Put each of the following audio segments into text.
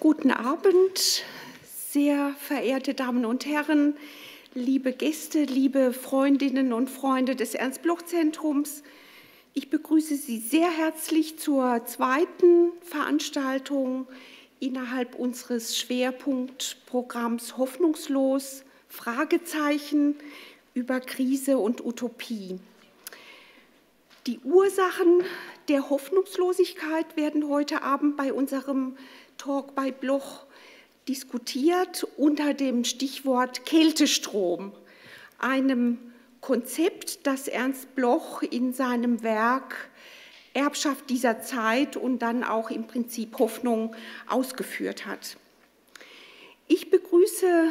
Guten Abend, sehr verehrte Damen und Herren, liebe Gäste, liebe Freundinnen und Freunde des Ernst-Bloch-Zentrums. Ich begrüße Sie sehr herzlich zur zweiten Veranstaltung innerhalb unseres Schwerpunktprogramms Hoffnungslos Fragezeichen über Krise und Utopie. Die Ursachen der Hoffnungslosigkeit werden heute Abend bei unserem Talk bei Bloch diskutiert unter dem Stichwort Kältestrom, einem Konzept, das Ernst Bloch in seinem Werk Erbschaft dieser Zeit und dann auch im Prinzip Hoffnung ausgeführt hat. Ich begrüße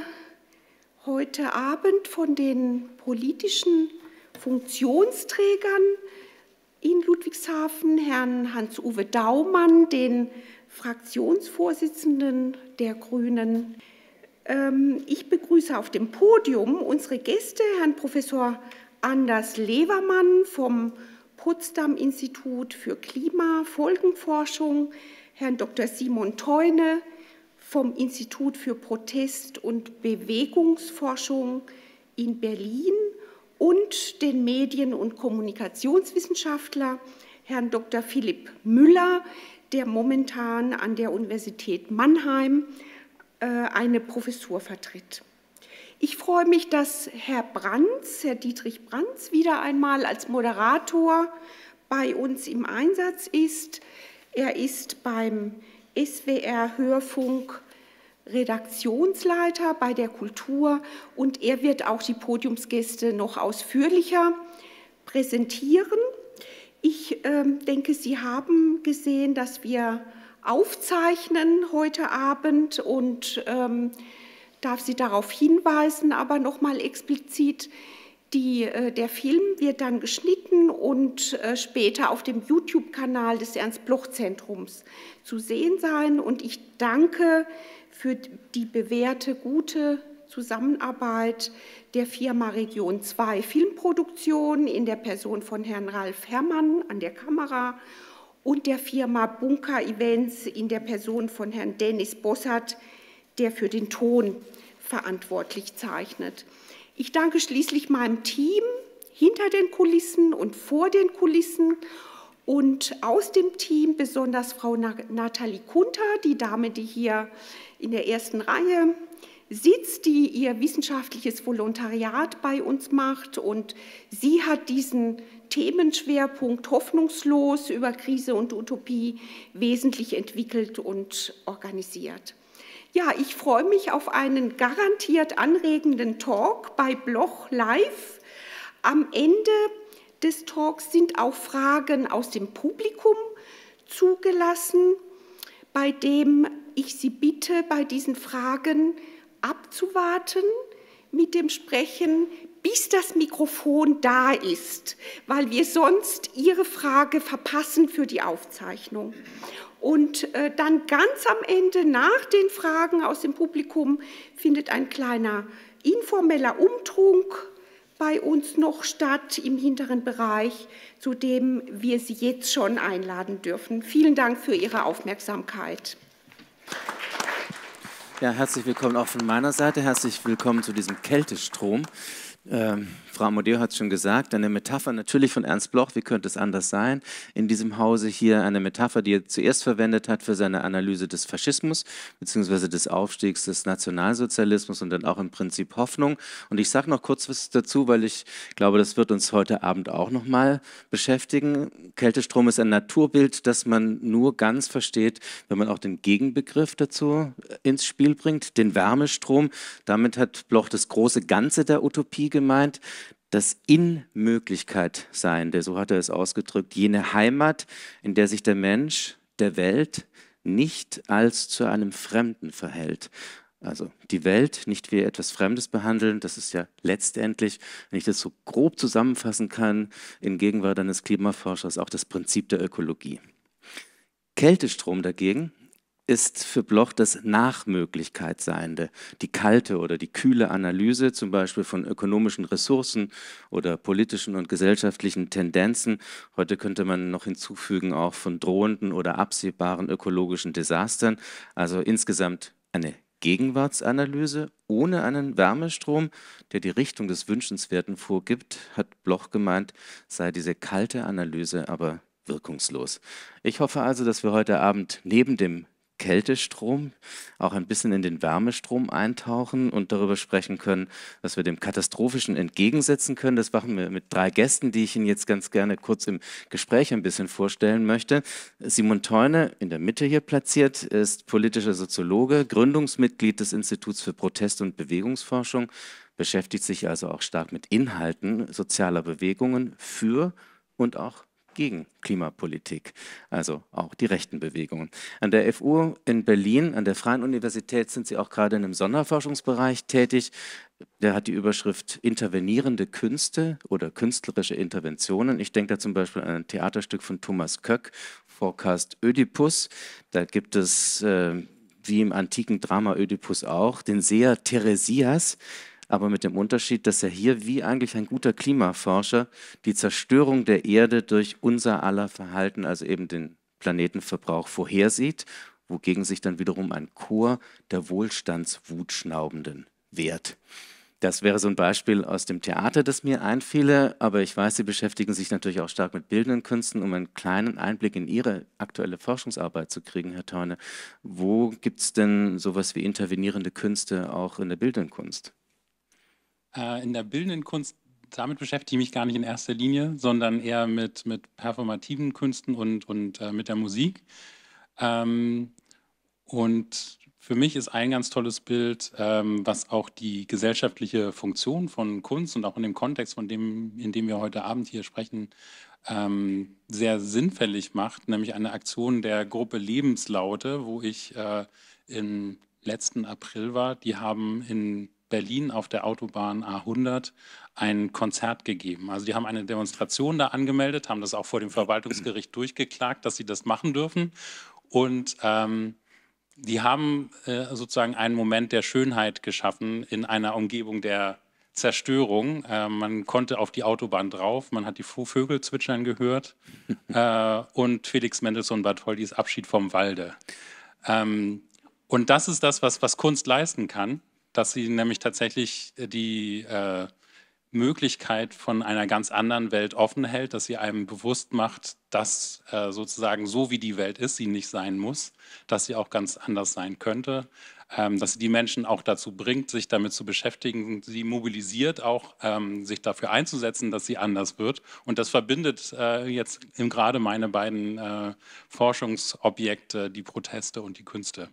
heute Abend von den politischen Funktionsträgern in Ludwigshafen Herrn Hans-Uwe Daumann, den Fraktionsvorsitzenden der Grünen. Ähm, ich begrüße auf dem Podium unsere Gäste, Herrn Professor Anders Levermann vom Potsdam Institut für Klimafolgenforschung, Herrn Dr. Simon Theune vom Institut für Protest- und Bewegungsforschung in Berlin und den Medien- und Kommunikationswissenschaftler Herrn Dr. Philipp Müller, der momentan an der Universität Mannheim äh, eine Professur vertritt. Ich freue mich, dass Herr Brands, Herr Dietrich Brands, wieder einmal als Moderator bei uns im Einsatz ist. Er ist beim SWR Hörfunk Redaktionsleiter bei der Kultur und er wird auch die Podiumsgäste noch ausführlicher präsentieren. Ich ähm, denke, Sie haben gesehen, dass wir aufzeichnen heute Abend und ähm, darf Sie darauf hinweisen, aber nochmal explizit, die, äh, der Film wird dann geschnitten und äh, später auf dem YouTube-Kanal des Ernst-Bloch-Zentrums zu sehen sein. Und ich danke für die bewährte, gute Zusammenarbeit der Firma Region 2 Filmproduktion in der Person von Herrn Ralf Herrmann an der Kamera und der Firma Bunker Events in der Person von Herrn Dennis Bossert, der für den Ton verantwortlich zeichnet. Ich danke schließlich meinem Team hinter den Kulissen und vor den Kulissen und aus dem Team besonders Frau Nathalie Kunter, die Dame, die hier in der ersten Reihe sitzt, die ihr wissenschaftliches Volontariat bei uns macht. Und sie hat diesen Themenschwerpunkt hoffnungslos über Krise und Utopie wesentlich entwickelt und organisiert. Ja, ich freue mich auf einen garantiert anregenden Talk bei Bloch Live. Am Ende des Talks sind auch Fragen aus dem Publikum zugelassen, bei dem ich Sie bitte, bei diesen Fragen abzuwarten mit dem Sprechen, bis das Mikrofon da ist, weil wir sonst Ihre Frage verpassen für die Aufzeichnung. Und äh, dann ganz am Ende, nach den Fragen aus dem Publikum, findet ein kleiner informeller Umtrunk bei uns noch statt im hinteren Bereich, zu dem wir Sie jetzt schon einladen dürfen. Vielen Dank für Ihre Aufmerksamkeit. Ja, herzlich willkommen auch von meiner Seite. Herzlich willkommen zu diesem Kältestrom. Ähm, Frau Amodeo hat es schon gesagt, eine Metapher natürlich von Ernst Bloch, wie könnte es anders sein? In diesem Hause hier eine Metapher, die er zuerst verwendet hat für seine Analyse des Faschismus beziehungsweise des Aufstiegs des Nationalsozialismus und dann auch im Prinzip Hoffnung. Und ich sage noch kurz was dazu, weil ich glaube, das wird uns heute Abend auch nochmal beschäftigen. Kältestrom ist ein Naturbild, das man nur ganz versteht, wenn man auch den Gegenbegriff dazu äh, ins Spiel bringt, den Wärmestrom. Damit hat Bloch das große Ganze der Utopie gemeint das In-Möglichkeit-Seiende, so hat er es ausgedrückt, jene Heimat, in der sich der Mensch der Welt nicht als zu einem Fremden verhält. Also die Welt nicht wie etwas Fremdes behandeln, das ist ja letztendlich, wenn ich das so grob zusammenfassen kann, in Gegenwart eines Klimaforschers auch das Prinzip der Ökologie. Kältestrom dagegen ist für Bloch das Nachmöglichkeitseiende, die kalte oder die kühle Analyse zum Beispiel von ökonomischen Ressourcen oder politischen und gesellschaftlichen Tendenzen. Heute könnte man noch hinzufügen auch von drohenden oder absehbaren ökologischen Desastern. Also insgesamt eine Gegenwartsanalyse ohne einen Wärmestrom, der die Richtung des Wünschenswerten vorgibt, hat Bloch gemeint, sei diese kalte Analyse aber wirkungslos. Ich hoffe also, dass wir heute Abend neben dem Kältestrom auch ein bisschen in den Wärmestrom eintauchen und darüber sprechen können, was wir dem Katastrophischen entgegensetzen können. Das machen wir mit drei Gästen, die ich Ihnen jetzt ganz gerne kurz im Gespräch ein bisschen vorstellen möchte. Simon Teune, in der Mitte hier platziert, ist politischer Soziologe, Gründungsmitglied des Instituts für Protest- und Bewegungsforschung, beschäftigt sich also auch stark mit Inhalten sozialer Bewegungen für und auch gegen Klimapolitik, also auch die rechten Bewegungen. An der FU in Berlin, an der Freien Universität, sind Sie auch gerade in einem Sonderforschungsbereich tätig. Der hat die Überschrift Intervenierende Künste oder künstlerische Interventionen. Ich denke da zum Beispiel an ein Theaterstück von Thomas Köck, Forecast Ödipus. Da gibt es, äh, wie im antiken Drama Ödipus auch, den Seher Theresias, aber mit dem Unterschied, dass er hier wie eigentlich ein guter Klimaforscher die Zerstörung der Erde durch unser aller Verhalten, also eben den Planetenverbrauch, vorhersieht, wogegen sich dann wiederum ein Chor der Wohlstandswutschnaubenden wehrt. Das wäre so ein Beispiel aus dem Theater, das mir einfiele, aber ich weiß, Sie beschäftigen sich natürlich auch stark mit bildenden Künsten, um einen kleinen Einblick in Ihre aktuelle Forschungsarbeit zu kriegen, Herr Teune. Wo gibt es denn sowas wie intervenierende Künste auch in der bildenden Kunst? Äh, in der bildenden Kunst, damit beschäftige ich mich gar nicht in erster Linie, sondern eher mit, mit performativen Künsten und, und äh, mit der Musik. Ähm, und für mich ist ein ganz tolles Bild, ähm, was auch die gesellschaftliche Funktion von Kunst und auch in dem Kontext, von dem, in dem wir heute Abend hier sprechen, ähm, sehr sinnfällig macht, nämlich eine Aktion der Gruppe Lebenslaute, wo ich äh, im letzten April war. Die haben in Berlin auf der Autobahn A100 ein Konzert gegeben. Also die haben eine Demonstration da angemeldet, haben das auch vor dem Verwaltungsgericht durchgeklagt, dass sie das machen dürfen. Und ähm, die haben äh, sozusagen einen Moment der Schönheit geschaffen in einer Umgebung der Zerstörung. Äh, man konnte auf die Autobahn drauf, man hat die Vögel zwitschern gehört äh, und Felix Mendelssohn Bartholdys Abschied vom Walde. Ähm, und das ist das, was, was Kunst leisten kann dass sie nämlich tatsächlich äh, die äh, Möglichkeit von einer ganz anderen Welt offen hält, dass sie einem bewusst macht, dass äh, sozusagen so wie die Welt ist, sie nicht sein muss, dass sie auch ganz anders sein könnte, ähm, dass sie die Menschen auch dazu bringt, sich damit zu beschäftigen, sie mobilisiert auch, ähm, sich dafür einzusetzen, dass sie anders wird. Und das verbindet äh, jetzt gerade meine beiden äh, Forschungsobjekte, die Proteste und die Künste.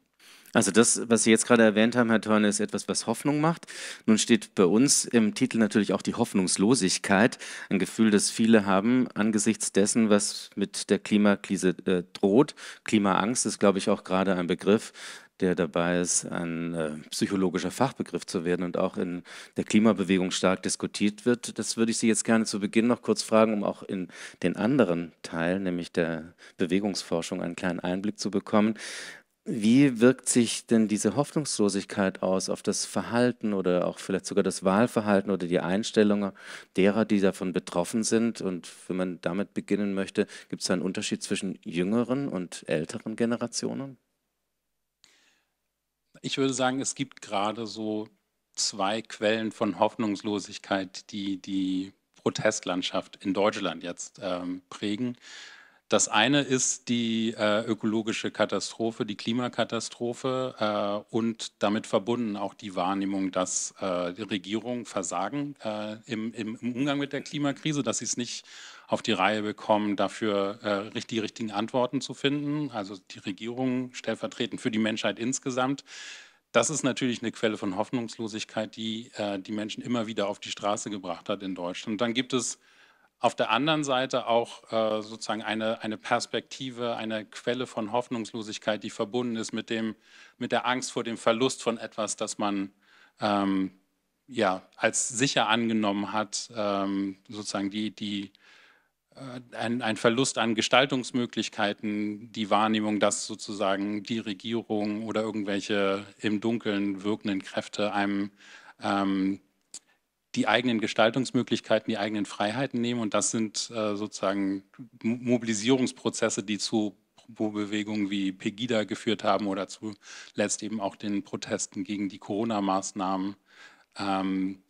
Also das, was Sie jetzt gerade erwähnt haben, Herr Törne, ist etwas, was Hoffnung macht. Nun steht bei uns im Titel natürlich auch die Hoffnungslosigkeit, ein Gefühl, das viele haben angesichts dessen, was mit der Klimakrise äh, droht. Klimaangst ist, glaube ich, auch gerade ein Begriff, der dabei ist, ein äh, psychologischer Fachbegriff zu werden und auch in der Klimabewegung stark diskutiert wird. Das würde ich Sie jetzt gerne zu Beginn noch kurz fragen, um auch in den anderen Teil, nämlich der Bewegungsforschung, einen kleinen Einblick zu bekommen. Wie wirkt sich denn diese Hoffnungslosigkeit aus auf das Verhalten oder auch vielleicht sogar das Wahlverhalten oder die Einstellungen derer, die davon betroffen sind? Und wenn man damit beginnen möchte, gibt es einen Unterschied zwischen jüngeren und älteren Generationen? Ich würde sagen, es gibt gerade so zwei Quellen von Hoffnungslosigkeit, die die Protestlandschaft in Deutschland jetzt ähm, prägen. Das eine ist die äh, ökologische Katastrophe, die Klimakatastrophe äh, und damit verbunden auch die Wahrnehmung, dass äh, die Regierungen versagen äh, im, im, Umgang mit der Klimakrise, dass sie es nicht auf die Reihe bekommen, dafür äh, die richtigen Antworten zu finden. Also die Regierungen stellvertretend für die Menschheit insgesamt das ist natürlich eine Quelle von Hoffnungslosigkeit, die äh, die Menschen immer wieder auf die Straße gebracht hat in Deutschland. Und dann gibt es auf der anderen Seite auch äh, sozusagen eine, eine Perspektive, eine Quelle von Hoffnungslosigkeit, die verbunden ist mit, dem, mit der Angst vor dem Verlust von etwas, das man ähm, ja, als sicher angenommen hat, ähm, sozusagen die, die, äh, ein, ein Verlust an Gestaltungsmöglichkeiten, die Wahrnehmung, dass sozusagen die Regierung oder irgendwelche im Dunkeln wirkenden Kräfte einem ähm, die eigenen Gestaltungsmöglichkeiten, die eigenen Freiheiten nehmen. Und das sind äh, sozusagen Mobilisierungsprozesse, die zu Bewegungen wie Pegida geführt haben oder zuletzt eben auch den Protesten gegen die Corona-Maßnahmen. Ähm,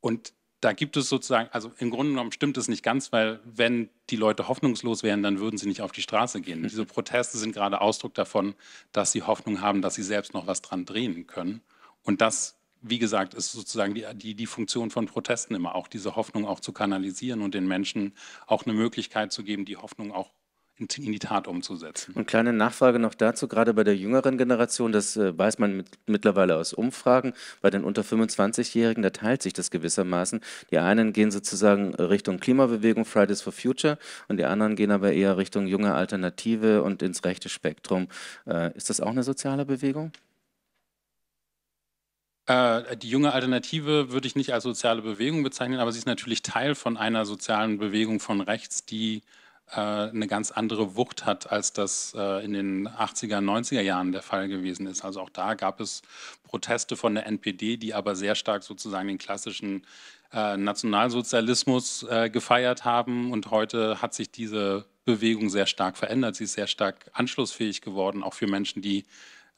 und da gibt es sozusagen, also im Grunde genommen stimmt es nicht ganz, weil wenn die Leute hoffnungslos wären, dann würden sie nicht auf die Straße gehen. Diese Proteste sind gerade Ausdruck davon, dass sie Hoffnung haben, dass sie selbst noch was dran drehen können. Und das wie gesagt, ist sozusagen die, die, die Funktion von Protesten immer auch, diese Hoffnung auch zu kanalisieren und den Menschen auch eine Möglichkeit zu geben, die Hoffnung auch in, die Tat umzusetzen. Und kleine Nachfrage noch dazu, gerade bei der jüngeren Generation, das äh, weiß man mit, mittlerweile aus Umfragen, bei den unter 25-Jährigen, da teilt sich das gewissermaßen. Die einen gehen sozusagen Richtung Klimabewegung, Fridays for Future, und die anderen gehen aber eher Richtung junge Alternative und ins rechte Spektrum. Äh, ist das auch eine soziale Bewegung? Äh, die junge Alternative würde ich nicht als soziale Bewegung bezeichnen, aber sie ist natürlich Teil von einer sozialen Bewegung von rechts, die äh, eine ganz andere Wucht hat, als das äh, in den 80er, 90er Jahren der Fall gewesen ist. Also auch da gab es Proteste von der NPD, die aber sehr stark sozusagen den klassischen Nationalsozialismus gefeiert haben. Und heute hat sich diese Bewegung sehr stark verändert. Sie ist sehr stark anschlussfähig geworden, auch für Menschen, die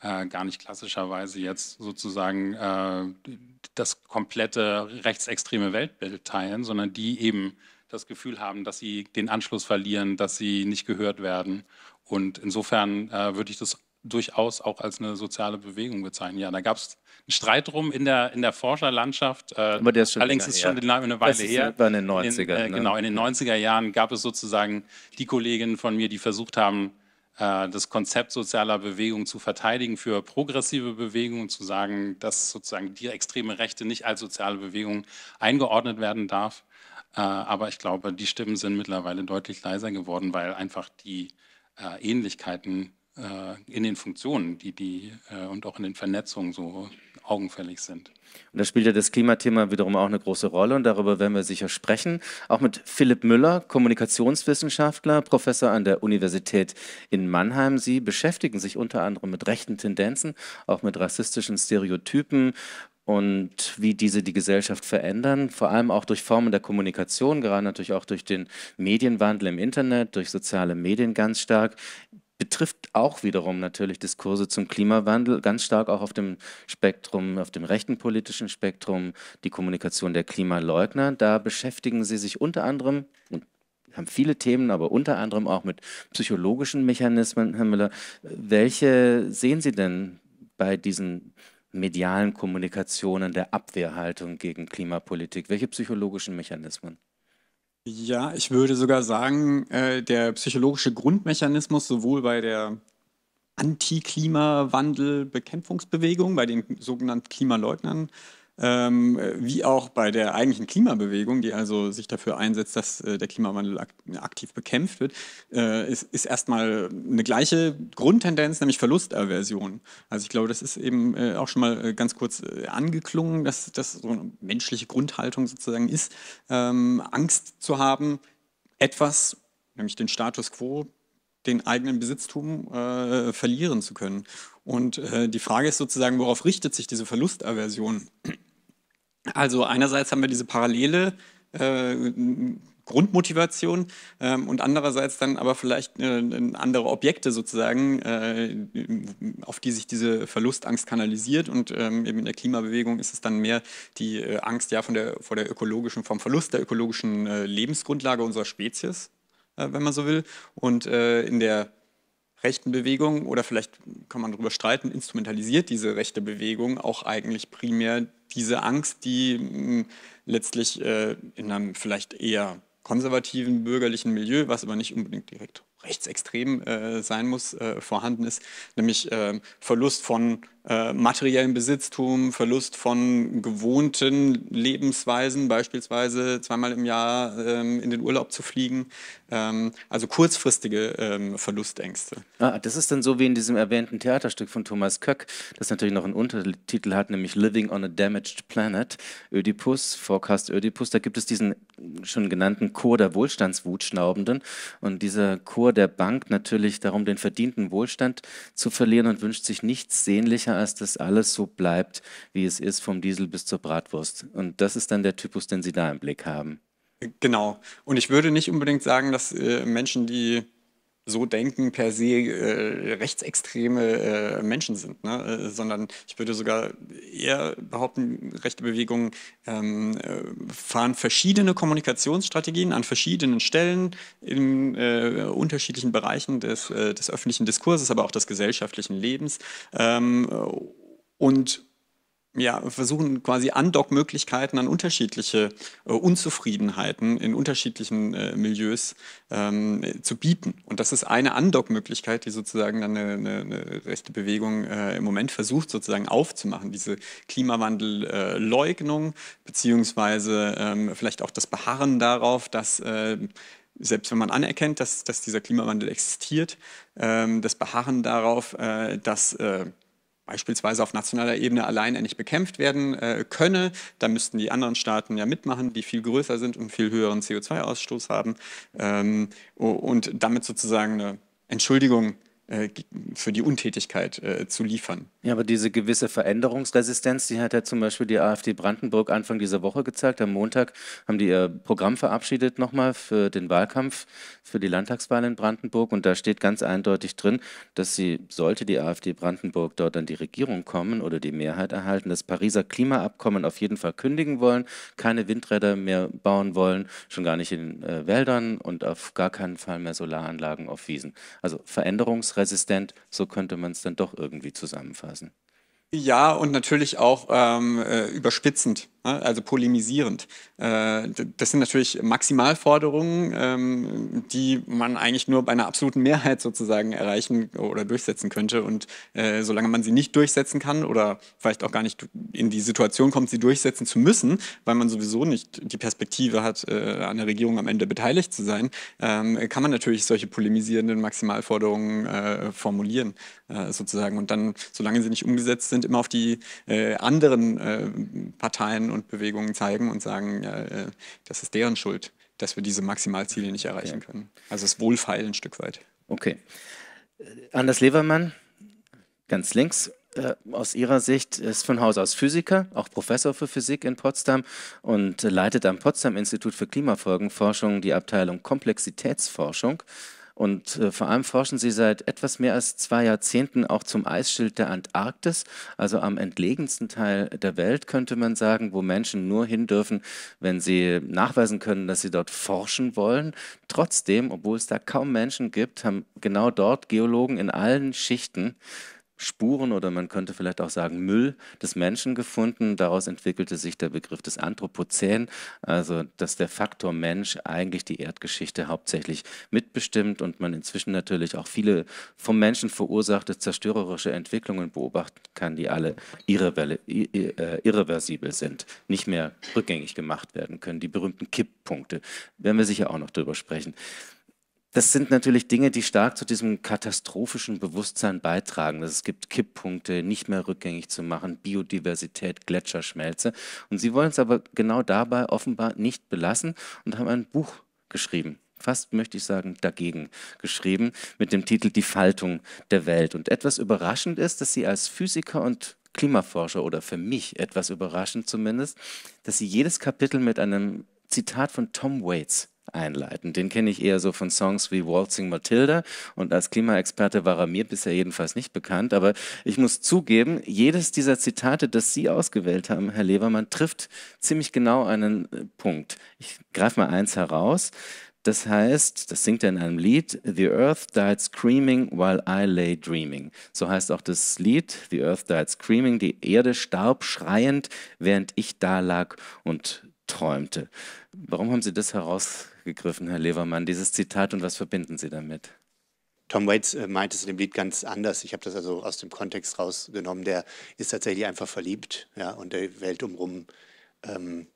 äh, gar nicht klassischerweise jetzt sozusagen äh, das komplette rechtsextreme Weltbild teilen, sondern die eben das Gefühl haben, dass sie den Anschluss verlieren, dass sie nicht gehört werden. Und insofern äh, würde ich das durchaus auch als eine soziale Bewegung bezeichnen. Ja, da gab es einen Streit drum in der, in der Forscherlandschaft. Äh, Aber der ist schon Allerdings ist schon eine Weile das ist in den 90er. In äh, ne? Genau, in den 90er Jahren gab es sozusagen die Kolleginnen von mir, die versucht haben, äh, das Konzept sozialer Bewegung zu verteidigen für progressive Bewegungen, zu sagen, dass sozusagen die extreme Rechte nicht als soziale Bewegung eingeordnet werden darf. Äh, aber ich glaube, die Stimmen sind mittlerweile deutlich leiser geworden, weil einfach die äh, Ähnlichkeiten in den Funktionen die, die, und auch in den Vernetzungen so augenfällig sind. Und da spielt ja das Klimathema wiederum auch eine große Rolle und darüber werden wir sicher sprechen. Auch mit Philipp Müller, Kommunikationswissenschaftler, Professor an der Universität in Mannheim. Sie beschäftigen sich unter anderem mit rechten Tendenzen, auch mit rassistischen Stereotypen, und wie diese die Gesellschaft verändern, vor allem auch durch Formen der Kommunikation, gerade natürlich auch durch den Medienwandel im Internet, durch soziale Medien ganz stark betrifft auch wiederum natürlich Diskurse zum Klimawandel, ganz stark auch auf dem Spektrum, auf dem rechten politischen Spektrum, die Kommunikation der Klimaleugner. Da beschäftigen sie sich unter anderem und haben viele Themen, aber unter anderem auch mit psychologischen Mechanismen, Herr Müller. Welche sehen Sie denn bei diesen medialen Kommunikationen der Abwehrhaltung gegen Klimapolitik? Welche psychologischen Mechanismen? Ja, ich würde sogar sagen, äh, der psychologische Grundmechanismus sowohl bei der Anti-Klimawandel-Bekämpfungsbewegung, bei den sogenannten Klimaleugnern, ähm, wie auch bei der eigentlichen Klimabewegung, die also sich dafür einsetzt, dass äh, der Klimawandel ak aktiv bekämpft wird, äh, ist, ist, erstmal eine gleiche Grundtendenz, nämlich Verlustaversion. Also ich glaube, das ist eben äh, auch schon mal äh, ganz kurz äh, angeklungen, dass das so eine menschliche Grundhaltung sozusagen ist, ähm, Angst zu haben, etwas, nämlich den Status quo, den eigenen Besitztum äh, verlieren zu können. Und äh, die Frage ist sozusagen, worauf richtet sich diese Verlustaversion? Also einerseits haben wir diese parallele äh, Grundmotivation ähm, und andererseits dann aber vielleicht äh, andere Objekte sozusagen, äh, auf die sich diese Verlustangst kanalisiert. Und ähm, eben in der Klimabewegung ist es dann mehr die äh, Angst ja von der, vor der ökologischen, vom Verlust der ökologischen äh, Lebensgrundlage unserer Spezies, äh, wenn man so will. Und äh, in der rechten Bewegung oder vielleicht kann man darüber streiten, instrumentalisiert diese rechte Bewegung auch eigentlich primär diese Angst, die hm, letztlich äh, in einem vielleicht eher konservativen bürgerlichen Milieu, was aber nicht unbedingt direkt rechtsextrem äh, sein muss, äh, vorhanden ist, nämlich äh, Verlust von äh, materiellen Besitztum, Verlust von gewohnten Lebensweisen, beispielsweise zweimal im Jahr ähm, in den Urlaub zu fliegen. Ähm, also kurzfristige ähm, Verlustängste. Ah, das ist dann so wie in diesem erwähnten Theaterstück von Thomas Köck, das natürlich noch einen Untertitel hat, nämlich Living on a Damaged Planet, Ödipus, Forecast Ödipus. Da gibt es diesen schon genannten Chor der Wohlstandswutschnaubenden und dieser Chor der Bank natürlich darum, den verdienten Wohlstand zu verlieren und wünscht sich nichts sehnlicher besser, als dass alles so bleibt, wie es ist, vom Diesel bis zur Bratwurst. Und das ist dann der Typus, den Sie da im Blick haben. Genau. Und ich würde nicht unbedingt sagen, dass äh, Menschen, die so denken per se äh, rechtsextreme äh, Menschen sind, ne? äh, sondern ich würde sogar eher behaupten, rechte Bewegungen ähm, äh, fahren verschiedene Kommunikationsstrategien an verschiedenen Stellen in äh, unterschiedlichen Bereichen des, äh, des öffentlichen Diskurses, aber auch des gesellschaftlichen Lebens ähm, und ja, versuchen quasi Andockmöglichkeiten an unterschiedliche äh, Unzufriedenheiten in unterschiedlichen äh, Milieus ähm, zu bieten. Und das ist eine Andockmöglichkeit, die sozusagen dann eine, eine, eine rechte Bewegung äh, im Moment versucht sozusagen aufzumachen, diese Klimawandelleugnung, beziehungsweise ähm, vielleicht auch das Beharren darauf, dass äh, selbst wenn man anerkennt, dass, dass dieser Klimawandel existiert, ähm, das Beharren darauf, äh, dass äh, beispielsweise auf nationaler Ebene alleine nicht bekämpft werden äh, könne. Da müssten die anderen Staaten ja mitmachen, die viel größer sind und viel höheren CO2-Ausstoß haben ähm, und damit sozusagen eine Entschuldigung äh, für die Untätigkeit äh, zu liefern. Ja, aber diese gewisse Veränderungsresistenz, die hat ja zum Beispiel die AfD Brandenburg Anfang dieser Woche gezeigt. Am Montag haben die ihr Programm verabschiedet nochmal für den Wahlkampf, für die Landtagswahl in Brandenburg. Und da steht ganz eindeutig drin, dass sie, sollte die AfD Brandenburg dort an die Regierung kommen oder die Mehrheit erhalten, das Pariser Klimaabkommen auf jeden Fall kündigen wollen, keine Windräder mehr bauen wollen, schon gar nicht in äh, Wäldern und auf gar keinen Fall mehr Solaranlagen auf Wiesen. Also Veränderungsresistenz krebsresistent, so könnte man es dann doch irgendwie zusammenfassen. Ja, und natürlich auch ähm, äh, überspitzend. Ne? also polemisierend. Äh, das sind natürlich Maximalforderungen, ähm, die man eigentlich nur bei einer absoluten Mehrheit sozusagen erreichen oder durchsetzen könnte. Und äh, solange man sie nicht durchsetzen kann oder vielleicht auch gar nicht in die Situation kommt, sie durchsetzen zu müssen, weil man sowieso nicht die Perspektive hat, äh, an der Regierung am Ende beteiligt zu sein, ähm, kann man natürlich solche polemisierenden Maximalforderungen formulieren sozusagen. Und dann, solange sie nicht umgesetzt sind, immer auf die anderen Parteien und Bewegungen zeigen und sagen, ja, äh, das ist deren Schuld, dass wir diese Maximalziele nicht erreichen ja. können. Also es wohlfeil ein Stück weit. Okay. Äh, Anders Levermann, ganz links, äh, aus Ihrer Sicht ist von Haus aus Physiker, auch Professor für Physik in Potsdam und leitet am Potsdam Institut für Klimafolgenforschung die Abteilung Komplexitätsforschung. Und äh, vor allem forschen sie seit etwas mehr als zwei Jahrzehnten auch zum Eisschild der Antarktis, also am entlegensten Teil der Welt, könnte man sagen, wo Menschen nur hin dürfen, wenn sie nachweisen können, dass sie dort forschen wollen. Trotzdem, obwohl es da kaum Menschen gibt, haben genau dort Geologen in allen Schichten Spuren oder man könnte vielleicht auch sagen Müll des Menschen gefunden. Daraus entwickelte sich der Begriff des Anthropozän, also dass der Faktor Mensch eigentlich die Erdgeschichte hauptsächlich mitbestimmt und man inzwischen natürlich auch viele vom Menschen verursachte zerstörerische Entwicklungen beobachten kann, die alle äh, irreversibel sind, nicht mehr rückgängig gemacht werden können. Die berühmten Kipppunkte, werden wir sicher auch noch drüber sprechen. Das sind natürlich Dinge, die stark zu diesem katastrophischen Bewusstsein beitragen. Dass also es gibt Kipppunkte, nicht mehr rückgängig zu machen, Biodiversität, Gletscherschmelze. Und sie wollen es aber genau dabei offenbar nicht belassen und haben ein Buch geschrieben fast möchte ich sagen dagegen geschrieben mit dem Titel Die Faltung der Welt. Und etwas überraschend ist, dass sie als Physiker und Klimaforscher oder für mich etwas überraschend zumindest, dass sie jedes Kapitel mit einem Zitat von Tom Waits einleiten. Den kenne ich eher so von Songs wie Waltzing Matilda und als Klimaexperte war er mir bisher jedenfalls nicht bekannt, aber ich muss zugeben, jedes dieser Zitate, das Sie ausgewählt haben, Herr Levermann, trifft ziemlich genau einen äh, Punkt. Ich greife mal eins heraus. Das heißt, das singt er in einem Lied, The Earth Died Screaming while I lay dreaming. So heißt auch das Lied, The Earth Died Screaming, die Erde starb schreiend, während ich da lag und träumte. Warum haben Sie das herausgegriffen, Herr Levermann, dieses Zitat und was verbinden Sie damit? Tom Waits äh, meint es in dem Lied ganz anders. Ich habe das also aus dem Kontext rausgenommen. Der ist tatsächlich einfach verliebt ja, und der Welt umrum ähm,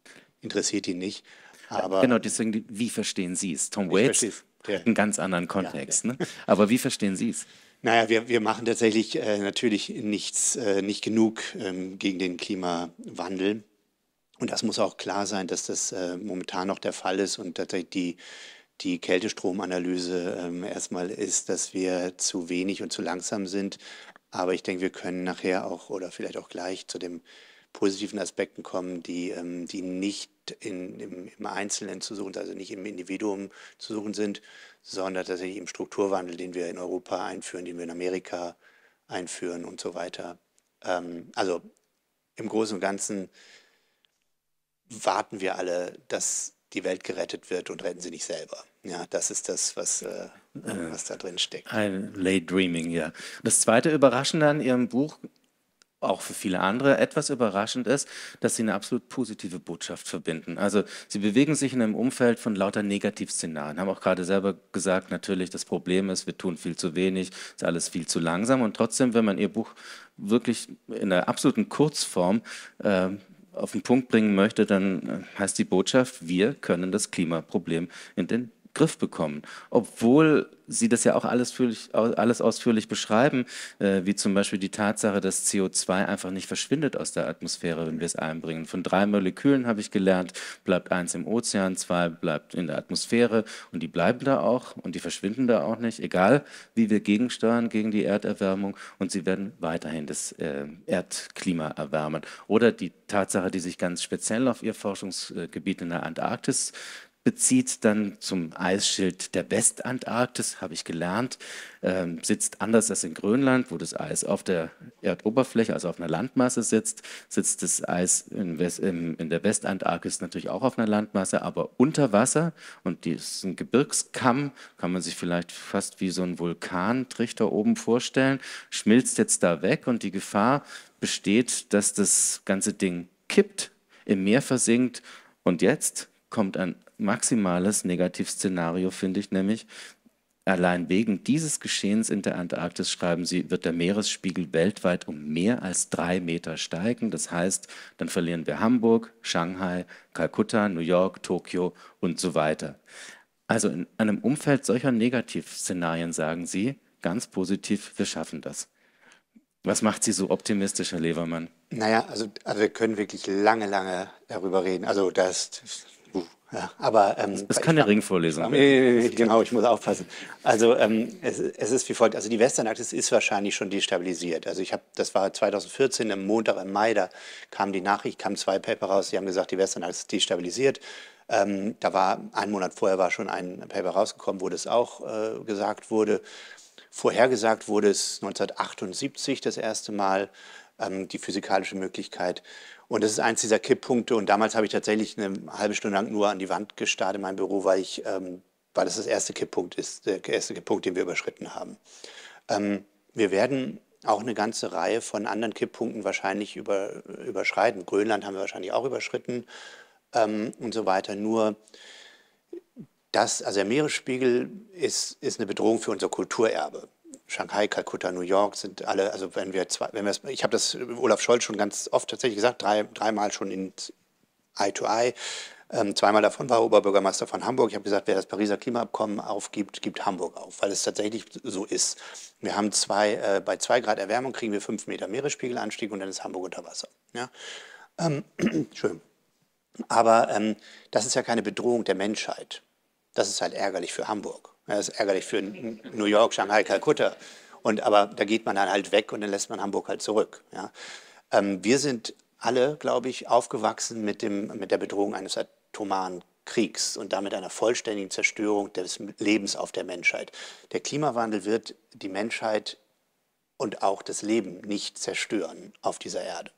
interessiert ihn nicht. Aber genau, deswegen, wie verstehen Sie es? Tom Waits hat einen ganz anderen Kontext. Ja, ne? Aber wie verstehen Sie es? Naja, wir, wir machen tatsächlich äh, natürlich nichts, äh, nicht genug ähm, gegen den Klimawandel. Und das muss auch klar sein, dass das äh, momentan noch der Fall ist und tatsächlich die, die Kältestromanalyse ähm, erstmal ist, dass wir zu wenig und zu langsam sind. Aber ich denke, wir können nachher auch oder vielleicht auch gleich zu den positiven Aspekten kommen, die, ähm, die nicht in, im, im, Einzelnen zu suchen, also nicht im Individuum zu suchen sind, sondern tatsächlich im Strukturwandel, den wir in Europa einführen, den wir in Amerika einführen und so weiter. Ähm, also im Großen und Ganzen warten wir alle, dass die Welt gerettet wird und retten sie nicht selber. Ja, das ist das, was, äh, äh was da drin steckt. Ein Late Dreaming, ja. Das zweite Überraschende an Ihrem Buch, auch für viele andere, etwas überraschend ist, dass Sie eine absolut positive Botschaft verbinden. Also Sie bewegen sich in einem Umfeld von lauter Negativszenarien, haben auch gerade selber gesagt, natürlich, das Problem ist, wir tun viel zu wenig, ist alles viel zu langsam und trotzdem, wenn man Ihr Buch wirklich in der absoluten Kurzform äh, auf den Punkt bringen möchte, dann äh, heißt die Botschaft, wir können das Klimaproblem in den Griff bekommen, obwohl sie das ja auch alles, fürlich, alles ausführlich beschreiben, äh, wie zum Beispiel die Tatsache, dass CO2 einfach nicht verschwindet aus der Atmosphäre, wenn wir es einbringen. Von drei Molekülen habe ich gelernt, bleibt eins im Ozean, zwei bleibt in der Atmosphäre und die bleiben da auch und die verschwinden da auch nicht, egal wie wir gegensteuern gegen die Erderwärmung und sie werden weiterhin das äh, Erdklima erwärmen. Oder die Tatsache, die sich ganz speziell auf ihr Forschungsgebiet in der Antarktis bezieht, dann zum Eisschild der Westantarktis, habe ich gelernt, ähm, sitzt anders als in Grönland, wo das Eis auf der Erdoberfläche, also auf einer Landmasse sitzt, sitzt das Eis in, West, in, in der Westantarktis natürlich auch auf einer Landmasse, aber unter Wasser und diesen Gebirgskamm kann man sich vielleicht fast wie so ein Vulkantrichter oben vorstellen, schmilzt jetzt da weg und die Gefahr besteht, dass das ganze Ding kippt, im Meer versinkt und jetzt kommt ein maximales Negativszenario, finde ich nämlich. Allein wegen dieses Geschehens in der Antarktis, schreiben Sie, wird der Meeresspiegel weltweit um mehr als drei Meter steigen. Das heißt, dann verlieren wir Hamburg, Shanghai, Kalkutta, New York, Tokio und so weiter. Also in einem Umfeld solcher Negativszenarien sagen Sie ganz positiv, wir schaffen das. Was macht Sie so optimistisch, Herr Levermann? Naja, also, also wir können wirklich lange, lange darüber reden. Also das ja, aber, ähm, das ist keine ich, Ringvorlesung. Äh, äh, genau, ich muss aufpassen. Also ähm, es, es, ist wie folgt. Also die Westernaktis ist wahrscheinlich schon destabilisiert. Also ich habe, das war 2014 im Montag im Mai, da kam die Nachricht, kamen zwei Paper raus, die haben gesagt, die Westernaktis ist destabilisiert. Ähm, da war einen Monat vorher war schon ein Paper rausgekommen, wo das auch äh, gesagt wurde. Vorhergesagt wurde es 1978 das erste Mal ähm, die physikalische Möglichkeit. Und das ist eins dieser Kipppunkte. Und damals habe ich tatsächlich eine halbe Stunde lang nur an die Wand gestarrt in meinem Büro, weil ich, ähm, weil das das erste Kipppunkt ist, der erste Kipppunkt, den wir überschritten haben. Ähm, wir werden auch eine ganze Reihe von anderen Kipppunkten wahrscheinlich über, überschreiten. Grönland haben wir wahrscheinlich auch überschritten ähm, und so weiter. Nur das, also der Meeresspiegel ist, ist eine Bedrohung für unser Kulturerbe. Shanghai, Kalkutta, New York sind alle, also wenn wir zwei, wenn wir es, ich habe das Olaf Scholz schon ganz oft tatsächlich gesagt, drei, dreimal schon in Eye to Eye. Ähm, zweimal davon war Oberbürgermeister von Hamburg. Ich habe gesagt, wer das Pariser Klimaabkommen aufgibt, gibt Hamburg auf, weil es tatsächlich so ist. Wir haben zwei, äh, bei zwei Grad Erwärmung kriegen wir fünf Meter Meeresspiegelanstieg und dann ist Hamburg unter Wasser. Ja? Ähm, schön. Aber ähm, das ist ja keine Bedrohung der Menschheit. Das ist halt ärgerlich für Hamburg. Das ist ärgerlich für New York, Shanghai, Kalkutta. Und, aber da geht man dann halt weg und dann lässt man Hamburg halt zurück. Ja. Ähm, wir sind alle, glaube ich, aufgewachsen mit, dem, mit der Bedrohung eines atomaren Kriegs und damit einer vollständigen Zerstörung des Lebens auf der Menschheit. Der Klimawandel wird die Menschheit und auch das Leben nicht zerstören auf dieser Erde.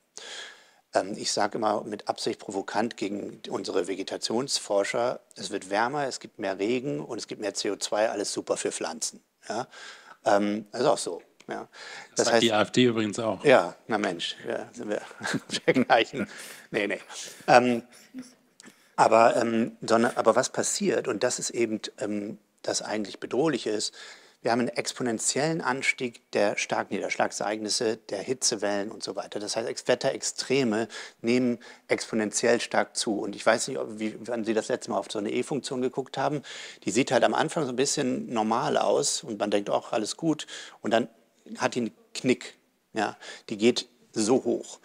Ähm, ich sage immer mit Absicht provokant gegen unsere Vegetationsforscher, es wird wärmer, es gibt mehr Regen und es gibt mehr CO2, alles super für Pflanzen. Ja? Ähm, das ist auch so. Ja. Das, das heißt, die AfD übrigens auch. Ja, na Mensch, ja, sind wir vergleichen. nee, nee. Ähm, aber, ähm, sondern, aber was passiert, und das ist eben ähm, das eigentlich Bedrohliche ist, wir haben einen exponentiellen Anstieg der Starkniederschlagsereignisse, der Hitzewellen und so weiter. Das heißt, Wetterextreme nehmen exponentiell stark zu. Und ich weiß nicht, wie, wann Sie das letzte Mal auf so eine E-Funktion geguckt haben. Die sieht halt am Anfang so ein bisschen normal aus und man denkt auch, alles gut. Und dann hat die einen Knick. Ja? Die geht so hoch.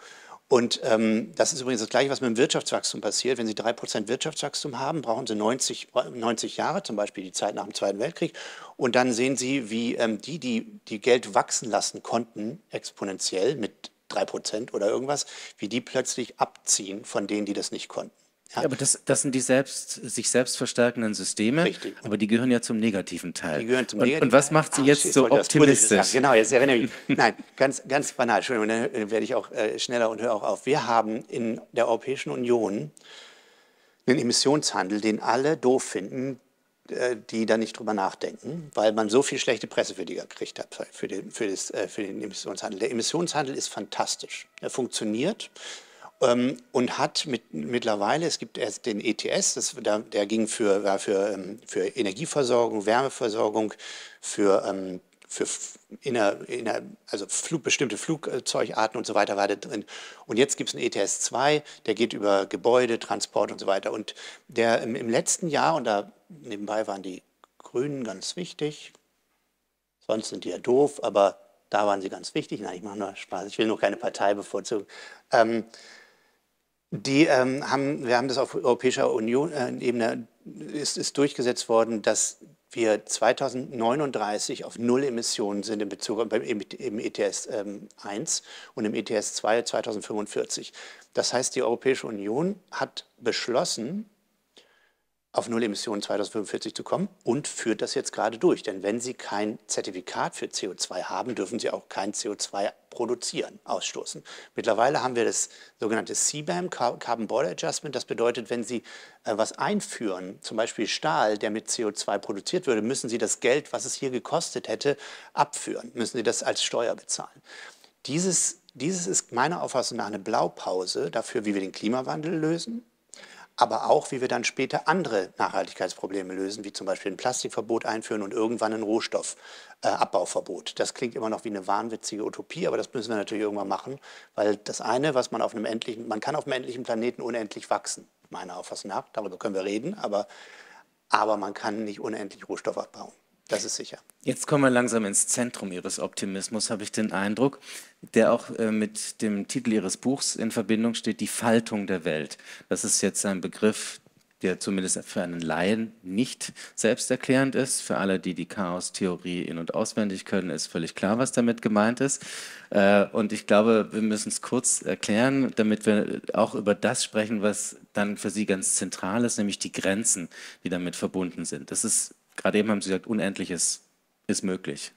Und ähm, das ist übrigens das Gleiche, was mit dem Wirtschaftswachstum passiert. Wenn Sie 3% Wirtschaftswachstum haben, brauchen Sie 90, 90 Jahre, zum Beispiel die Zeit nach dem Zweiten Weltkrieg. Und dann sehen Sie, wie ähm, die, die, die Geld wachsen lassen konnten, exponentiell mit 3% oder irgendwas, wie die plötzlich abziehen von denen, die das nicht konnten. Ja. aber das, das sind die selbst, sich selbst verstärkenden Systeme, Richtig. aber die gehören ja zum negativen Teil. Die gehören zum negativen und, und was macht sie Ach, jetzt Schiss, so optimistisch? Genau, jetzt erinnere ich mich. Nein, ganz, ganz banal, Entschuldigung, dann äh, werde ich auch äh, schneller und höre auch auf. Wir haben in der Europäischen Union einen Emissionshandel, den alle doof finden, äh, die da nicht drüber nachdenken, weil man so viel schlechte Presse für die gekriegt hat, für den, für, das, äh, für den Emissionshandel. Der Emissionshandel ist fantastisch. Er funktioniert ähm, und hat mit, mittlerweile, es gibt erst den ETS, das, der, der ging für, war für, ähm, für Energieversorgung, Wärmeversorgung, für ähm, für inner, inner, also Flug, bestimmte Flugzeugarten und so weiter war da drin. Und jetzt gibt es einen ETS 2, der geht über Gebäude, Transport und so weiter. Und der im, im letzten Jahr, und da nebenbei waren die Grünen ganz wichtig, sonst sind die ja doof, aber da waren sie ganz wichtig. Nein, ich mache nur Spaß, ich will nur keine Partei bevorzugen. Ähm, die ähm, haben, wir haben das auf europäischer Union äh, Ebene ist, ist durchgesetzt worden, dass wir 2039 auf Null Emissionen sind in Bezug beim, im ETS ähm, 1 und im ETS 2 2045. Das heißt, die Europäische Union hat beschlossen, auf Null Emissionen 2045 zu kommen und führt das jetzt gerade durch. Denn wenn Sie kein Zertifikat für CO2 haben, dürfen Sie auch kein CO2 produzieren, ausstoßen. Mittlerweile haben wir das sogenannte CBAM, Carbon Border Adjustment. Das bedeutet, wenn Sie äh, was einführen, zum Beispiel Stahl, der mit CO2 produziert würde, müssen Sie das Geld, was es hier gekostet hätte, abführen. Müssen Sie das als Steuer bezahlen. Dieses, dieses ist meiner Auffassung nach eine Blaupause dafür, wie wir den Klimawandel lösen aber auch, wie wir dann später andere Nachhaltigkeitsprobleme lösen, wie zum Beispiel ein Plastikverbot einführen und irgendwann ein Rohstoffabbauverbot. das klingt immer noch wie eine wahnwitzige Utopie, aber das müssen wir natürlich irgendwann machen, weil das eine, was man auf einem endlichen, man kann auf einem endlichen Planeten unendlich wachsen, meiner Auffassung nach, darüber können wir reden, aber, aber man kann nicht unendlich Rohstoff abbauen. Das ist sicher. Jetzt kommen wir langsam ins Zentrum Ihres Optimismus, habe ich den Eindruck, der auch äh, mit dem Titel Ihres Buchs in Verbindung steht, die Faltung der Welt. Das ist jetzt ein Begriff, der zumindest für einen Laien nicht selbsterklärend ist. Für alle, die die Chaos-Theorie in- und auswendig können, ist völlig klar, was damit gemeint ist. Äh, und ich glaube, wir müssen es kurz erklären, damit wir auch über das sprechen, was dann für Sie ganz zentral ist, nämlich die Grenzen, die damit verbunden sind. Das ist Gerade eben haben Sie gesagt, Unendliches ist möglich.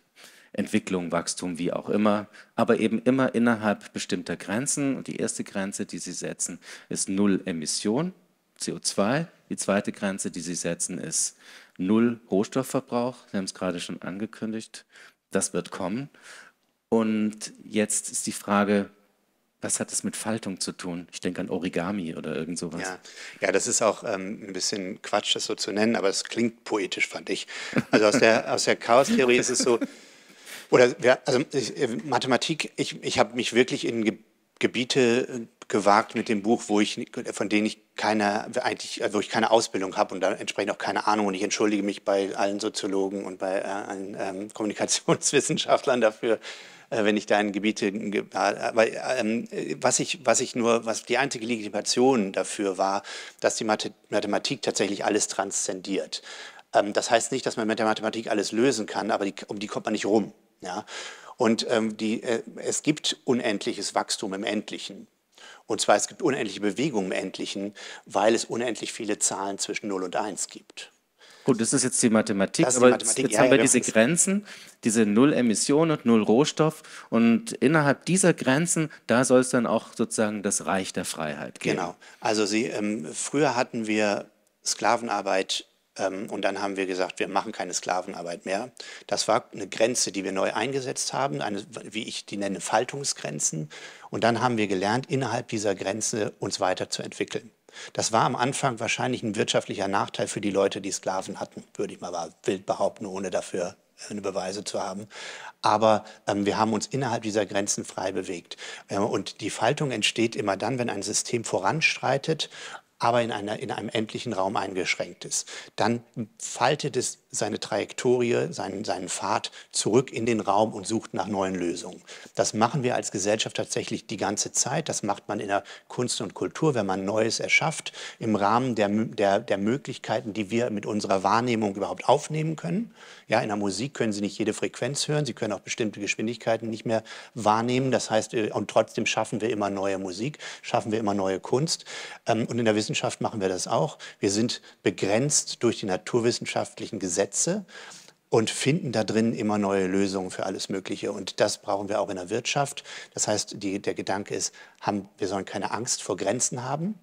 Entwicklung, Wachstum, wie auch immer, aber eben immer innerhalb bestimmter Grenzen. Und die erste Grenze, die Sie setzen, ist Null Emission, CO2. Die zweite Grenze, die Sie setzen, ist Null Rohstoffverbrauch. Sie haben es gerade schon angekündigt. Das wird kommen. Und jetzt ist die Frage, was hat es mit Faltung zu tun? Ich denke an Origami oder irgend sowas. Ja, ja das ist auch ähm, ein bisschen Quatsch, das so zu nennen, aber es klingt poetisch, fand ich. Also aus der, aus der Chaos-Theorie ist es so, oder also ich, äh, Mathematik, ich, ich habe mich wirklich in Ge Gebiete äh, gewagt mit dem Buch, wo ich, von denen ich keine, eigentlich, äh, wo ich keine Ausbildung habe und da entsprechend auch keine Ahnung. Und ich entschuldige mich bei allen Soziologen und bei äh, allen ähm, Kommunikationswissenschaftlern dafür, äh, wenn ich da in Gebiete, äh, ähm, was ich, was ich nur, was die einzige Legitimation dafür war, dass die Mathematik tatsächlich alles transzendiert. Ähm, das heißt nicht, dass man mit der Mathematik alles lösen kann, aber die, um die kommt man nicht rum. Ja? Und ähm, die, äh, es gibt unendliches Wachstum im Endlichen. Und zwar, es gibt unendliche Bewegungen im Endlichen, weil es unendlich viele Zahlen zwischen 0 und 1 gibt. Gut, das ist jetzt die Mathematik, die aber Mathematik. jetzt ja, haben wir ja, diese Grenzen, diese Null Emission und Null Rohstoff und innerhalb dieser Grenzen, da soll es dann auch sozusagen das Reich der Freiheit geben. Genau, also sie, ähm, früher hatten wir Sklavenarbeit ähm, und dann haben wir gesagt, wir machen keine Sklavenarbeit mehr. Das war eine Grenze, die wir neu eingesetzt haben, eine, wie ich die nenne, Faltungsgrenzen. Und dann haben wir gelernt, innerhalb dieser Grenze uns weiterzuentwickeln. Das war am Anfang wahrscheinlich ein wirtschaftlicher Nachteil für die Leute, die Sklaven hatten, würde ich mal wild behaupten, ohne dafür äh, eine Beweise zu haben. Aber ähm, wir haben uns innerhalb dieser Grenzen frei bewegt. Ähm, und die Faltung entsteht immer dann, wenn ein System voranschreitet, aber in, einer, in einem endlichen Raum eingeschränkt ist. Dann faltet es seine Trajektorie, seinen, seinen Pfad zurück in den Raum und sucht nach neuen Lösungen. Das machen wir als Gesellschaft tatsächlich die ganze Zeit. Das macht man in der Kunst und Kultur, wenn man Neues erschafft, im Rahmen der, der, der Möglichkeiten, die wir mit unserer Wahrnehmung überhaupt aufnehmen können. Ja, in der Musik können Sie nicht jede Frequenz hören, Sie können auch bestimmte Geschwindigkeiten nicht mehr wahrnehmen. Das heißt, äh, und trotzdem schaffen wir immer neue Musik, schaffen wir immer neue Kunst. Ähm, und in der Wissenschaft machen wir das auch. Wir sind begrenzt durch die naturwissenschaftlichen Gesellschaften. Gesetze und finden da drin immer neue Lösungen für alles Mögliche. Und das brauchen wir auch in der Wirtschaft. Das heißt, die, der Gedanke ist, haben, wir sollen keine Angst vor Grenzen haben.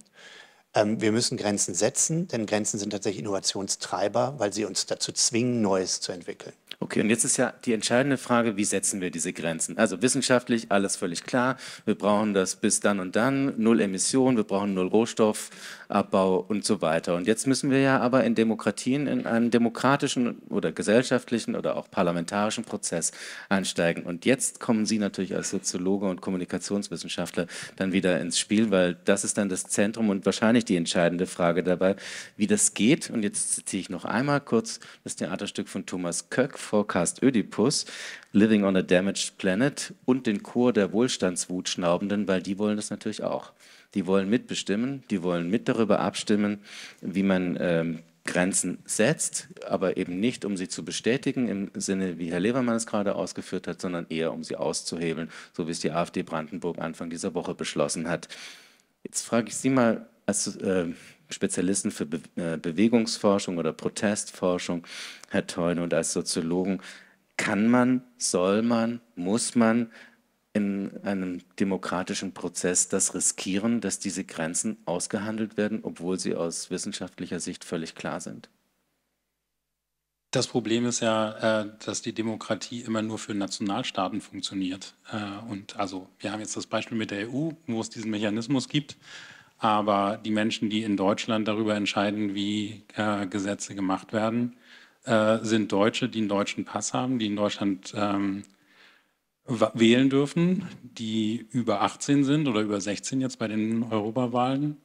Ähm, wir müssen Grenzen setzen, denn Grenzen sind tatsächlich Innovationstreiber, weil sie uns dazu zwingen, Neues zu entwickeln. Okay, und jetzt ist ja die entscheidende Frage, wie setzen wir diese Grenzen? Also wissenschaftlich, alles völlig klar. Wir brauchen das bis dann und dann, null Emissionen, wir brauchen null Rohstoff, Abbau und so weiter. Und jetzt müssen wir ja aber in Demokratien in einen demokratischen oder gesellschaftlichen oder auch parlamentarischen Prozess einsteigen. Und jetzt kommen Sie natürlich als Soziologe und Kommunikationswissenschaftler dann wieder ins Spiel, weil das ist dann das Zentrum und wahrscheinlich die entscheidende Frage dabei, wie das geht. Und jetzt ziehe ich noch einmal kurz das Theaterstück von Thomas Köck, Forecast Oedipus, Living on a Damaged Planet und den Chor der Wohlstandswut schnaubenden, weil die wollen das natürlich auch die wollen mitbestimmen, die wollen mit darüber abstimmen, wie man ähm, Grenzen setzt, aber eben nicht, um sie zu bestätigen im Sinne, wie Herr Levermann es gerade ausgeführt hat, sondern eher, um sie auszuhebeln, so wie es die AfD Brandenburg Anfang dieser Woche beschlossen hat. Jetzt frage ich Sie mal als äh, Spezialisten für Be äh, Bewegungsforschung oder Protestforschung, Herr Theune, und als Soziologen, kann man, soll man, muss man in einem demokratischen Prozess das riskieren, dass diese Grenzen ausgehandelt werden, obwohl sie aus wissenschaftlicher Sicht völlig klar sind? Das Problem ist ja, äh, dass die Demokratie immer nur für Nationalstaaten funktioniert. Äh, und also, wir haben jetzt das Beispiel mit der EU, wo es diesen Mechanismus gibt. Aber die Menschen, die in Deutschland darüber entscheiden, wie äh, Gesetze gemacht werden, sind Deutsche, die einen deutschen Pass haben, die in Deutschland ähm, wählen dürfen, die über 18 sind oder über 16 jetzt bei den Europawahlen.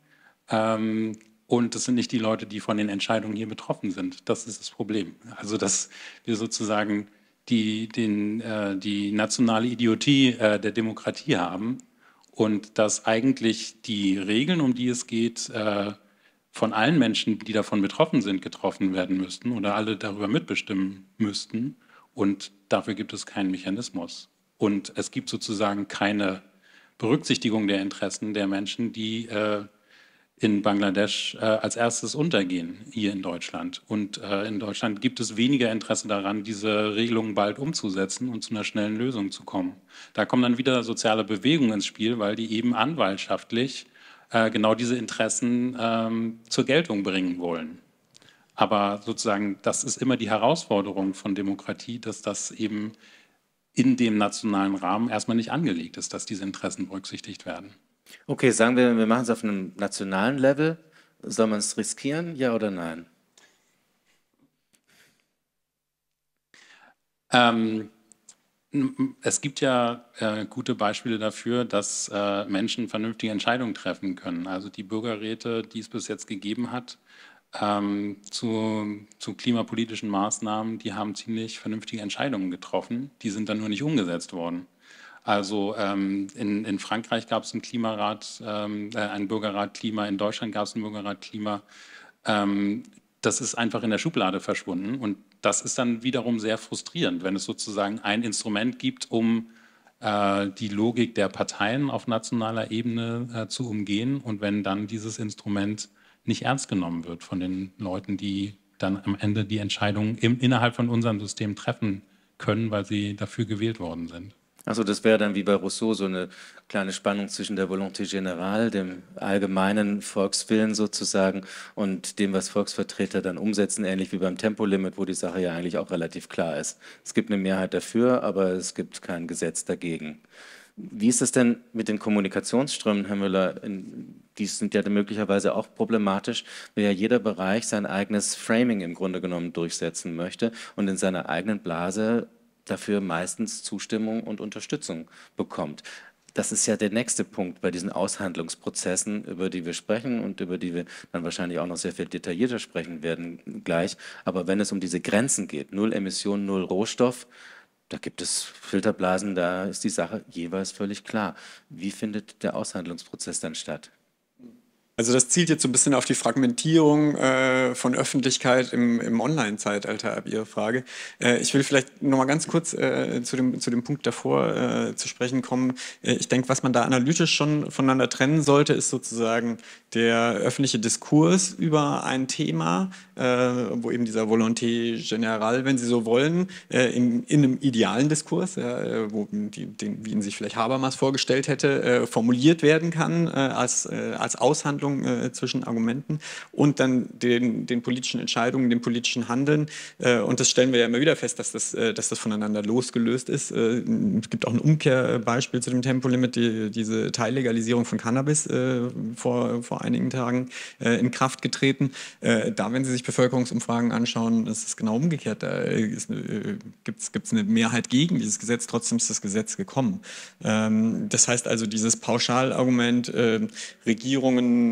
Ähm, und das sind nicht die Leute, die von den Entscheidungen hier betroffen sind. Das ist das Problem. Also, dass wir sozusagen die, den, äh, die nationale Idiotie äh, der Demokratie haben und dass eigentlich die Regeln, um die es geht, äh, von allen Menschen, die davon betroffen sind, getroffen werden müssten oder alle darüber mitbestimmen müssten. Und dafür gibt es keinen Mechanismus. Und es gibt sozusagen keine Berücksichtigung der Interessen der Menschen, die äh, in Bangladesch äh, als erstes untergehen hier in Deutschland. Und äh, in Deutschland gibt es weniger Interesse daran, diese Regelungen bald umzusetzen und zu einer schnellen Lösung zu kommen. Da kommen dann wieder soziale Bewegungen ins Spiel, weil die eben anwaltschaftlich äh, genau diese Interessen ähm, zur Geltung bringen wollen. Aber sozusagen, das ist immer die Herausforderung von Demokratie, dass das eben in dem nationalen Rahmen erstmal nicht angelegt ist, dass diese Interessen berücksichtigt werden. Okay, sagen wir, wir machen es auf einem nationalen Level. Soll man es riskieren, ja oder nein? Ähm, es gibt ja äh, gute Beispiele dafür, dass äh, Menschen vernünftige Entscheidungen treffen können. Also die Bürgerräte, die es bis jetzt gegeben hat, ähm, zu, zu klimapolitischen Maßnahmen, die haben ziemlich vernünftige Entscheidungen getroffen. Die sind dann nur nicht umgesetzt worden. Also ähm, in, in, Frankreich gab es einen Klimarat, ähm, äh, einen Bürgerrat Klima, in Deutschland gab es einen Bürgerrat Klima. Ähm, das ist einfach in der Schublade verschwunden und das ist dann wiederum sehr frustrierend, wenn es sozusagen ein Instrument gibt, um äh, die Logik der Parteien auf nationaler Ebene äh, zu umgehen und wenn dann dieses Instrument nicht ernst genommen wird von den Leuten, die dann am Ende die Entscheidungen im, innerhalb von unserem System treffen können, weil sie dafür gewählt worden sind. Also das wäre dann wie bei Rousseau so eine kleine Spannung zwischen der Volonté générale, dem allgemeinen Volkswillen sozusagen, und dem, was Volksvertreter dann umsetzen, ähnlich wie beim Tempolimit, wo die Sache ja eigentlich auch relativ klar ist. Es gibt eine Mehrheit dafür, aber es gibt kein Gesetz dagegen. Wie ist es denn mit den Kommunikationsströmen, Herr Müller? Die sind ja möglicherweise auch problematisch, weil ja jeder Bereich sein eigenes Framing im Grunde genommen durchsetzen möchte und in seiner eigenen Blase dafür meistens Zustimmung und Unterstützung bekommt. Das ist ja der nächste Punkt bei diesen Aushandlungsprozessen, über die wir sprechen und über die wir dann wahrscheinlich auch noch sehr viel detaillierter sprechen werden gleich. Aber wenn es um diese Grenzen geht, null Emissionen, null Rohstoff, da gibt es Filterblasen, da ist die Sache jeweils völlig klar. Wie findet der Aushandlungsprozess dann statt? Also das zielt jetzt so ein bisschen auf die Fragmentierung äh, von Öffentlichkeit im, im Online-Zeitalter ab, Ihre Frage. Äh, ich will vielleicht nochmal ganz kurz äh, zu, dem, zu dem Punkt davor äh, zu sprechen kommen. Äh, ich denke, was man da analytisch schon voneinander trennen sollte, ist sozusagen der öffentliche Diskurs über ein Thema, äh, wo eben dieser Volonté générale, wenn Sie so wollen, in, in, einem idealen Diskurs, wo die, den, wie ihn sich vielleicht Habermas vorgestellt hätte, formuliert werden kann als, als Aushandlung Verhandlung äh, zwischen Argumenten und dann den, den, politischen Entscheidungen, dem politischen Handeln. Äh, und das stellen wir ja immer wieder fest, dass das, äh, dass das voneinander losgelöst ist. Äh, es gibt auch ein Umkehrbeispiel zu dem Tempolimit, die, diese Teillegalisierung von Cannabis äh, vor, vor einigen Tagen in Kraft getreten. da, wenn Sie sich Bevölkerungsumfragen anschauen, ist es genau umgekehrt. Da gibt es eine Mehrheit gegen dieses Gesetz, trotzdem ist das Gesetz gekommen. Ähm, das heißt also, dieses Pauschalargument, äh, Regierungen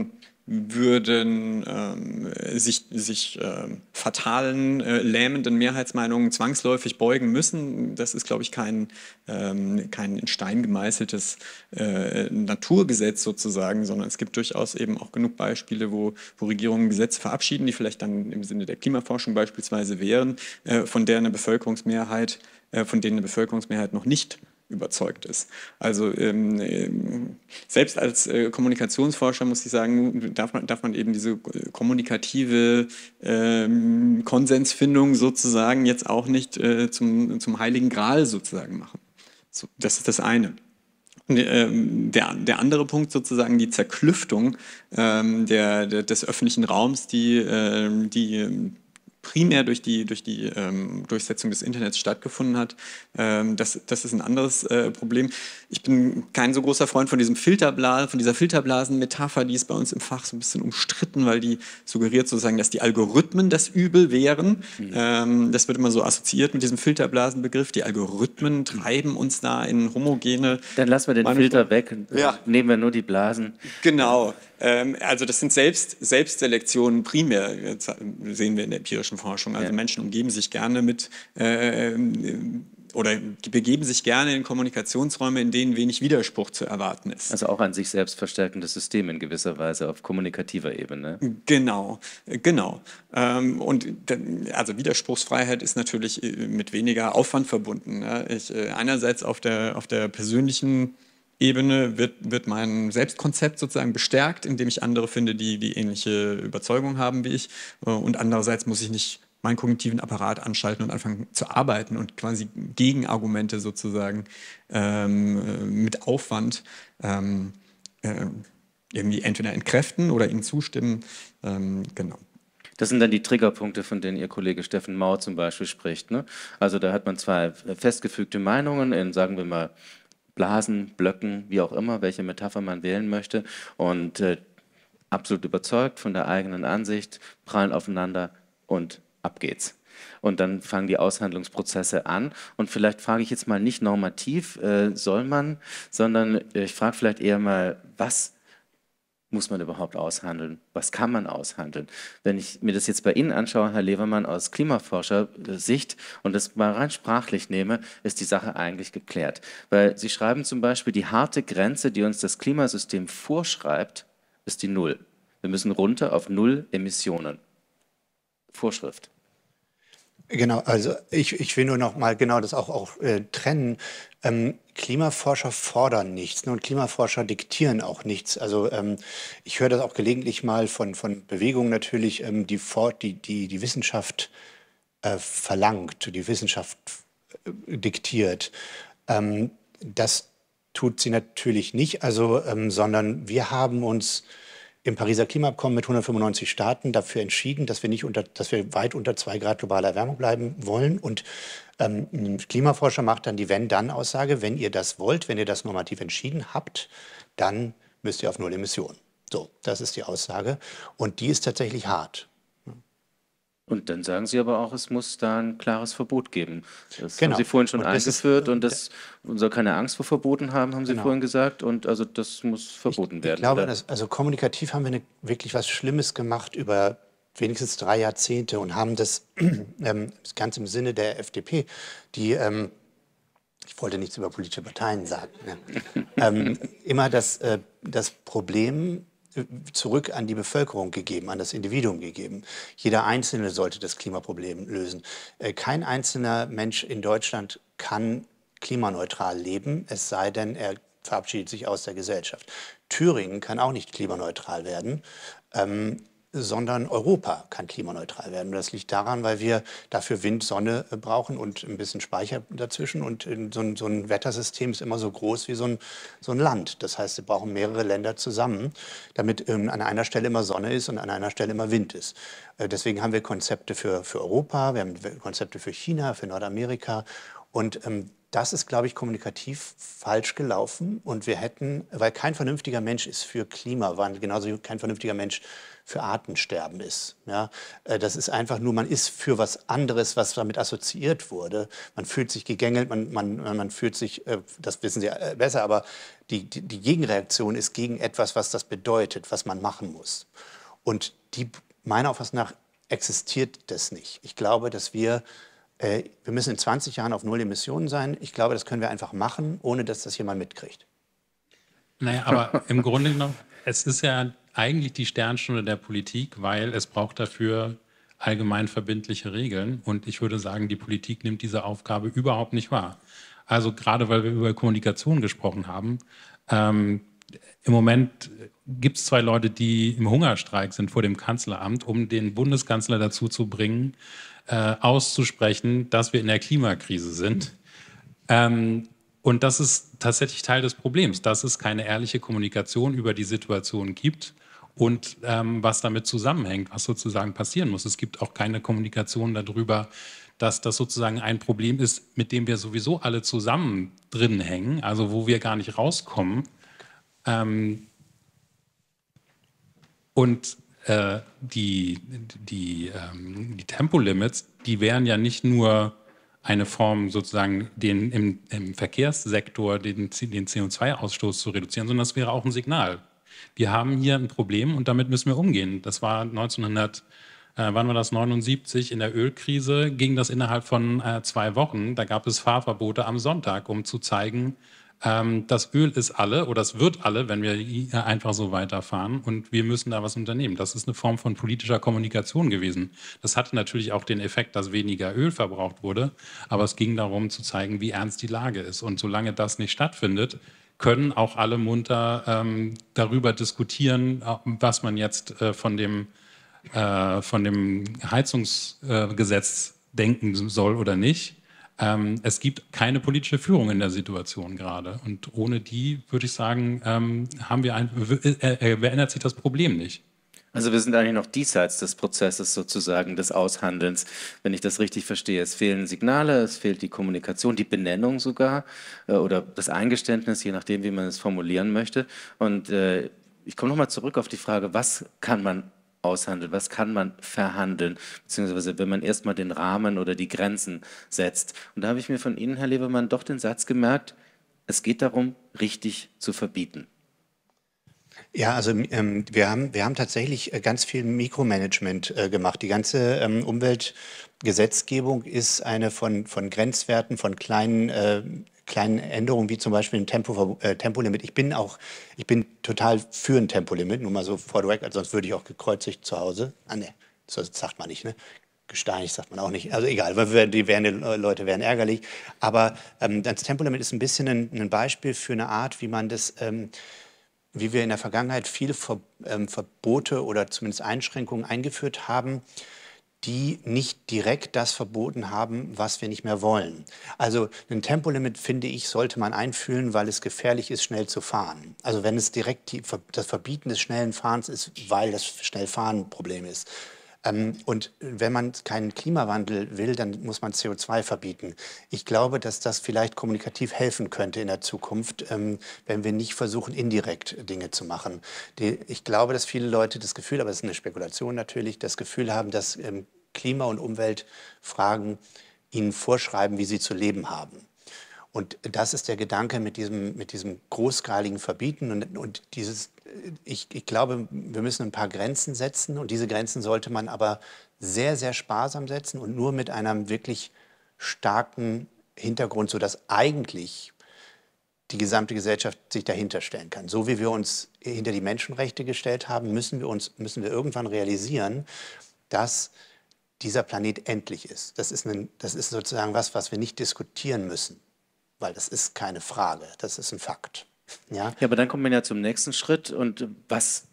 würden ähm, sich, sich äh, fatalen, äh, lähmenden Mehrheitsmeinungen zwangsläufig beugen müssen. Das ist, glaube ich, kein, ähm, kein in Stein gemeißeltes äh, Naturgesetz sozusagen, sondern es gibt durchaus eben auch genug Beispiele, wo, wo Regierungen Gesetze verabschieden, die vielleicht dann im Sinne der Klimaforschung beispielsweise wären, äh, von der eine Bevölkerungsmehrheit äh, von denen eine Bevölkerungsmehrheit noch nicht überzeugt ist. Also ähm, äh, selbst als äh, Kommunikationsforscher muss ich sagen, darf man, darf man eben diese äh, kommunikative ähm, Konsensfindung sozusagen jetzt auch nicht äh, zum, zum heiligen Gral sozusagen machen. So, das ist das eine. Ähm, der, der, andere Punkt sozusagen die Zerklüftung ähm, der, der, des öffentlichen Raums, die, ähm, die ähm, primär durch die, durch die ähm, Durchsetzung des Internets stattgefunden hat. Ähm, das, das ist ein anderes äh, Problem. Ich bin kein so großer Freund von diesem Filterblasen, von dieser Filterblasen-Metapher, die ist bei uns im Fach so ein bisschen umstritten, weil die suggeriert sozusagen, dass die Algorithmen das Übel wären. Mhm. Ähm, das wird immer so assoziiert mit diesem Filterblasenbegriff. Die Algorithmen mhm. treiben uns da in homogene. Dann lassen wir den Filter weg. Ja. Nehmen wir nur die Blasen. Genau. Ähm, also das sind Selbst, Selbstselektionen primär, sehen wir in der empirischen Forschung. Also ja. Menschen umgeben sich gerne mit ähm, oder begeben sich gerne in Kommunikationsräume, in denen wenig Widerspruch zu erwarten ist. Also auch ein sich selbst verstärkendes System in gewisser Weise auf kommunikativer Ebene. Genau, genau. Ähm, und also Widerspruchsfreiheit ist natürlich äh, mit weniger Aufwand verbunden. Ne? Ich, äh, einerseits auf der, auf der persönlichen Ebene. Ebene wird, wird mein Selbstkonzept sozusagen bestärkt, indem ich andere finde, die, die ähnliche Überzeugung haben wie ich. Äh, und andererseits muss ich nicht meinen kognitiven Apparat anschalten und anfangen zu arbeiten und quasi Gegenargumente sozusagen ähm, äh, mit Aufwand ähm, äh, irgendwie entweder entkräften oder ihnen zustimmen. Ähm, genau. Das sind dann die Triggerpunkte, von denen Ihr Kollege Steffen Mau zum Beispiel spricht. Ne? Also da hat man zwei festgefügte Meinungen in, sagen wir mal, Blasen, Blöcken, wie auch immer, welche Metapher man wählen möchte. Und äh, absolut überzeugt von der eigenen Ansicht, prallen aufeinander und ab geht's. Und dann fangen die Aushandlungsprozesse an. Und vielleicht frage ich jetzt mal nicht normativ, äh, soll man, sondern äh, ich frage vielleicht eher mal, was muss man überhaupt aushandeln? Was kann man aushandeln? Wenn ich mir das jetzt bei Ihnen anschaue, Herr Levermann, aus Klimaforscher-Sicht und das mal rein sprachlich nehme, ist die Sache eigentlich geklärt. Weil Sie schreiben zum Beispiel, die harte Grenze, die uns das Klimasystem vorschreibt, ist die Null. Wir müssen runter auf Null Emissionen. Vorschrift. Genau, also ich, ich will nur noch mal genau das auch, auch äh, trennen. Ähm, Klimaforscher fordern nichts ne, und Klimaforscher diktieren auch nichts. Also ähm, ich höre das auch gelegentlich mal von, von Bewegungen natürlich, ähm, die, for, die, die die Wissenschaft äh, verlangt, die Wissenschaft äh, diktiert. Ähm, das tut sie natürlich nicht, also, ähm, sondern wir haben uns im Pariser Klimaabkommen mit 195 Staaten dafür entschieden, dass wir, nicht unter, dass wir weit unter 2 Grad globaler Erwärmung bleiben wollen. Und ähm, ein Klimaforscher macht dann die Wenn-Dann-Aussage, wenn ihr das wollt, wenn ihr das normativ entschieden habt, dann müsst ihr auf Null Emissionen. So, das ist die Aussage. Und die ist tatsächlich hart. Und dann sagen Sie aber auch, es muss da ein klares Verbot geben. Das genau. haben Sie vorhin schon und eingeführt ist, und das man soll keine Angst vor Verboten haben, haben Sie genau. vorhin gesagt. Und also das muss verboten ich, werden. Ich glaube, das, also kommunikativ haben wir eine, wirklich was Schlimmes gemacht über wenigstens drei Jahrzehnte und haben das ähm, ganz im Sinne der FDP, die ähm, ich wollte nichts über politische Parteien sagen. Ne? ähm, immer das, äh, das Problem zurück an die Bevölkerung gegeben, an das Individuum gegeben. Jeder Einzelne sollte das Klimaproblem lösen. Äh, kein einzelner Mensch in Deutschland kann klimaneutral leben, es sei denn, er verabschiedet sich aus der Gesellschaft. Thüringen kann auch nicht klimaneutral werden. Ähm, sondern Europa kann klimaneutral werden. das liegt daran, weil wir dafür Wind, Sonne äh, brauchen und ein bisschen Speicher dazwischen. Und äh, so ein, so ein Wettersystem ist immer so groß wie so ein, so ein Land. Das heißt, wir brauchen mehrere Länder zusammen, damit ähm, an einer Stelle immer Sonne ist und an einer Stelle immer Wind ist. Äh, deswegen haben wir Konzepte für, für Europa, wir haben Konzepte für China, für Nordamerika. Und ähm, das ist, glaube ich, kommunikativ falsch gelaufen. Und wir hätten, weil kein vernünftiger Mensch ist für Klimawandel, genauso wie kein vernünftiger Mensch für Artensterben ist. Ja, äh, das ist einfach nur, man ist für was anderes, was damit assoziiert wurde. Man fühlt sich gegängelt, man, man, man fühlt sich, äh, das wissen Sie äh, besser, aber die, die, die Gegenreaktion ist gegen etwas, was das bedeutet, was man machen muss. Und die, meiner Auffassung nach, existiert das nicht. Ich glaube, dass wir wir müssen in 20 Jahren auf null Emissionen sein. Ich glaube, das können wir einfach machen, ohne dass das jemand mitkriegt. Naja, aber im Grunde genommen, es ist ja eigentlich die Sternstunde der Politik, weil es braucht dafür allgemein verbindliche Regeln. Und ich würde sagen, die Politik nimmt diese Aufgabe überhaupt nicht wahr. Also gerade weil wir über Kommunikation gesprochen haben, ähm, im Moment gibt es zwei Leute, die im Hungerstreik sind vor dem Kanzleramt, um den Bundeskanzler dazu zu bringen, äh, auszusprechen, dass wir in der Klimakrise sind. Ähm, und das ist tatsächlich Teil des Problems, dass es keine ehrliche Kommunikation über die Situation gibt und ähm, was damit zusammenhängt, was sozusagen passieren muss. Es gibt auch keine Kommunikation darüber, dass das sozusagen ein Problem ist, mit dem wir sowieso alle zusammen drin hängen, also wo wir gar nicht rauskommen. Ähm, und äh, die, die, ähm, die Tempolimits, die wären ja nicht nur eine Form, sozusagen den, im, im Verkehrssektor den, den CO2-Ausstoß zu reduzieren, sondern das wäre auch ein Signal wir haben hier ein Problem und damit müssen wir umgehen. Das war 1900 äh, wann war das, 79, in der Ölkrise, ging das innerhalb von äh, zwei Wochen. Da gab es Fahrverbote am Sonntag, um zu zeigen, ähm, das Öl ist alle oder es wird alle, wenn wir äh, einfach so weiterfahren und wir müssen da was unternehmen. Das ist eine Form von politischer Kommunikation gewesen. Das hatte natürlich auch den Effekt, dass weniger Öl verbraucht wurde, aber es ging darum zu zeigen, wie ernst die Lage ist. Und solange das nicht stattfindet, können auch alle munter ähm, darüber diskutieren, äh, was man jetzt äh, von dem, äh, von dem Heizungsgesetz äh, denken soll oder nicht. Ähm, es gibt keine politische Führung in der Situation gerade. Und ohne die, würde ich sagen, ähm, haben wir ein, äh, äh, verändert sich das Problem nicht. Also wir sind eigentlich noch diesseits des Prozesses sozusagen, des Aushandelns, wenn ich das richtig verstehe. Es fehlen Signale, es fehlt die Kommunikation, die Benennung sogar äh, oder das Eingeständnis, je nachdem, wie man es formulieren möchte. Und äh, ich komme nochmal zurück auf die Frage, was kann man aushandeln, was kann man verhandeln, beziehungsweise wenn man erstmal den Rahmen oder die Grenzen setzt. Und da habe ich mir von Ihnen, Herr Lebermann, doch den Satz gemerkt, es geht darum, richtig zu verbieten. Ja, also ähm, wir, haben, wir haben tatsächlich äh, ganz viel Mikromanagement äh, gemacht. Die ganze ähm, Umweltgesetzgebung ist eine von, von Grenzwerten, von kleinen äh, kleinen Änderungen wie zum Beispiel ein Tempo, äh, Tempolimit. Ich bin auch, ich bin total für ein Tempolimit, nur mal so for the record, sonst würde ich auch gekreuzigt zu Hause. Ah ne, das sagt man nicht, ne? Gesteinigt sagt man auch nicht. Also egal, weil die, werden, die Leute wären ärgerlich. Aber ähm, das Tempolimit ist ein bisschen ein, ein, Beispiel für eine Art, wie man das ähm, wie wir in der Vergangenheit viele ähm, Verbote oder zumindest Einschränkungen eingeführt haben, die nicht direkt das verboten haben, was wir nicht mehr wollen. Also ein Tempolimit, finde ich, sollte man einfühlen, weil es gefährlich ist, schnell zu fahren. Also wenn es direkt die, das Verbieten des schnellen Fahrens ist, weil das Schnellfahren ein Problem ist, ähm, und äh, wenn man keinen Klimawandel will, dann muss man CO2 verbieten. Ich glaube, dass das vielleicht kommunikativ helfen könnte in der Zukunft, ähm, wenn wir nicht versuchen, indirekt Dinge zu machen. ich glaube, dass viele Leute das Gefühl, aber es ist eine Spekulation natürlich, das Gefühl haben, dass ähm, Klima- und Umweltfragen ihnen vorschreiben, wie sie zu leben haben. Und das ist der Gedanke mit diesem, mit diesem großskaligen Verbieten und, und dieses, ich, ich glaube, wir müssen ein paar Grenzen setzen und diese Grenzen sollte man aber sehr, sehr sparsam setzen und nur mit einem wirklich starken Hintergrund, sodass eigentlich die gesamte Gesellschaft sich dahinter stellen kann. So wie wir uns hinter die Menschenrechte gestellt haben, müssen wir, uns, müssen wir irgendwann realisieren, dass dieser Planet endlich ist. Das ist, ein, das ist sozusagen was, was wir nicht diskutieren müssen weil das ist keine Frage, das ist ein Fakt. Ja, ja aber dann kommt man ja zum nächsten Schritt und was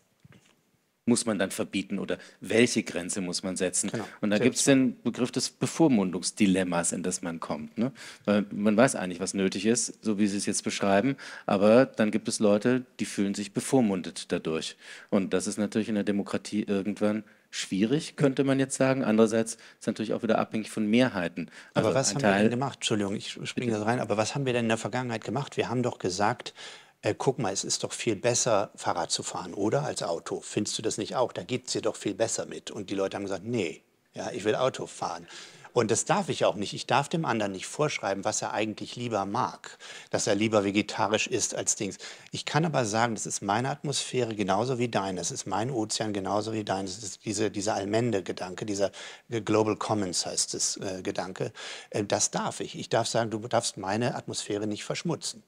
muss man dann verbieten oder welche Grenze muss man setzen? Genau. Und da gibt es den Begriff des Bevormundungsdilemmas, in das man kommt. Ne? Weil man weiß eigentlich, was nötig ist, so wie Sie es jetzt beschreiben, aber dann gibt es Leute, die fühlen sich bevormundet dadurch. Und das ist natürlich in der Demokratie irgendwann schwierig, könnte man jetzt sagen. Andererseits ist es natürlich auch wieder abhängig von Mehrheiten. Also aber was haben Teil wir denn gemacht? Entschuldigung, ich springe da rein. Aber was haben wir denn in der Vergangenheit gemacht? Wir haben doch gesagt, äh, guck mal, es ist doch viel besser, Fahrrad zu fahren, oder? Als Auto. Findest du das nicht auch? Da geht es dir doch viel besser mit. Und die Leute haben gesagt, nee, ja, ich will Auto fahren. Und das darf ich auch nicht. Ich darf dem anderen nicht vorschreiben, was er eigentlich lieber mag, dass er lieber vegetarisch ist als Dings. Ich kann aber sagen, das ist meine Atmosphäre genauso wie deine, das ist mein Ozean genauso wie dein, das ist diese, dieser Allmende-Gedanke, dieser Global Commons heißt es äh, Gedanke. Äh, das darf ich. Ich darf sagen, du darfst meine Atmosphäre nicht verschmutzen.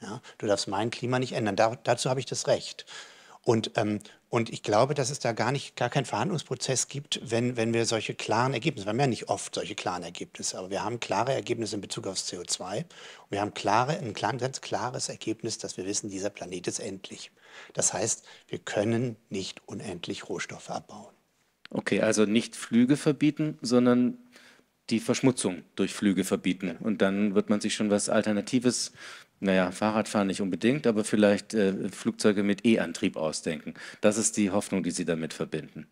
Ja? Du darfst mein Klima nicht ändern. Da, dazu habe ich das Recht. Und, ähm, und ich glaube, dass es da gar, nicht, gar keinen Verhandlungsprozess gibt, wenn, wenn wir solche klaren Ergebnisse, wir haben ja nicht oft solche klaren Ergebnisse, aber wir haben klare Ergebnisse in Bezug aufs CO2 und wir haben klare, ein ganz klares Ergebnis, dass wir wissen, dieser Planet ist endlich. Das heißt, wir können nicht unendlich Rohstoffe abbauen. Okay, also nicht Flüge verbieten, sondern die Verschmutzung durch Flüge verbieten. Und dann wird man sich schon was Alternatives naja, Fahrradfahren nicht unbedingt, aber vielleicht äh, Flugzeuge mit E-Antrieb ausdenken. Das ist die Hoffnung, die Sie damit verbinden.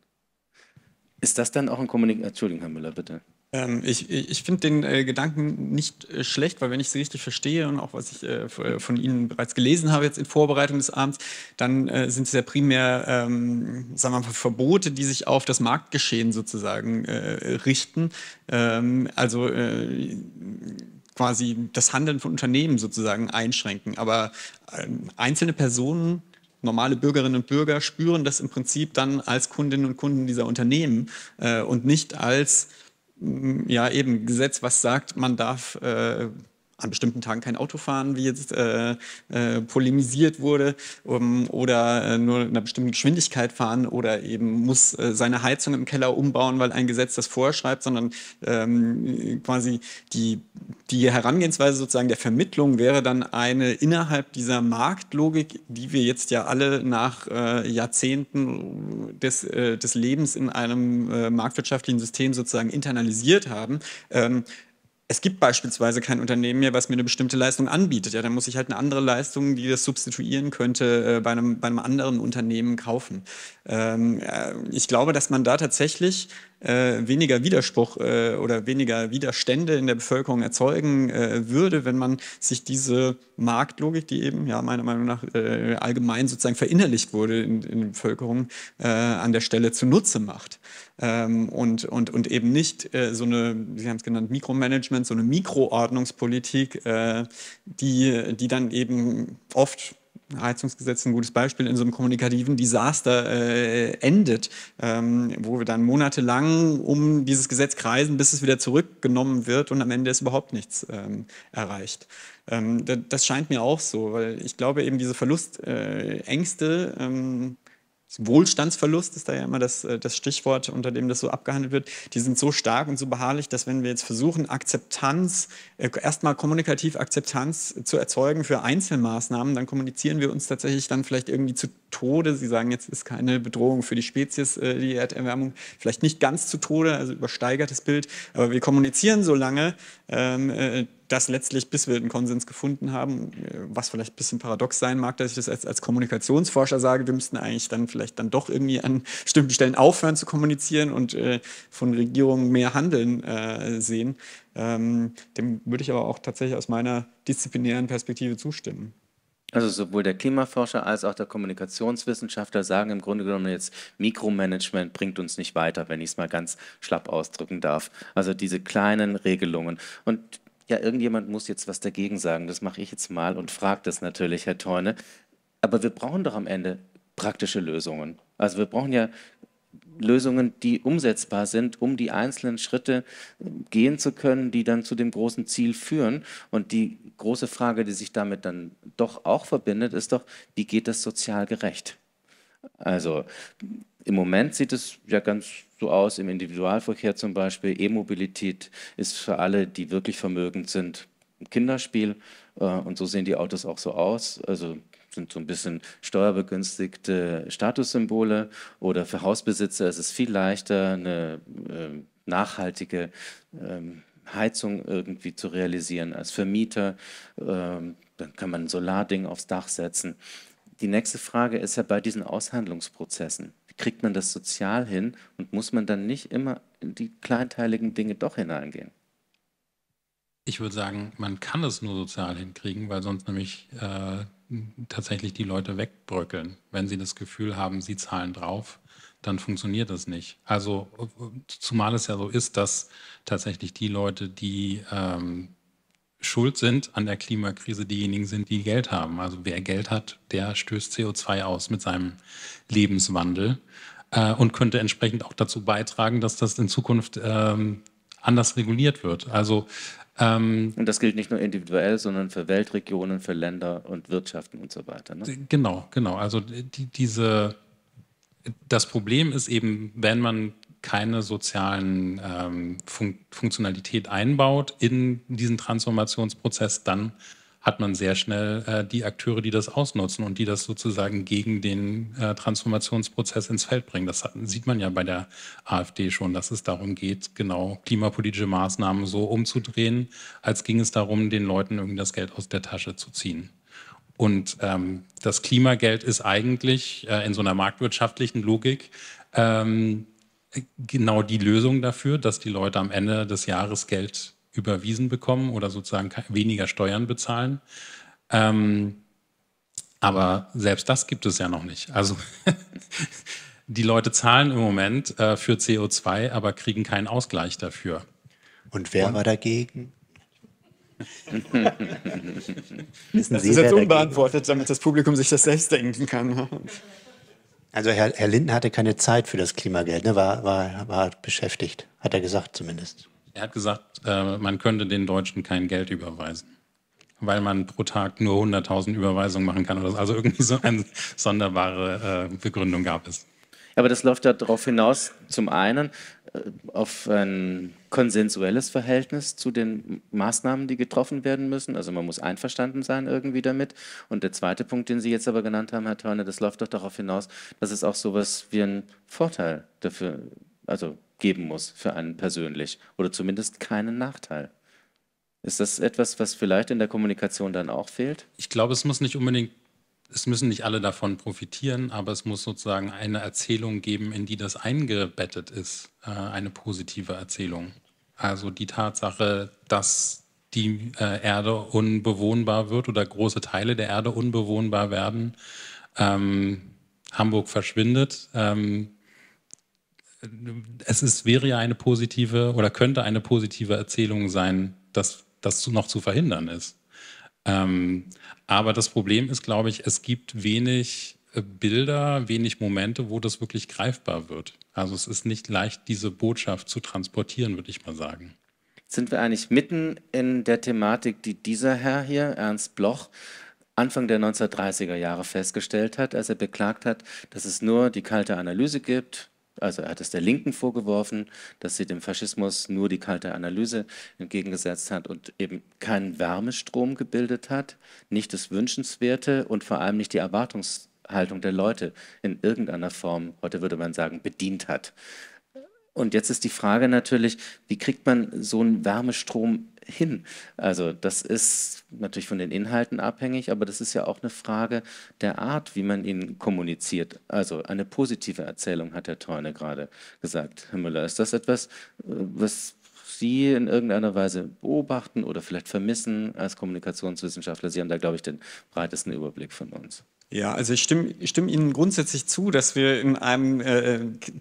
Ist das dann auch ein Kommunikation? Entschuldigung, Herr Müller, bitte. Ähm, ich, ich finde den äh, Gedanken nicht äh, schlecht, weil wenn ich es richtig verstehe und auch was ich äh, äh, von Ihnen bereits gelesen habe jetzt in Vorbereitung des Abends, dann äh, sind es ja primär ähm, sagen wir mal, Verbote, die sich auf das Marktgeschehen sozusagen äh, richten. Ähm, also quasi das Handeln von Unternehmen sozusagen einschränken. Aber ähm, einzelne Personen, normale Bürgerinnen und Bürger spüren das im Prinzip dann als Kundinnen und Kunden dieser Unternehmen äh, und nicht als ja eben Gesetz, was sagt, man darf äh, an bestimmten Tagen kein Auto fahren, wie jetzt äh, äh, polemisiert wurde, um, ähm, oder äh, nur in einer bestimmten Geschwindigkeit fahren oder eben muss äh, seine Heizung im Keller umbauen, weil ein Gesetz das vorschreibt, sondern ähm, quasi die, die Herangehensweise sozusagen der Vermittlung wäre dann eine innerhalb dieser Marktlogik, die wir jetzt ja alle nach äh, Jahrzehnten des, äh, des Lebens in einem marktwirtschaftlichen System sozusagen internalisiert haben, ähm, es gibt beispielsweise kein Unternehmen mehr, was mir eine bestimmte Leistung anbietet. Ja, dann muss ich halt eine andere Leistung, die das substituieren könnte, äh, bei, einem, bei einem anderen Unternehmen kaufen. Ähm, äh, ich glaube, dass man da tatsächlich äh, weniger Widerspruch äh, oder weniger Widerstände in der Bevölkerung erzeugen äh, würde, wenn man sich diese Marktlogik, die eben ja meiner Meinung nach äh, allgemein sozusagen verinnerlicht wurde in, in der Bevölkerung, an der Stelle zunutze macht ähm, und, und, und eben nicht äh, so eine, Sie haben es genannt, Mikromanagement, so eine Mikroordnungspolitik, äh, die, die dann eben oft Heizungsgesetz ein gutes Beispiel in so einem kommunikativen Desaster äh, endet, ähm, wo wir dann monatelang um dieses Gesetz kreisen, bis es wieder zurückgenommen wird und am Ende ist überhaupt nichts ähm, erreicht. Ähm, das scheint mir auch so, weil ich glaube eben diese Verlustängste ähm, Wohlstandsverlust ist da ja immer das, äh, das Stichwort, unter dem das so abgehandelt wird, die sind so stark und so beharrlich, dass wenn wir jetzt versuchen, Akzeptanz, äh, erstmal kommunikativ Akzeptanz zu erzeugen für Einzelmaßnahmen, dann kommunizieren wir uns tatsächlich dann vielleicht irgendwie zu Tode. Sie sagen, jetzt ist keine Bedrohung für die Spezies, äh, die Erderwärmung, vielleicht nicht ganz zu Tode, also übersteigertes Bild, aber wir kommunizieren so lange, ähm, dass letztlich, bis wir einen Konsens gefunden haben, äh, was vielleicht ein bisschen paradox sein mag, dass ich das als, als Kommunikationsforscher sage, wir müssten eigentlich dann vielleicht dann doch irgendwie an bestimmten Stellen aufhören zu kommunizieren und äh, von Regierungen mehr Handeln äh, sehen. Ähm, dem würde ich aber auch tatsächlich aus meiner disziplinären Perspektive zustimmen. Also sowohl der Klimaforscher als auch der Kommunikationswissenschaftler sagen im Grunde genommen jetzt, Mikromanagement bringt uns nicht weiter, wenn ich es mal ganz schlapp ausdrücken darf. Also diese kleinen Regelungen. Und ja, irgendjemand muss jetzt was dagegen sagen, das mache ich jetzt mal und frage das natürlich, Herr Theune. Aber wir brauchen doch am Ende praktische Lösungen. Also wir brauchen ja Lösungen, die umsetzbar sind, um die einzelnen Schritte gehen zu können, die dann zu dem großen Ziel führen. Und die große Frage, die sich damit dann doch auch verbindet, ist doch, wie geht das sozial gerecht? Also im Moment sieht es ja ganz so aus, im Individualverkehr zum Beispiel. E-Mobilität ist für alle, die wirklich vermögend sind, ein Kinderspiel. Äh, und so sehen die Autos auch so aus. Also sind so ein bisschen steuerbegünstigte Statussymbole. Oder für Hausbesitzer ist es viel leichter, eine ähm, nachhaltige ähm, Heizung irgendwie zu realisieren. Als Vermieter ähm, dann kann man ein Solarding aufs Dach setzen. Die nächste Frage ist ja bei diesen Aushandlungsprozessen kriegt man das sozial hin und muss man dann nicht immer in die kleinteiligen Dinge doch hineingehen? Ich würde sagen, man kann es nur sozial hinkriegen, weil sonst nämlich äh, tatsächlich die Leute wegbröckeln. Wenn sie das Gefühl haben, sie zahlen drauf, dann funktioniert das nicht. Also äh, zumal es ja so ist, dass tatsächlich die Leute, die ähm, schuld sind an der Klimakrise diejenigen sind, die Geld haben. Also wer Geld hat, der stößt CO2 aus mit seinem Lebenswandel äh, und könnte entsprechend auch dazu beitragen, dass das in Zukunft ähm, anders reguliert wird. Also ähm, und das gilt nicht nur individuell, sondern für Weltregionen, für Länder und Wirtschaften und so weiter. Ne? Genau, genau. Also die, diese das Problem ist eben, wenn man keine sozialen ähm, Fun Funktionalität einbaut in diesen Transformationsprozess, dann hat man sehr schnell äh, die Akteure, die das ausnutzen und die das sozusagen gegen den äh, Transformationsprozess ins Feld bringen. Das hat, sieht man ja bei der AfD schon, dass es darum geht, genau klimapolitische Maßnahmen so umzudrehen, als ging es darum, den Leuten irgendwie das Geld aus der Tasche zu ziehen. Und ähm, das Klimageld ist eigentlich äh, in so einer marktwirtschaftlichen Logik ähm, genau die Lösung dafür, dass die Leute am Ende des Jahres Geld überwiesen bekommen oder sozusagen weniger Steuern bezahlen. Ähm, aber selbst das gibt es ja noch nicht. Also die Leute zahlen im Moment äh, für CO2, aber kriegen keinen Ausgleich dafür. Und wer Und? war dagegen? Wissen das Sie, ist jetzt unbeantwortet, damit das Publikum sich das selbst denken kann. Also Herr, Herr Linden hatte keine Zeit für das Klimageld, ne? war, war, war beschäftigt, hat er gesagt zumindest. Er hat gesagt, äh, man könnte den Deutschen kein Geld überweisen, weil man pro Tag nur 100.000 Überweisungen machen kann. Oder so. Also irgendwie so eine sonderbare äh, Begründung gab es. Aber das läuft ja darauf hinaus, zum einen, auf ein konsensuelles Verhältnis zu den Maßnahmen, die getroffen werden müssen. Also man muss einverstanden sein irgendwie damit. Und der zweite Punkt, den Sie jetzt aber genannt haben, Herr Törner, das läuft doch darauf hinaus, dass es auch sowas wie einen Vorteil dafür also geben muss für einen persönlich oder zumindest keinen Nachteil. Ist das etwas, was vielleicht in der Kommunikation dann auch fehlt? Ich glaube, es muss nicht unbedingt es müssen nicht alle davon profitieren, aber es muss sozusagen eine Erzählung geben, in die das eingebettet ist, äh, eine positive Erzählung. Also die Tatsache, dass die äh, Erde unbewohnbar wird oder große Teile der Erde unbewohnbar werden, ähm, Hamburg verschwindet. Ähm, es ist, wäre ja eine positive oder könnte eine positive Erzählung sein, dass das noch zu verhindern ist. Ähm, aber das Problem ist, glaube ich, es gibt wenig äh, Bilder, wenig Momente, wo das wirklich greifbar wird. Also es ist nicht leicht, diese Botschaft zu transportieren, würde ich mal sagen. Sind wir eigentlich mitten in der Thematik, die dieser Herr hier, Ernst Bloch, Anfang der 1930er Jahre festgestellt hat, als er beklagt hat, dass es nur die kalte Analyse gibt, also er hat es der Linken vorgeworfen, dass sie dem Faschismus nur die kalte Analyse entgegengesetzt hat und eben keinen Wärmestrom gebildet hat, nicht das Wünschenswerte und vor allem nicht die Erwartungshaltung der Leute in irgendeiner Form, heute würde man sagen, bedient hat. Und jetzt ist die Frage natürlich, wie kriegt man so einen Wärmestrom hin? Also das ist natürlich von den Inhalten abhängig, aber das ist ja auch eine Frage der Art, wie man ihn kommuniziert. Also eine positive Erzählung, hat Herr Teune gerade gesagt. Herr Müller, ist das etwas, äh, was Sie in irgendeiner Weise beobachten oder vielleicht vermissen als Kommunikationswissenschaftler? Sie haben da, glaube ich, den breitesten Überblick von uns. Ja, also ich stimme, ich stimme Ihnen grundsätzlich zu, dass wir in einem äh,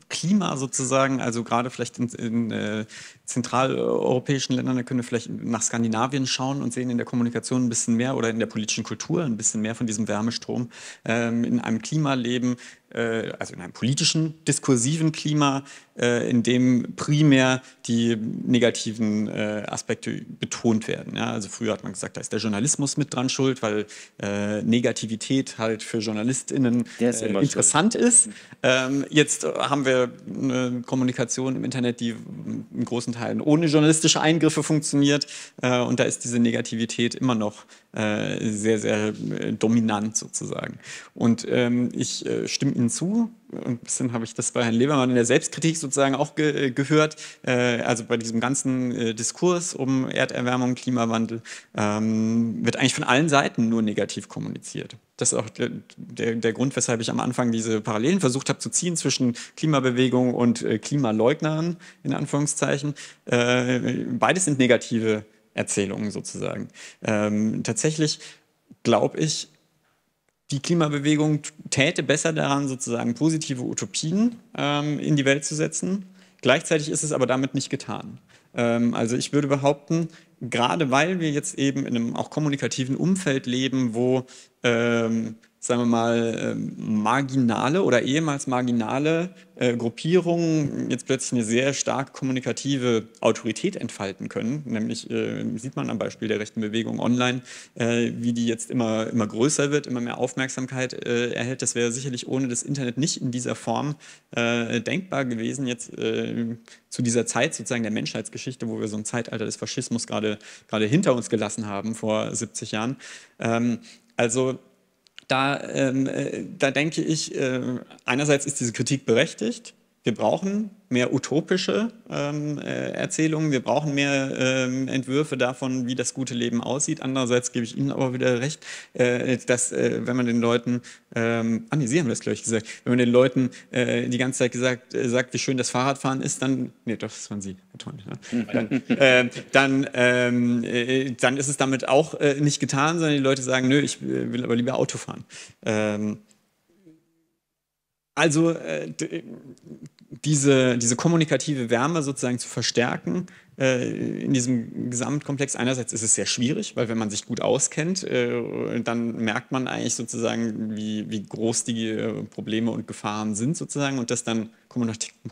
Klima sozusagen, also gerade vielleicht in, in, äh, zentraleuropäischen Ländern, da können wir vielleicht nach Skandinavien schauen und sehen in der Kommunikation ein bisschen mehr oder in der politischen Kultur ein bisschen mehr von diesem Wärmestrom. Ähm, in einem Klimaleben, äh, also in einem politischen, diskursiven Klima, äh, in dem primär die negativen äh, Aspekte betont werden. Ja? Also früher hat man gesagt, da ist der Journalismus mit dran schuld, weil äh, Negativität halt für JournalistInnen ist äh, interessant schuld. ist. Ähm, jetzt haben wir eine Kommunikation im Internet, die einen großen Teil Teilen ohne journalistische Eingriffe funktioniert. Äh, und da ist diese Negativität immer noch äh, sehr, sehr äh, dominant sozusagen. Und ähm, ich äh, stimme Ihnen zu. Ein bisschen habe ich das bei Herrn Lebermann in der Selbstkritik sozusagen auch ge äh, gehört. Äh, also bei diesem ganzen Diskurs um Erderwärmung, Klimawandel ähm, wird eigentlich von allen Seiten nur negativ kommuniziert. Das ist auch der, der, der Grund, weshalb ich am Anfang diese Parallelen versucht habe zu ziehen zwischen Klimabewegung und Klimaleugnern, in Anführungszeichen. beides sind negative äh, Erzählungen sozusagen. Ähm, tatsächlich glaube ich, die Klimabewegung täte besser daran, sozusagen positive Utopien ähm, in die Welt zu setzen. Gleichzeitig ist es aber damit nicht getan. Ähm, also ich würde behaupten, gerade weil wir jetzt eben in einem auch kommunikativen Umfeld leben, wo ähm, sagen wir mal, ähm, marginale oder ehemals marginale äh, Gruppierungen jetzt plötzlich eine sehr stark kommunikative Autorität entfalten können. Nämlich äh, sieht man am Beispiel der rechten Bewegung online, äh, wie die jetzt immer, immer größer wird, immer mehr Aufmerksamkeit äh, erhält. Das wäre sicherlich ohne das Internet nicht in dieser Form äh, denkbar gewesen, jetzt äh, zu dieser Zeit sozusagen der Menschheitsgeschichte, wo wir so ein Zeitalter des Faschismus gerade, gerade hinter uns gelassen haben vor 70 Jahren. Ähm, also da, ähm, äh, da denke ich, äh, einerseits ist diese Kritik berechtigt, wir brauchen mehr utopische ähm, äh, Erzählungen, wir brauchen mehr ähm, Entwürfe davon, wie das gute Leben aussieht. Andererseits gebe ich Ihnen aber wieder recht, äh, dass äh, wenn man den Leuten, ähm, ah nee, Sie haben das glaube ich gesagt, wenn man den Leuten äh, die ganze Zeit gesagt, äh, sagt, wie schön das Fahrradfahren ist, dann, nee, doch, das waren Sie, toll, ne? dann, äh, dann, ähm, dann ist es damit auch nicht getan, sondern die Leute sagen, nö, ich will aber lieber Auto fahren. Ähm, also äh, äh, diese, diese kommunikative Wärme sozusagen zu verstärken, äh, in diesem Gesamtkomplex. Einerseits ist es sehr schwierig, weil wenn man sich gut auskennt, äh, dann merkt man eigentlich sozusagen, wie, wie groß die äh, Probleme und Gefahren sind sozusagen und das dann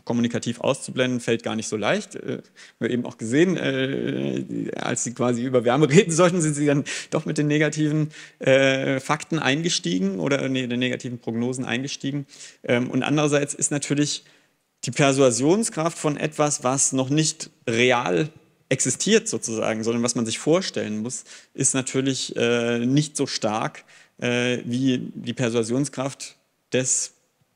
kommunikativ auszublenden, fällt gar nicht so leicht. Äh, wir eben auch gesehen, äh, als sie quasi über Wärme reden sollten, sind sie dann doch mit den negativen äh, Fakten eingestiegen oder nee, den negativen Prognosen eingestiegen. Ähm, und andererseits ist natürlich die Persuasionskraft von etwas, was noch nicht real existiert sozusagen, sondern was man sich vorstellen muss, ist natürlich äh, nicht so stark äh, wie die Persuasionskraft des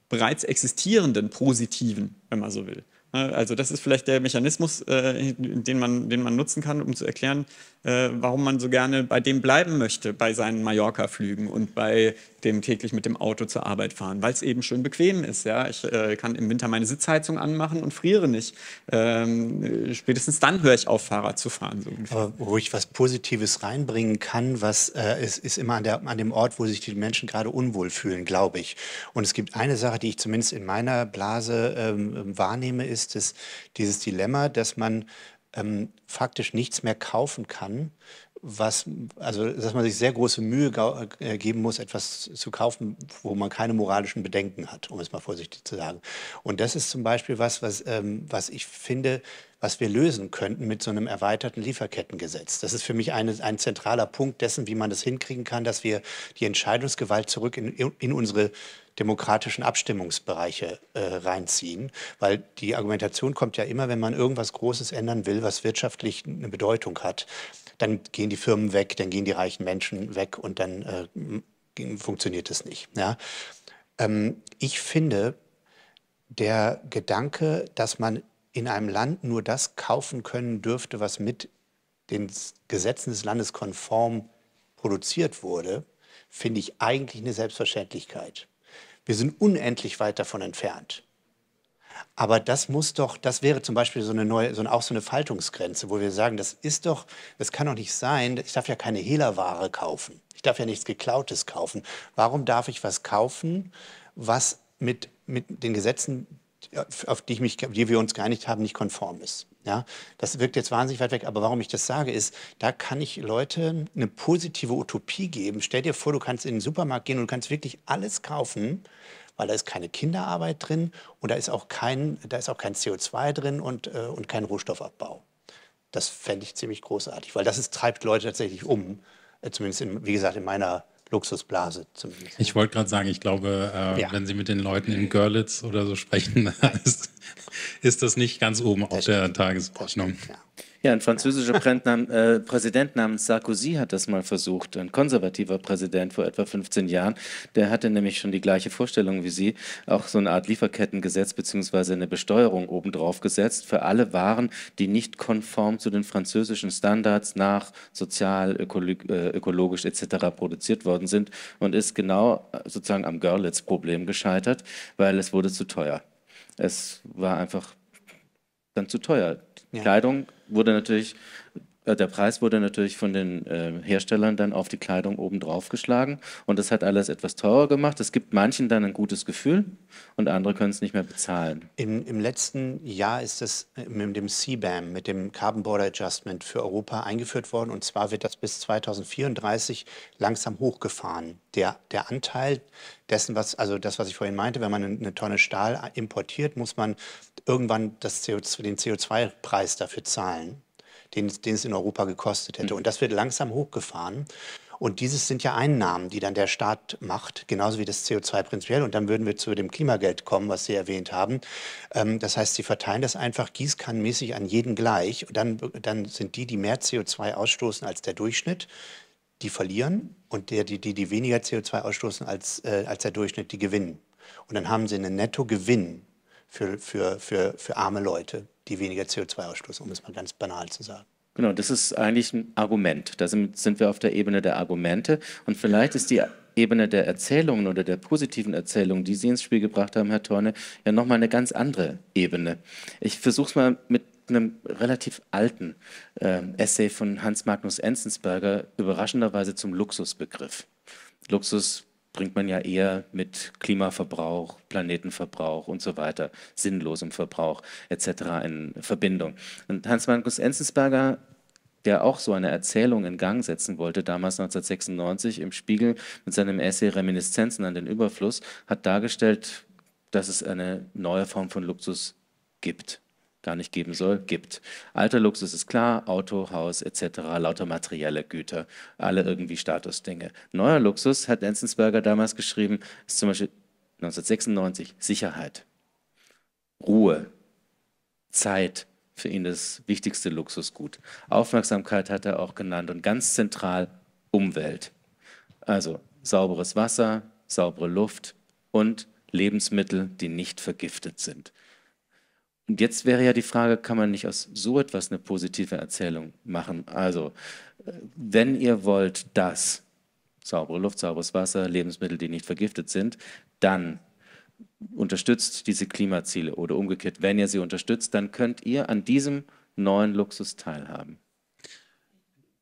bereits existierenden Positiven, wenn man so will. Also das ist vielleicht der Mechanismus, äh, den, man, den man nutzen kann, um zu erklären, äh, warum man so gerne bei dem bleiben möchte, bei seinen Mallorca-Flügen und bei dem täglich mit dem Auto zur Arbeit fahren, weil es eben schön bequem ist. Ja? Ich äh, kann im Winter meine Sitzheizung anmachen und friere nicht. Ähm, äh, spätestens dann höre ich auf, Fahrrad zu fahren. So Aber wo ich was Positives reinbringen kann, was äh, ist, ist immer an, der, an dem Ort, wo sich die Menschen gerade unwohl fühlen, glaube ich. Und es gibt eine Sache, die ich zumindest in meiner Blase ähm, wahrnehme, ist dass dieses Dilemma, dass man ähm, faktisch nichts mehr kaufen kann, was, also dass man sich sehr große Mühe äh, geben muss, etwas zu kaufen, wo man keine moralischen Bedenken hat, um es mal vorsichtig zu sagen. Und das ist zum Beispiel was, was, ähm, was ich finde, was wir lösen könnten mit so einem erweiterten Lieferkettengesetz. Das ist für mich eine, ein zentraler Punkt dessen, wie man das hinkriegen kann, dass wir die Entscheidungsgewalt zurück in, in unsere demokratischen Abstimmungsbereiche äh, reinziehen. Weil die Argumentation kommt ja immer, wenn man irgendwas Großes ändern will, was wirtschaftlich eine Bedeutung hat, dann gehen die Firmen weg, dann gehen die reichen Menschen weg und dann äh, funktioniert es nicht. Ja? Ähm, ich finde, der Gedanke, dass man in einem Land nur das kaufen können dürfte, was mit den Gesetzen des Landes konform produziert wurde, finde ich eigentlich eine Selbstverständlichkeit. Wir sind unendlich weit davon entfernt. Aber das muss doch, das wäre zum Beispiel so eine neue, so auch so eine Faltungsgrenze, wo wir sagen, das ist doch, das kann doch nicht sein, ich darf ja keine Hehlerware kaufen. Ich darf ja nichts Geklautes kaufen. Warum darf ich was kaufen, was mit, mit den Gesetzen, auf die, ich mich, die wir uns geeinigt haben, nicht konform ist? Ja, das wirkt jetzt wahnsinnig weit weg, aber warum ich das sage, ist, da kann ich Leute eine positive Utopie geben. Stell dir vor, du kannst in den Supermarkt gehen und kannst wirklich alles kaufen, weil da ist keine Kinderarbeit drin und da ist auch kein, da ist auch kein CO2 drin und, äh, und kein Rohstoffabbau. Das fände ich ziemlich großartig, weil das ist, treibt Leute tatsächlich um, äh, zumindest in, wie gesagt in meiner Luxusblase zumindest. Ich wollte gerade sagen, ich glaube, äh, ja. wenn Sie mit den Leuten in Görlitz oder so sprechen, ist, ist das nicht ganz oben das auf stimmt. der Tagesordnung. Ja. Ja, ein französischer nam, äh, Präsident namens Sarkozy hat das mal versucht, ein konservativer Präsident vor etwa 15 Jahren. Der hatte nämlich schon die gleiche Vorstellung wie Sie, auch so eine Art Lieferkettengesetz bzw. eine Besteuerung obendrauf gesetzt für alle Waren, die nicht konform zu den französischen Standards nach sozial, ökolo äh, ökologisch etc. produziert worden sind und ist genau äh, sozusagen am Görlitz-Problem gescheitert, weil es wurde zu teuer. Es war einfach dann zu teuer. Ja. Kleidung wurde natürlich äh, der Preis wurde natürlich von den äh, Herstellern dann auf die Kleidung oben drauf geschlagen und das hat alles etwas teurer gemacht. Es gibt manchen dann ein gutes Gefühl und andere können es nicht mehr bezahlen. Im, Im, letzten Jahr ist das äh, mit dem CBAM, mit dem Carbon Border Adjustment für Europa eingeführt worden und zwar wird das bis 2034 langsam hochgefahren. Der, der Anteil dessen, was, also das, was ich vorhin meinte, wenn man eine Tonne Stahl importiert, muss man irgendwann CO2, den CO2-Preis dafür zahlen den, den es in Europa gekostet hätte. Mhm. Und das wird langsam hochgefahren. Und dieses sind ja Einnahmen, die dann der Staat macht, genauso wie das CO2 prinzipiell. Und dann würden wir zu dem Klimageld kommen, was Sie erwähnt haben. Ähm, das heißt, Sie verteilen das einfach gießkannenmäßig an jeden gleich. Und dann, dann sind die, die mehr CO2 ausstoßen als der Durchschnitt, die verlieren. Und der, die, die, die weniger CO2 ausstoßen als, äh, als der Durchschnitt, die gewinnen. Und dann haben Sie einen Nettogewinn für, für, für, für arme Leute, die weniger CO2 ausstoßen, um es mal ganz banal zu sagen. Genau, das ist eigentlich ein Argument. Da sind, sind wir auf der Ebene der Argumente. Und vielleicht ist die Ebene der Erzählungen oder der positiven Erzählungen, die Sie ins Spiel gebracht haben, Herr Torne, ja nochmal eine ganz andere Ebene. Ich versuche es mal mit einem relativ alten äh, Essay von Hans Magnus Enzensberger, überraschenderweise zum Luxusbegriff. Luxus bringt man ja eher mit Klimaverbrauch, Planetenverbrauch und so weiter, sinnlosem Verbrauch etc. in Verbindung. Und Hans-Markus Enzensberger der auch so eine Erzählung in Gang setzen wollte, damals 1996 im Spiegel mit seinem Essay Reminiszenzen an den Überfluss, hat dargestellt, dass es eine neue Form von Luxus gibt gar nicht geben soll, gibt. Alter Luxus ist klar, Auto, Haus etc., lauter materielle Güter, alle irgendwie Statusdinge. Neuer Luxus, hat Enzensberger damals geschrieben, ist zum Beispiel 1996 Sicherheit, Ruhe, Zeit, für ihn das wichtigste Luxusgut. Aufmerksamkeit hat er auch genannt und ganz zentral Umwelt. Also sauberes Wasser, saubere Luft und Lebensmittel, die nicht vergiftet sind. Und jetzt wäre ja die Frage, kann man nicht aus so etwas eine positive Erzählung machen? Also, äh, wenn ihr wollt, dass saubere Luft, sauberes Wasser, Lebensmittel, die nicht vergiftet sind, dann unterstützt diese Klimaziele oder umgekehrt, wenn ihr sie unterstützt, dann könnt ihr an diesem neuen Luxus teilhaben.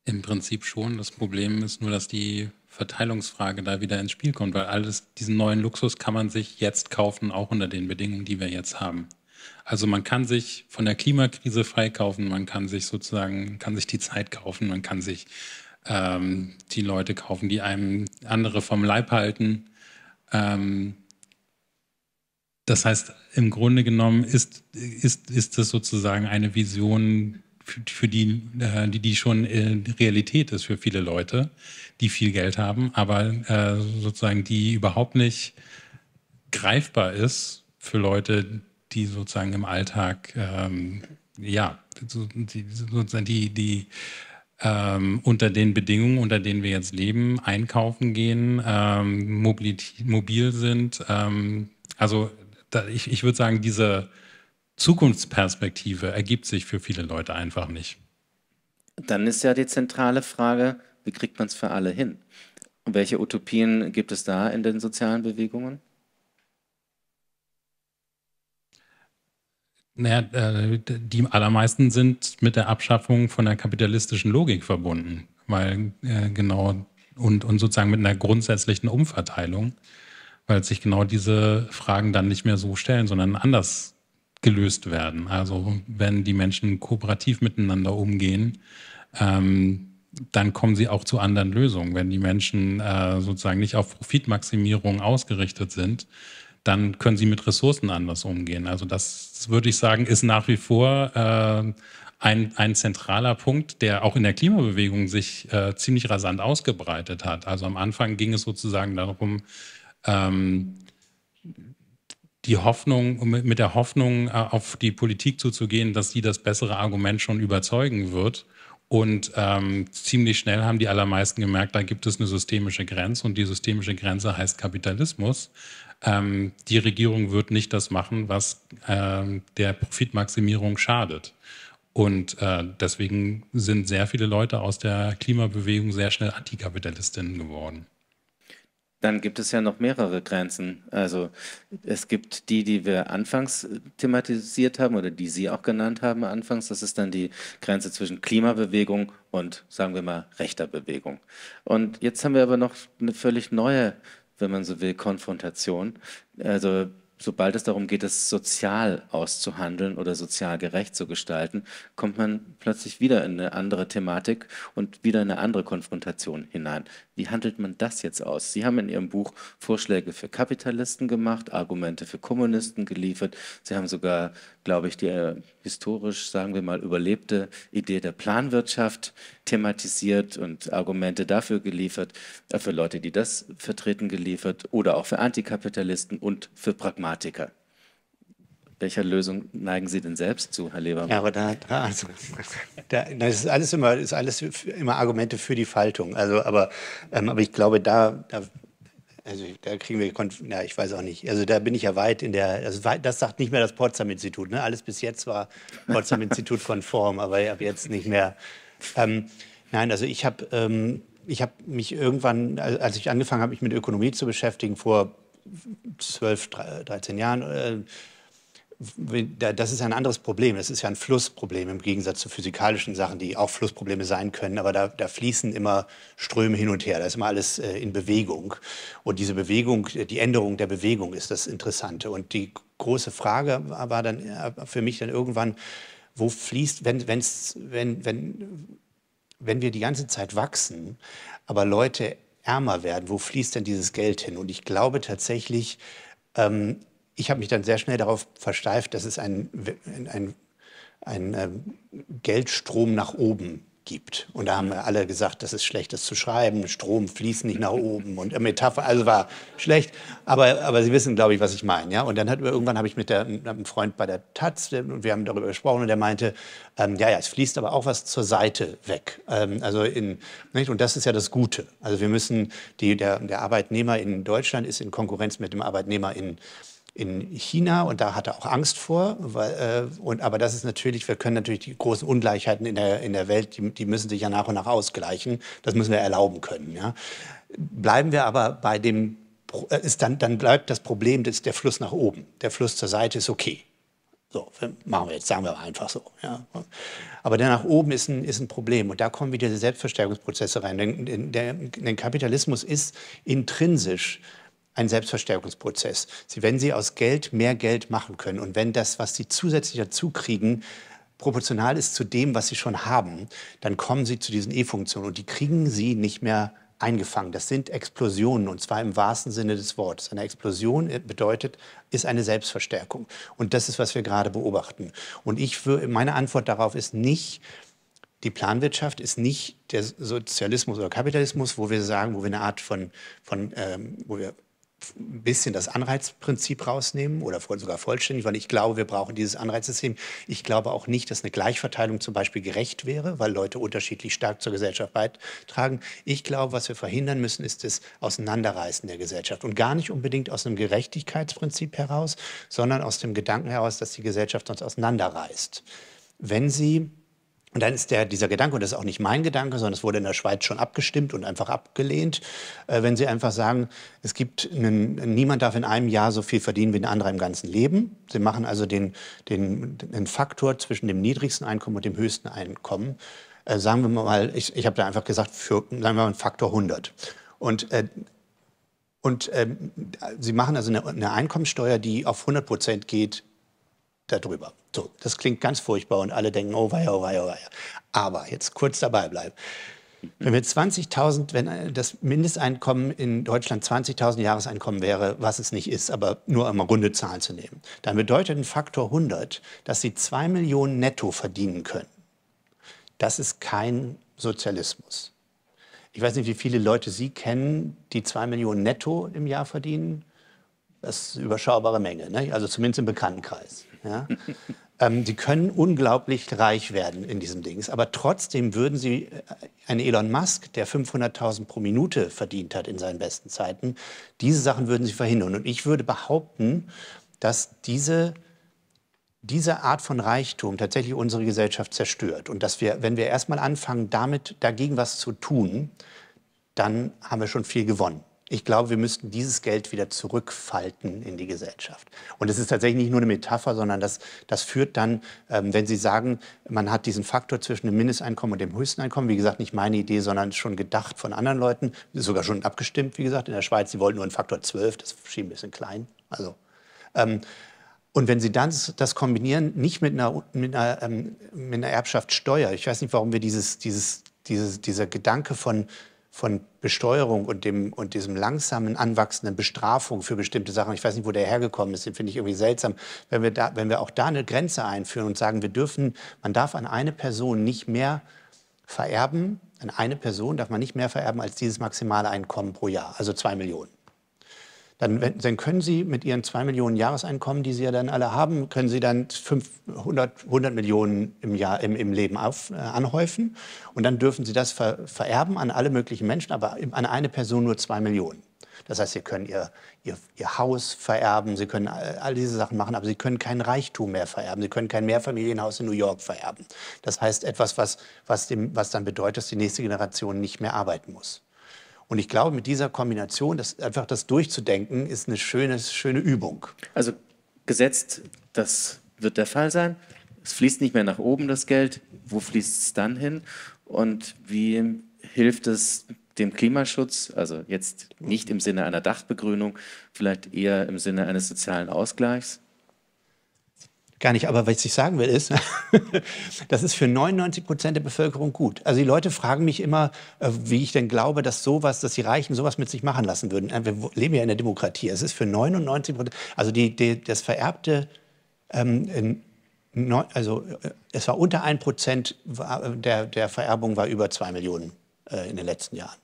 Im Prinzip schon. Das Problem ist nur, dass die Verteilungsfrage da wieder ins Spiel kommt, weil alles diesen neuen Luxus kann man sich jetzt kaufen, auch unter den Bedingungen, die wir jetzt haben. Also man kann sich von der Klimakrise freikaufen, man kann sich sozusagen, kann sich die Zeit kaufen, man kann sich ähm, die Leute kaufen, die einem andere vom Leib halten. Ähm, das heißt, im Grunde genommen ist, ist, ist das sozusagen eine Vision, für, für die, äh, die, die schon äh, Realität ist für viele Leute, die viel Geld haben, aber äh, sozusagen die überhaupt nicht greifbar ist für Leute, die sozusagen im Alltag, ähm, ja, sozusagen die, die ähm, unter den Bedingungen, unter denen wir jetzt leben, einkaufen gehen, ähm, mobil, mobil sind. Ähm, also da, ich, ich würde sagen, diese Zukunftsperspektive ergibt sich für viele Leute einfach nicht. Dann ist ja die zentrale Frage, wie kriegt man es für alle hin? Und welche Utopien gibt es da in den sozialen Bewegungen? Naja, äh, die allermeisten sind mit der Abschaffung von der kapitalistischen Logik verbunden, weil äh, genau und, und sozusagen mit einer grundsätzlichen Umverteilung, weil sich genau diese Fragen dann nicht mehr so stellen, sondern anders gelöst werden. Also wenn die Menschen kooperativ miteinander umgehen, ähm, dann kommen sie auch zu anderen Lösungen. Wenn die Menschen äh, sozusagen nicht auf Profitmaximierung ausgerichtet sind, dann können sie mit Ressourcen anders umgehen. Also das würde ich sagen, ist nach wie vor äh, ein, ein zentraler Punkt, der auch in der Klimabewegung sich äh, ziemlich rasant ausgebreitet hat. Also am Anfang ging es sozusagen darum, ähm, die Hoffnung, mit der Hoffnung äh, auf die Politik zuzugehen, dass sie das bessere Argument schon überzeugen wird. Und ähm, ziemlich schnell haben die allermeisten gemerkt, da gibt es eine systemische Grenze und die systemische Grenze heißt Kapitalismus ähm, die Regierung wird nicht das machen, was ähm, der Profitmaximierung schadet. Und äh, deswegen sind sehr viele Leute aus der Klimabewegung sehr schnell Antikapitalistinnen geworden. Dann gibt es ja noch mehrere Grenzen. Also es gibt die, die wir anfangs thematisiert haben oder die Sie auch genannt haben anfangs. Das ist dann die Grenze zwischen Klimabewegung und, sagen wir mal, rechter Bewegung. Und jetzt haben wir aber noch eine völlig neue wenn man so will, Konfrontation. Also sobald es darum geht, es sozial auszuhandeln oder sozial gerecht zu gestalten, kommt man plötzlich wieder in eine andere Thematik und wieder in eine andere Konfrontation hinein. Wie handelt man das jetzt aus? Sie haben in Ihrem Buch Vorschläge für Kapitalisten gemacht, Argumente für Kommunisten geliefert. Sie haben sogar glaube ich, die äh, historisch, sagen wir mal, überlebte Idee der Planwirtschaft thematisiert und Argumente dafür geliefert, äh, für Leute, die das vertreten, geliefert oder auch für Antikapitalisten und für Pragmatiker. Welcher Lösung neigen Sie denn selbst zu, Herr Lebermann? Ja, aber da, da, also, da das ist alles immer, ist alles immer Argumente für die Faltung. Also, aber, ähm, aber ich glaube, da, da also da kriegen wir, ja, ich weiß auch nicht. Also da bin ich ja weit in der, also das sagt nicht mehr das Potsdam-Institut. Ne? Alles bis jetzt war Potsdam-Institut konform, aber ab jetzt nicht mehr. Ähm, nein, also ich habe ähm, hab mich irgendwann, als ich angefangen habe, mich mit Ökonomie zu beschäftigen, vor 12, 13 Jahren, äh, das ist ein anderes Problem. Das ist ja ein Flussproblem im Gegensatz zu physikalischen Sachen, die auch Flussprobleme sein können. Aber da, da fließen immer Ströme hin und her. Da ist immer alles äh, in Bewegung. Und diese Bewegung, äh, die Änderung der Bewegung ist das Interessante. Und die große Frage war dann äh, für mich dann irgendwann, wo fließt, wenn, wenn's, wenn, wenn, wenn wir die ganze Zeit wachsen, aber Leute ärmer werden, wo fließt denn dieses Geld hin? Und ich glaube tatsächlich, ähm, ich habe mich dann sehr schnell darauf versteift, dass es einen ein, ein, äh, Geldstrom nach oben gibt. Und da haben wir mhm. alle gesagt, das ist schlecht, das zu schreiben. Strom fließt nicht nach oben und Metapher, also war schlecht. Aber, aber Sie wissen, glaube ich, was ich meine. Ja? Und dann hatten irgendwann habe ich mit, der, mit einem Freund bei der Taz, und wir haben darüber gesprochen, und der meinte, ähm, ja, ja, es fließt aber auch was zur Seite weg. Ähm, also in, nicht? Und das ist ja das Gute. Also wir müssen, die, der, der Arbeitnehmer in Deutschland ist in Konkurrenz mit dem Arbeitnehmer in, Deutschland in China und da hat er auch Angst vor. Weil, äh, und, aber das ist natürlich, wir können natürlich die großen Ungleichheiten in der, in der Welt, die, die müssen sich ja nach und nach ausgleichen. Das müssen wir erlauben können. Ja. Bleiben wir aber bei dem, äh, ist dann, dann bleibt das Problem, dass der Fluss nach oben. Der Fluss zur Seite ist okay. So, machen wir jetzt, sagen wir einfach so. Ja. Aber der nach oben ist ein, ist ein Problem. Und da kommen wieder diese Selbstverstärkungsprozesse rein. Denn, der, der Kapitalismus ist intrinsisch ein Selbstverstärkungsprozess. Sie, wenn Sie aus Geld mehr Geld machen können und wenn das, was Sie zusätzlich dazu kriegen, proportional ist zu dem, was Sie schon haben, dann kommen Sie zu diesen E-Funktionen und die kriegen Sie nicht mehr eingefangen. Das sind Explosionen und zwar im wahrsten Sinne des Wortes. Eine Explosion äh, bedeutet, ist eine Selbstverstärkung. Und das ist, was wir gerade beobachten. Und ich, meine Antwort darauf ist nicht, die Planwirtschaft ist nicht der Sozialismus oder Kapitalismus, wo wir sagen, wo wir eine Art von, von ähm, wo wir ein bisschen das Anreizprinzip rausnehmen oder sogar vollständig, weil ich glaube, wir brauchen dieses Anreizsystem. Ich glaube auch nicht, dass eine Gleichverteilung zum Beispiel gerecht wäre, weil Leute unterschiedlich stark zur Gesellschaft beitragen. Ich glaube, was wir verhindern müssen, ist das Auseinanderreißen der Gesellschaft und gar nicht unbedingt aus einem Gerechtigkeitsprinzip heraus, sondern aus dem Gedanken heraus, dass die Gesellschaft uns auseinanderreißt. Wenn sie und dann ist der, dieser Gedanke, und das ist auch nicht mein Gedanke, sondern es wurde in der Schweiz schon abgestimmt und einfach abgelehnt, äh, wenn Sie einfach sagen, es gibt einen, niemand darf in einem Jahr so viel verdienen wie ein anderer im ganzen Leben. Sie machen also den, den, den Faktor zwischen dem niedrigsten Einkommen und dem höchsten Einkommen. Äh, sagen wir mal, ich, ich habe da einfach gesagt, für, sagen wir mal Faktor 100. Und äh, und äh, sie machen also eine, eine Einkommensteuer, die auf 100 Prozent geht darüber. So, das klingt ganz furchtbar und alle denken, oh weia, oh weia, oh weia. Aber jetzt kurz dabei bleiben. Wenn wir 20.000, wenn äh, das Mindesteinkommen in Deutschland 20.000 Jahreseinkommen wäre, was es nicht ist, aber nur einmal runde Zahlen zu nehmen, dann bedeutet ein Faktor 100, dass sie 2 Millionen netto verdienen können. Das ist kein Sozialismus. Ich weiß nicht, wie viele Leute Sie kennen, die 2 Millionen netto im Jahr verdienen. Das ist eine überschaubare Menge, ne? also zumindest im Bekanntenkreis. Ja? ähm, die können unglaublich reich werden in diesem Dings. Aber trotzdem würden sie äh, einen Elon Musk, der 500.000 pro Minute verdient hat in seinen besten Zeiten, diese Sachen würden sie verhindern. Und ich würde behaupten, dass diese diese Art von Reichtum tatsächlich unsere Gesellschaft zerstört und dass wir, wenn wir erstmal anfangen, damit dagegen was zu tun, dann haben wir schon viel gewonnen. Ich glaube, wir müssten dieses Geld wieder zurückfalten in die Gesellschaft. Und es ist tatsächlich nicht nur eine Metapher, sondern das, das führt dann, ähm, wenn Sie sagen, man hat diesen Faktor zwischen dem Mindesteinkommen und dem höchsten Einkommen, wie gesagt, nicht meine Idee, sondern schon gedacht von anderen Leuten, sogar schon abgestimmt, wie gesagt, in der Schweiz, sie wollten nur einen Faktor 12, das schien ein bisschen klein. Also, ähm, und wenn Sie dann das kombinieren, nicht mit einer, mit einer, ähm, mit einer Erbschaftssteuer, ich weiß nicht, warum wir dieses, dieses, dieses, dieser Gedanke von von Besteuerung und, dem, und diesem langsamen anwachsenden Bestrafung für bestimmte Sachen. Ich weiß nicht, wo der hergekommen ist, den finde ich irgendwie seltsam. Wenn wir, da, wenn wir auch da eine Grenze einführen und sagen, wir dürfen, man darf an eine Person nicht mehr vererben, an eine Person darf man nicht mehr vererben als dieses maximale Einkommen pro Jahr, also zwei Millionen. Dann, dann, können Sie mit Ihren 2 Millionen Jahreseinkommen, die Sie ja dann alle haben, können Sie dann 500, 100 Millionen im, Jahr, im, im Leben auf, äh, anhäufen. Und dann dürfen Sie das ver, vererben an alle möglichen Menschen, aber an eine Person nur 2 Millionen. Das heißt, Sie können ihr, ihr, ihr, Haus vererben, Sie können äh, all diese Sachen machen, aber Sie können kein Reichtum mehr vererben, Sie können kein Mehrfamilienhaus in New York vererben. Das heißt etwas, was, was, dem, was dann bedeutet, dass die nächste Generation nicht mehr arbeiten muss. Und ich glaube, mit dieser Kombination, das, einfach das durchzudenken, ist eine schöne, schöne Übung. Also gesetzt, das wird der Fall sein. Es fließt nicht mehr nach oben, das Geld. Wo fließt es dann hin? Und wie hilft es dem Klimaschutz, also jetzt nicht im Sinne einer Dachbegrünung, vielleicht eher im Sinne eines sozialen Ausgleichs? gar nicht. Aber was ich sagen will, ist, das ist für 99 Prozent der Bevölkerung gut. Also die Leute fragen mich immer, äh, wie ich denn glaube, dass sowas, dass die Reichen sowas mit sich machen lassen würden. Äh, wir leben ja in der Demokratie. Es ist für 99 Prozent, also die, die, das vererbte, ähm, neun, also äh, es war unter 1 Prozent der, der Vererbung war über 2 Millionen äh, in den letzten Jahren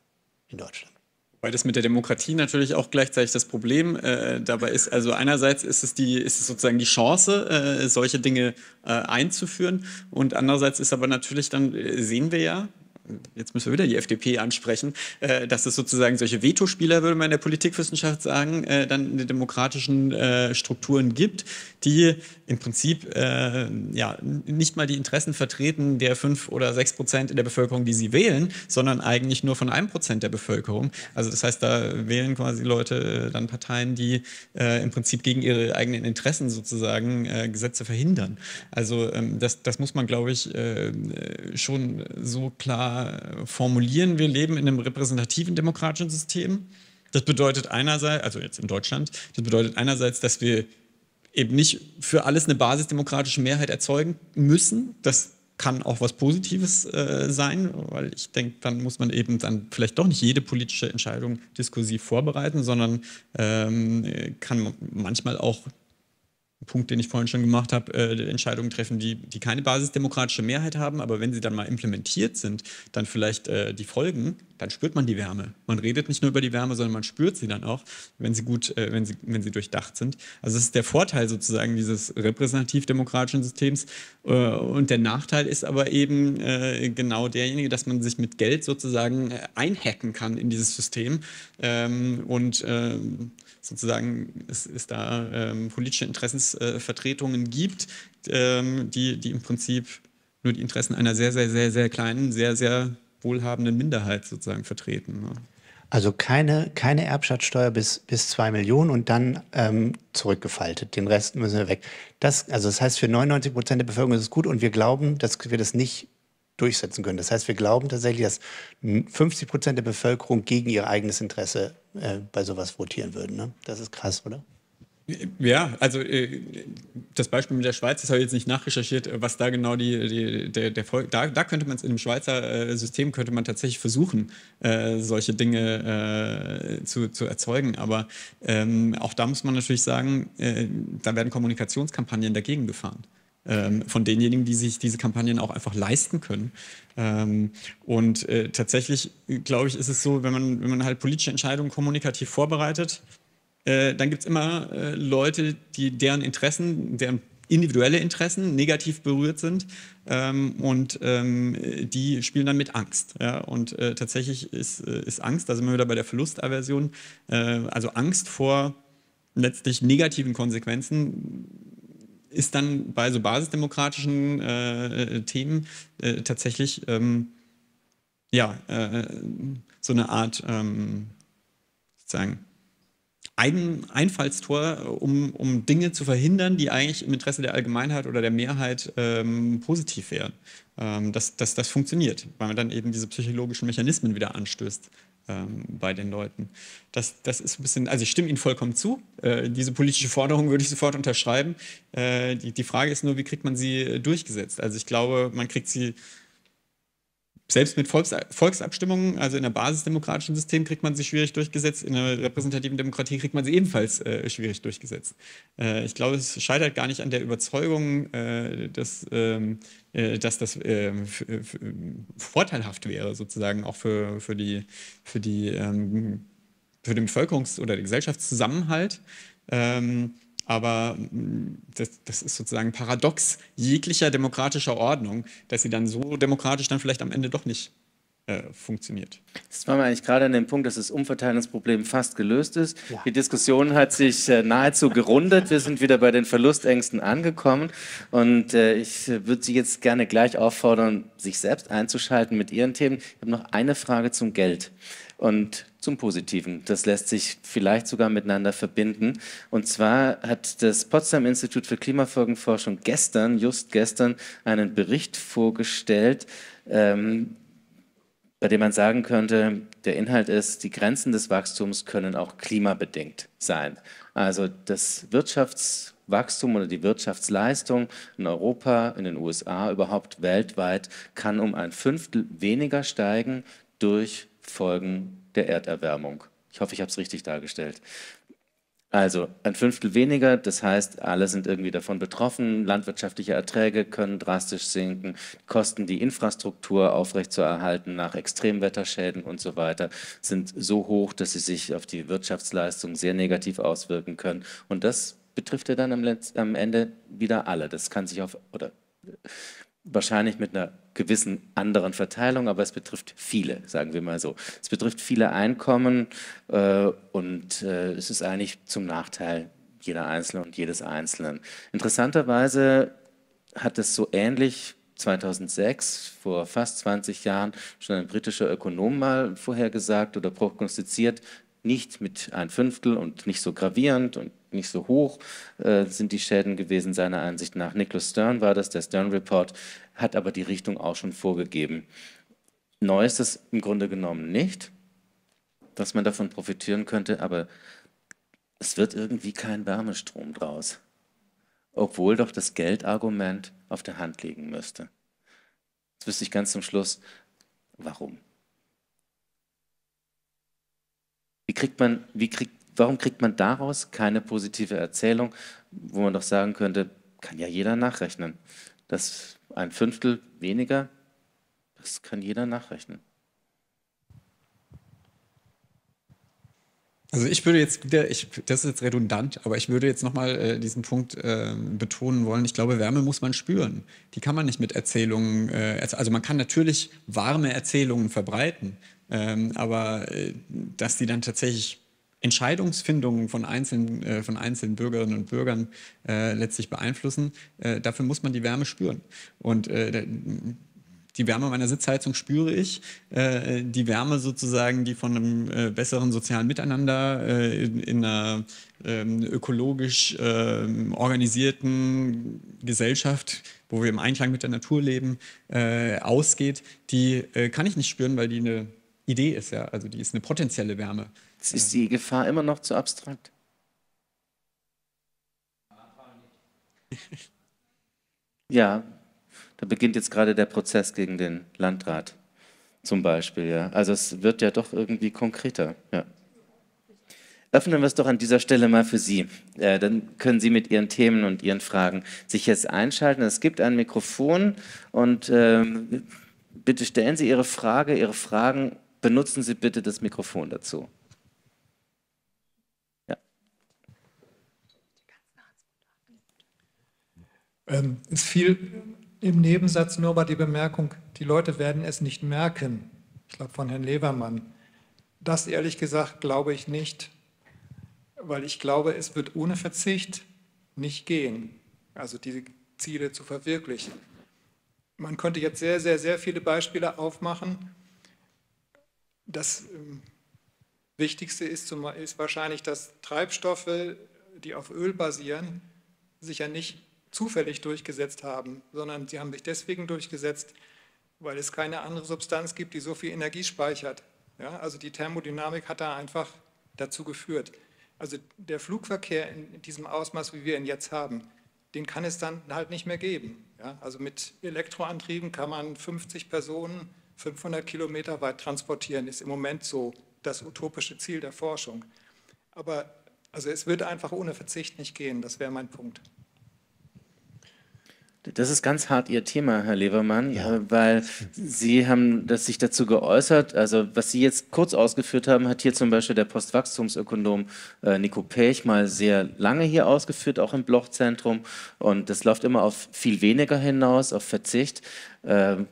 in Deutschland. Weil das mit der Demokratie natürlich auch gleichzeitig das Problem äh, dabei ist. Also einerseits ist es, die, ist es sozusagen die Chance, äh, solche Dinge äh, einzuführen und andererseits ist aber natürlich dann, äh, sehen wir ja, jetzt müssen wir wieder die FDP ansprechen, äh, dass es sozusagen solche Vetospieler, würde man in der Politikwissenschaft sagen, äh, dann in den demokratischen äh, Strukturen gibt, die im Prinzip äh, ja, nicht mal die Interessen vertreten der fünf oder sechs Prozent in der Bevölkerung, die sie wählen, sondern eigentlich nur von einem Prozent der Bevölkerung. Also das heißt, da wählen quasi Leute äh, dann Parteien, die äh, im Prinzip gegen ihre eigenen Interessen sozusagen Gesetze verhindern. Also ähm, das, das muss man, glaube ich, schon so klar formulieren, wir leben in einem repräsentativen demokratischen System. Das bedeutet einerseits, also jetzt in Deutschland, das bedeutet einerseits, dass wir eben nicht für alles eine basisdemokratische Mehrheit erzeugen müssen. Das kann auch was Positives äh, sein, weil ich denke, dann muss man eben dann vielleicht doch nicht jede politische Entscheidung diskursiv vorbereiten, sondern ähm, kann manchmal auch Punkt, den ich vorhin schon gemacht habe, äh, Entscheidungen treffen, die, die keine basisdemokratische Mehrheit haben, aber wenn sie dann mal implementiert sind, dann vielleicht äh, die Folgen, dann spürt man die Wärme. Man redet nicht nur über die Wärme, sondern man spürt sie dann auch, wenn sie gut, äh, wenn, sie, wenn sie durchdacht sind. Also das ist der Vorteil sozusagen dieses repräsentativ-demokratischen Systems. Äh, und der Nachteil ist aber eben äh, genau derjenige, dass man sich mit Geld sozusagen äh, einhacken kann in dieses System ähm, und ähm, sozusagen es, es da ähm, politische Interessensvertretungen gibt, ähm, die, die im Prinzip nur die Interessen einer sehr, sehr, sehr, sehr kleinen, sehr, sehr wohlhabenden Minderheit sozusagen vertreten. Ne? Also keine, keine Erbschaftssteuer bis, bis 2 Millionen und dann ähm, zurückgefaltet. Den Rest müssen wir weg. Das, also das heißt, für 99 Prozent der Bevölkerung ist es gut und wir glauben, dass wir das nicht durchsetzen können. Das heißt, wir glauben tatsächlich, dass 50 Prozent der Bevölkerung gegen ihr eigenes Interesse äh, bei sowas votieren würden. Ne? Das ist krass, oder? Ja, also äh, das Beispiel mit der Schweiz, das habe ich jetzt nicht nachrecherchiert, äh, was da genau die, die der, der Volk, da, da könnte man es in dem Schweizer äh, System könnte man tatsächlich versuchen, solche Dinge zu, zu erzeugen. Aber ähm, auch da muss man natürlich sagen, da werden Kommunikationskampagnen dagegen gefahren ähm, von denjenigen, die sich diese Kampagnen auch einfach leisten können. Ähm, und äh, tatsächlich, glaube ich, ist es so, wenn man, wenn man halt politische Entscheidungen kommunikativ vorbereitet, äh, dann gibt es immer äh, Leute, die deren Interessen, deren individuelle Interessen negativ berührt sind ähm, und ähm, die spielen dann mit Angst. Ja? Und äh, tatsächlich ist, äh, ist Angst, da sind wir wieder bei der Verlustaversion, äh, also Angst vor letztlich negativen Konsequenzen ist dann bei so basisdemokratischen äh, äh, Themen äh, tatsächlich ähm, ja, äh, so eine Art ähm, sozusagen Eigen, Einfallstor, um, um Dinge zu verhindern, die eigentlich im Interesse der Allgemeinheit oder der Mehrheit ähm, positiv wären. Ähm, dass das, das funktioniert, weil man dann eben diese psychologischen Mechanismen wieder anstößt, ähm, bei den Leuten. Das, das ist ein bisschen, also ich stimme Ihnen vollkommen zu. Äh, diese politische Forderung würde ich sofort unterschreiben. Äh, die, die Frage ist nur, wie kriegt man sie äh, durchgesetzt? Also ich glaube, man kriegt sie selbst mit Volks Volksabstimmungen, also in einem basisdemokratischen System, kriegt man sie schwierig durchgesetzt. In einer repräsentativen Demokratie kriegt man sie ebenfalls äh, schwierig durchgesetzt. Äh, ich glaube, es scheitert gar nicht an der Überzeugung, äh, dass, ähm, äh, dass das ähm, vorteilhaft wäre, sozusagen auch für, für, die, für, die, ähm, für den Bevölkerungs- oder den Gesellschaftszusammenhalt. Ähm, aber mm, das, das, ist sozusagen paradox jeglicher demokratischer Ordnung, dass sie dann so demokratisch dann vielleicht am Ende doch nicht äh, funktioniert. Jetzt waren wir eigentlich gerade an dem Punkt, dass das Umverteilungsproblem fast gelöst ist. Ja. Die Diskussion hat sich äh, nahezu gerundet. Wir sind wieder bei den Verlustängsten angekommen. Und äh, ich würde Sie jetzt gerne gleich auffordern, sich selbst einzuschalten mit Ihren Themen. Ich habe noch eine Frage zum Geld und zum Positiven. Das lässt sich vielleicht sogar miteinander verbinden. Und zwar hat das Potsdam Institut für Klimafolgenforschung gestern, just gestern, einen Bericht vorgestellt, ähm, bei dem man sagen könnte, der Inhalt ist, die Grenzen des Wachstums können auch klimabedingt sein. Also das Wirtschaftswachstum oder die Wirtschaftsleistung in Europa, in den USA, überhaupt weltweit kann um ein Fünftel weniger steigen durch Folgen der Erderwärmung. Ich hoffe, ich habe es richtig dargestellt. Also ein Fünftel weniger, das heißt, alle sind irgendwie davon betroffen. Landwirtschaftliche Erträge können drastisch sinken, Kosten, die Infrastruktur aufrechtzuerhalten nach Extremwetterschäden und so weiter, sind so hoch, dass sie sich auf die Wirtschaftsleistung sehr negativ auswirken können. Und das betrifft ja dann am, Ende wieder alle. Das kann sich auf oder wahrscheinlich mit einer gewissen anderen Verteilung, aber es betrifft viele, sagen wir mal so. Es betrifft viele Einkommen äh, und äh, es ist eigentlich zum Nachteil jeder Einzelnen und jedes Einzelnen. Interessanterweise hat es so ähnlich 2006, vor fast 20 Jahren, schon ein britischer Ökonom mal vorhergesagt oder prognostiziert, nicht mit ein Fünftel und nicht so gravierend und nicht so hoch äh, sind die Schäden gewesen, seiner Ansicht nach. Nicholas Stern war das, der Stern Report hat aber die Richtung auch schon vorgegeben. Neu ist es im Grunde genommen nicht, dass man davon profitieren könnte, aber es wird irgendwie kein Wärmestrom draus, obwohl doch das Geldargument auf der Hand liegen müsste. Jetzt wüsste ich ganz zum Schluss, warum. Wie kriegt man, wie kriegt, warum kriegt man daraus keine positive Erzählung, wo man doch sagen könnte, kann ja jeder nachrechnen. Das ein Fünftel weniger, das kann jeder nachrechnen. Also ich würde jetzt wieder, ich, das ist jetzt redundant, aber ich würde jetzt nochmal äh, diesen Punkt äh, betonen wollen. Ich glaube, Wärme muss man spüren. Die kann man nicht mit Erzählungen, äh, also man kann natürlich warme Erzählungen verbreiten, ähm, aber äh, dass die dann tatsächlich Entscheidungsfindungen von einzelnen, äh, von einzelnen Bürgerinnen und Bürgern äh, letztlich beeinflussen, äh, dafür muss man die Wärme spüren. Und äh, die Wärme meiner Sitzheizung spüre ich, äh, die Wärme sozusagen, die von einem besseren sozialen Miteinander in einer ähm, ökologisch ähm, organisierten Gesellschaft, wo wir im Einklang mit der Natur leben, ausgeht, die kann ich nicht spüren, weil die eine Idee ist, ja. Also die ist eine potenzielle Wärme. Ist die Gefahr immer noch zu abstrakt? Ja, da beginnt jetzt gerade der Prozess gegen den Landrat zum Beispiel. Ja. Also es wird ja doch irgendwie konkreter. Ja. Öffnen wir es doch an dieser Stelle mal für Sie. Äh, dann können Sie mit Ihren Themen und Ihren Fragen sich jetzt einschalten. Es gibt ein Mikrofon und äh, bitte stellen Sie Ihre Frage, Ihre Fragen Benutzen Sie bitte das Mikrofon dazu. Ja. Ähm, es fiel im Nebensatz nur bei die Bemerkung, die Leute werden es nicht merken. Ich glaube von Herrn Levermann. Das ehrlich gesagt glaube ich nicht, weil ich glaube, es wird ohne Verzicht nicht gehen, also diese Ziele zu verwirklichen. Man könnte jetzt sehr, sehr, sehr viele Beispiele aufmachen, das ähm, Wichtigste ist, ist wahrscheinlich, dass Treibstoffe, die auf Öl basieren, sich ja nicht zufällig durchgesetzt haben, sondern sie haben sich deswegen durchgesetzt, weil es keine andere Substanz gibt, die so viel Energie speichert. Ja, also die Thermodynamik hat da einfach dazu geführt. Also der Flugverkehr in diesem Ausmaß, wie wir ihn jetzt haben, den kann es dann halt nicht mehr geben. Ja, also mit Elektroantrieben kann man 50 Personen 500 Kilometer weit transportieren, ist im Moment so das utopische Ziel der Forschung. Aber also es wird einfach ohne Verzicht nicht gehen, das wäre mein Punkt. Das ist ganz hart Ihr Thema, Herr Levermann, ja. Äh, weil Sie haben das sich dazu geäußert. Also was Sie jetzt kurz ausgeführt haben, hat hier zum Beispiel der Postwachstumsökonom äh, Nico Pech mal sehr lange hier ausgeführt, auch im Blochzentrum. Und das läuft immer auf viel weniger hinaus, auf Verzicht. Ähm,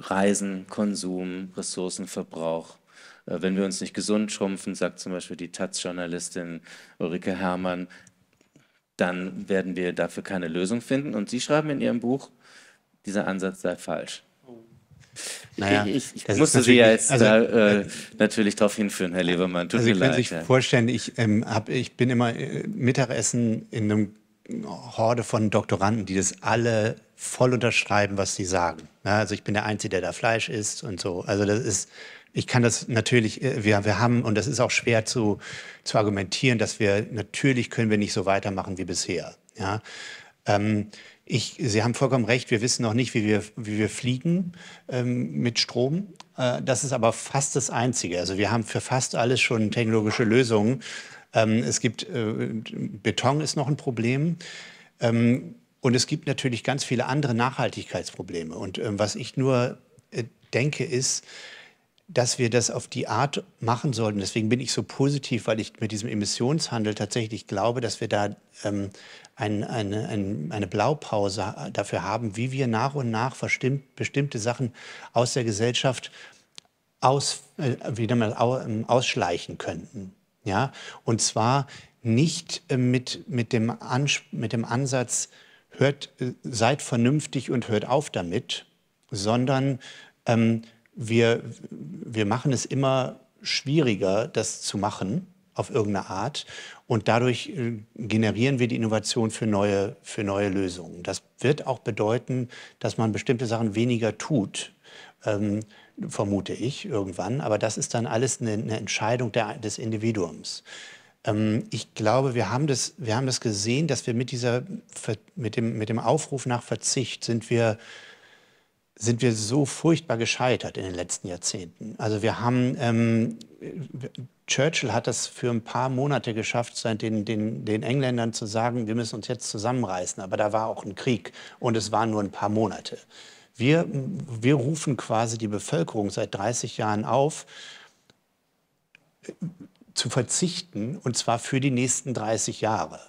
Reisen, Konsum, Ressourcenverbrauch. Äh, wenn wir uns nicht gesund schrumpfen, sagt zum Beispiel die Taz-Journalistin Ulrike Herrmann, dann werden wir dafür keine Lösung finden. Und Sie schreiben in Ihrem Buch, dieser Ansatz sei falsch. Oh. Naja, ich, ich musste Sie ja jetzt also, da, äh, natürlich darauf hinführen, Herr Lebermann. Tut also Sie können leid, sich ja. vorstellen, ich, ähm, hab, ich bin immer äh, Mittagessen in einem Horde von Doktoranden, die das alle voll unterschreiben, was sie sagen. also ich bin der Einzige, der da Fleisch isst und so. Also das ist, ich kann das natürlich, äh, wir, wir haben, und das ist auch schwer zu, zu argumentieren, dass wir, natürlich können wir nicht so weitermachen wie bisher. Ja? Ähm, ich, Sie haben vollkommen recht, wir wissen noch nicht, wie wir, wie wir fliegen ähm, mit Strom. Äh, das ist aber fast das Einzige. Also wir haben für fast alles schon technologische Lösungen. Ähm, es gibt, äh, Beton ist noch ein Problem. Ähm, und es gibt natürlich ganz viele andere Nachhaltigkeitsprobleme. Und ähm, was ich nur äh, denke, ist, dass wir das auf die Art machen sollten. Deswegen bin ich so positiv, weil ich mit diesem Emissionshandel tatsächlich glaube, dass wir da ähm, ein, eine, ein, eine Blaupause dafür haben, wie wir nach und nach bestimmte Sachen aus der Gesellschaft aus, äh, wieder mal au, äh, ausschleichen könnten. Ja? Und zwar nicht äh, mit, mit, dem mit dem Ansatz, hört, äh, seid vernünftig und hört auf damit, sondern ähm, wir, wir machen es immer schwieriger, das zu machen auf irgendeine Art. Und dadurch äh, generieren wir die Innovation für neue, für neue Lösungen. Das wird auch bedeuten, dass man bestimmte Sachen weniger tut. Ähm, vermute ich irgendwann. Aber das ist dann alles eine, eine Entscheidung der, des Individuums. Ähm, ich glaube, wir haben, das, wir haben das gesehen, dass wir mit, dieser, mit, dem, mit dem Aufruf nach Verzicht sind wir sind wir so furchtbar gescheitert in den letzten Jahrzehnten. Also wir haben, ähm, Churchill hat das für ein paar Monate geschafft, den, den, den, Engländern zu sagen, wir müssen uns jetzt zusammenreißen. Aber da war auch ein Krieg und es waren nur ein paar Monate. Wir, wir rufen quasi die Bevölkerung seit 30 Jahren auf, zu verzichten, und zwar für die nächsten 30 Jahre.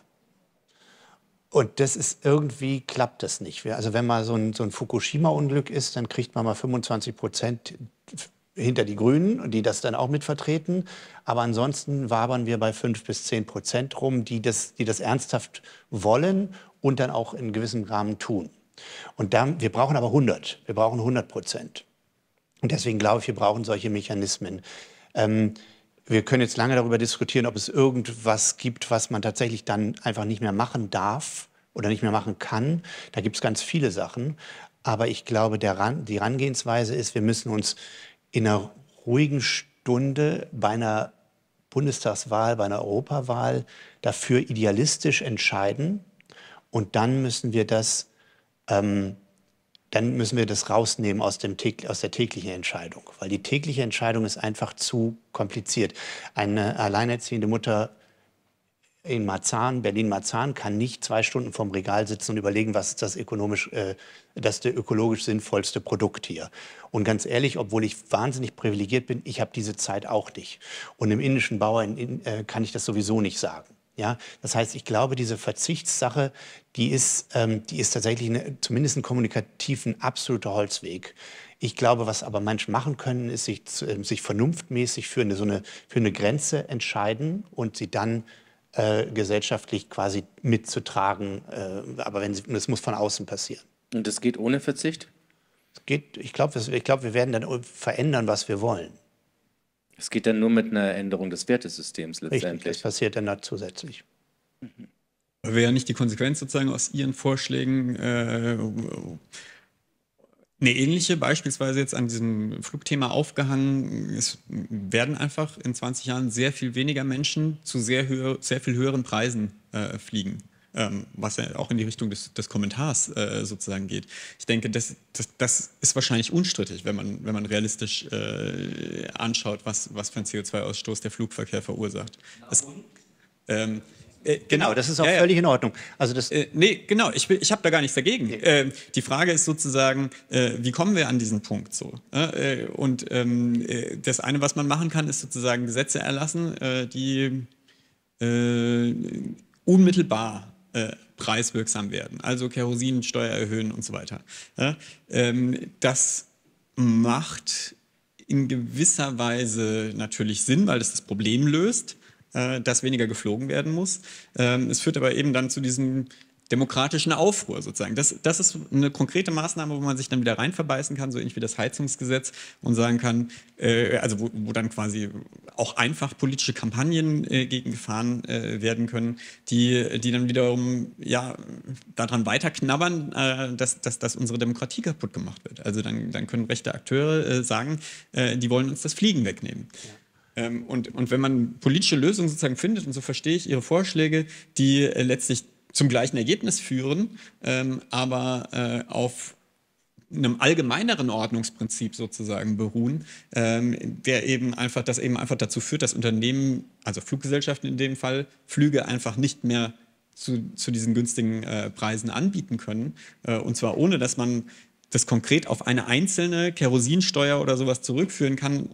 Und das ist irgendwie klappt das nicht. Also wenn mal so ein, so ein Fukushima-Unglück ist, dann kriegt man mal 25 Prozent hinter die Grünen, die das dann auch mitvertreten. Aber ansonsten wabern wir bei 5 bis 10 Prozent rum, die das, die das ernsthaft wollen und dann auch in gewissem Rahmen tun. Und dann, wir brauchen aber 100. Wir brauchen 100 Prozent. Und deswegen glaube ich, wir brauchen solche Mechanismen. Ähm, wir können jetzt lange darüber diskutieren, ob es irgendwas gibt, was man tatsächlich dann einfach nicht mehr machen darf oder nicht mehr machen kann. Da gibt es ganz viele Sachen. Aber ich glaube, Ran die Herangehensweise ist, wir müssen uns in einer ruhigen Stunde bei einer Bundestagswahl, bei einer Europawahl dafür idealistisch entscheiden. Und dann müssen wir das ähm, dann müssen wir das rausnehmen aus, dem, aus der täglichen Entscheidung, weil die tägliche Entscheidung ist einfach zu kompliziert. Eine alleinerziehende Mutter in Marzahn, Berlin-Marzahn, kann nicht zwei Stunden vorm Regal sitzen und überlegen, was ist das ökonomisch, äh, das der ökologisch sinnvollste Produkt hier. Und ganz ehrlich, obwohl ich wahnsinnig privilegiert bin, ich habe diese Zeit auch nicht. Und einem indischen Bauer in, äh, kann ich das sowieso nicht sagen. Ja, das heißt, ich glaube, diese Verzichtssache, die ist, ähm, die ist tatsächlich eine, zumindest ein kommunikativ ein absoluter Holzweg. Ich glaube, was aber manche machen können, ist sich, äh, sich vernunftmäßig für eine, so eine, für eine Grenze entscheiden und sie dann äh, gesellschaftlich quasi mitzutragen. Äh, aber wenn sie, das muss von außen passieren. Und das geht ohne Verzicht? Das geht, ich glaube, ich glaub, wir werden dann verändern, was wir wollen. Es geht dann nur mit einer Änderung des Wertesystems letztendlich. Richtig, das passiert dann da zusätzlich. Mhm. Weil wir ja nicht die Konsequenz sozusagen aus Ihren Vorschlägen äh, eine ähnliche, beispielsweise jetzt an diesem Flugthema aufgehangen, es werden einfach in 20 Jahren sehr viel weniger Menschen zu sehr, höher, sehr viel höheren Preisen äh, fliegen ähm, was ja auch in die Richtung des, des Kommentars äh, sozusagen geht. Ich denke, das, das, das, ist wahrscheinlich unstrittig, wenn man, wenn man realistisch äh, anschaut, was, was für einen CO2-Ausstoß der Flugverkehr verursacht. Es, ähm, äh, genau, genau, das ist auch ja, völlig in Ordnung. Also das äh, nee, genau, ich, ich habe da gar nichts dagegen. Nee. Äh, die Frage ist sozusagen, äh, wie kommen wir an diesen Punkt so? Äh, und ähm, äh, das eine, was man machen kann, ist sozusagen Gesetze erlassen, die unmittelbar äh, preiswirksam werden. Also Kerosinsteuer erhöhen und so weiter. Ja, ähm, das macht in gewisser Weise natürlich Sinn, weil es das, das Problem löst, äh, dass weniger geflogen werden muss. Ähm, es führt aber eben dann zu diesem demokratischen Aufruhr sozusagen. Das, das ist eine konkrete Maßnahme, wo man sich dann wieder reinverbeißen kann, so ähnlich wie das Heizungsgesetz und sagen kann, äh, also wo, wo, dann quasi auch einfach politische Kampagnen äh, gegen gefahren äh, werden können, die, die dann wiederum ja daran weiterknabbern, äh, dass, dass, dass unsere Demokratie kaputt gemacht wird. Also dann, dann können rechte Akteure äh, sagen, äh, die wollen uns das Fliegen wegnehmen. Ja. Ähm, und, und wenn man politische Lösungen sozusagen findet, und so verstehe ich Ihre Vorschläge, die äh, letztlich zum gleichen Ergebnis führen, ähm, aber äh, auf einem allgemeineren Ordnungsprinzip sozusagen beruhen, ähm, der eben einfach, das eben einfach dazu führt, dass Unternehmen, also Fluggesellschaften in dem Fall, Flüge einfach nicht mehr zu, zu diesen günstigen äh, Preisen anbieten können. Äh, und zwar ohne, dass man das konkret auf eine einzelne Kerosinsteuer oder sowas zurückführen kann,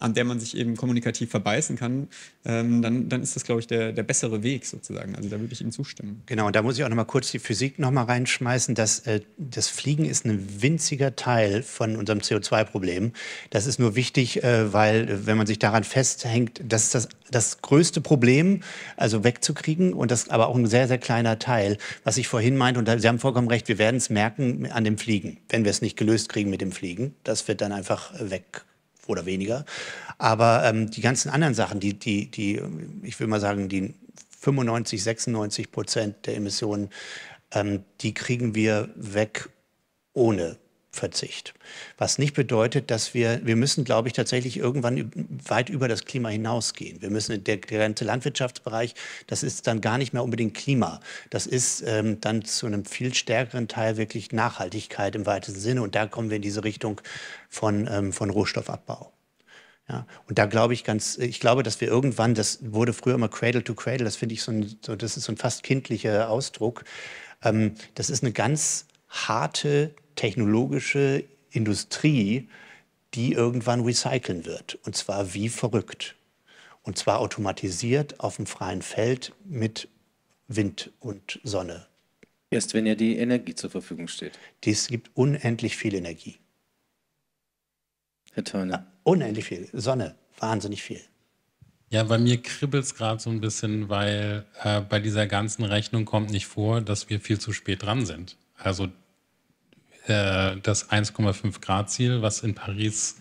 an der man sich eben kommunikativ verbeißen kann, ähm, dann, dann ist das, glaube ich, der, der bessere Weg sozusagen. Also da würde ich Ihnen zustimmen. Genau, und da muss ich auch noch mal kurz die Physik noch mal reinschmeißen. Dass, äh, das Fliegen ist ein winziger Teil von unserem CO2-Problem. Das ist nur wichtig, äh, weil äh, wenn man sich daran festhängt, das ist das, das größte Problem, also wegzukriegen und das aber auch ein sehr, sehr kleiner Teil. Was ich vorhin meinte, und Sie haben vollkommen recht, wir werden es merken an dem Fliegen, wenn wir es nicht gelöst kriegen mit dem Fliegen. Das wird dann einfach weg oder weniger. Aber ähm, die ganzen anderen Sachen, die, die, die, ich will mal sagen, die 95, 96 Prozent der Emissionen, ähm, die kriegen wir weg ohne Verzicht. Was nicht bedeutet, dass wir, wir müssen, glaube ich, tatsächlich irgendwann weit über das Klima hinausgehen. Wir müssen, in der ganze Landwirtschaftsbereich, das ist dann gar nicht mehr unbedingt Klima. Das ist ähm, dann zu einem viel stärkeren Teil wirklich Nachhaltigkeit im weitesten Sinne. Und da kommen wir in diese Richtung von, ähm, von Rohstoffabbau. Ja, und da glaube ich ganz, ich glaube, dass wir irgendwann, das wurde früher immer Cradle to Cradle, das finde ich so ein, so, das ist so ein fast kindlicher Ausdruck. Ähm, das ist eine ganz harte technologische Industrie, die irgendwann recyceln wird. Und zwar wie verrückt. Und zwar automatisiert auf dem freien Feld mit Wind und Sonne. Erst wenn ja die Energie zur Verfügung steht. Dies gibt unendlich viel Energie. Herr Turner. Ah, unendlich viel. Sonne, wahnsinnig viel. Ja, bei mir kribbelt es gerade so ein bisschen, weil äh, bei dieser ganzen Rechnung kommt nicht vor, dass wir viel zu spät dran sind. Also äh, das 1,5 Grad Ziel, was in Paris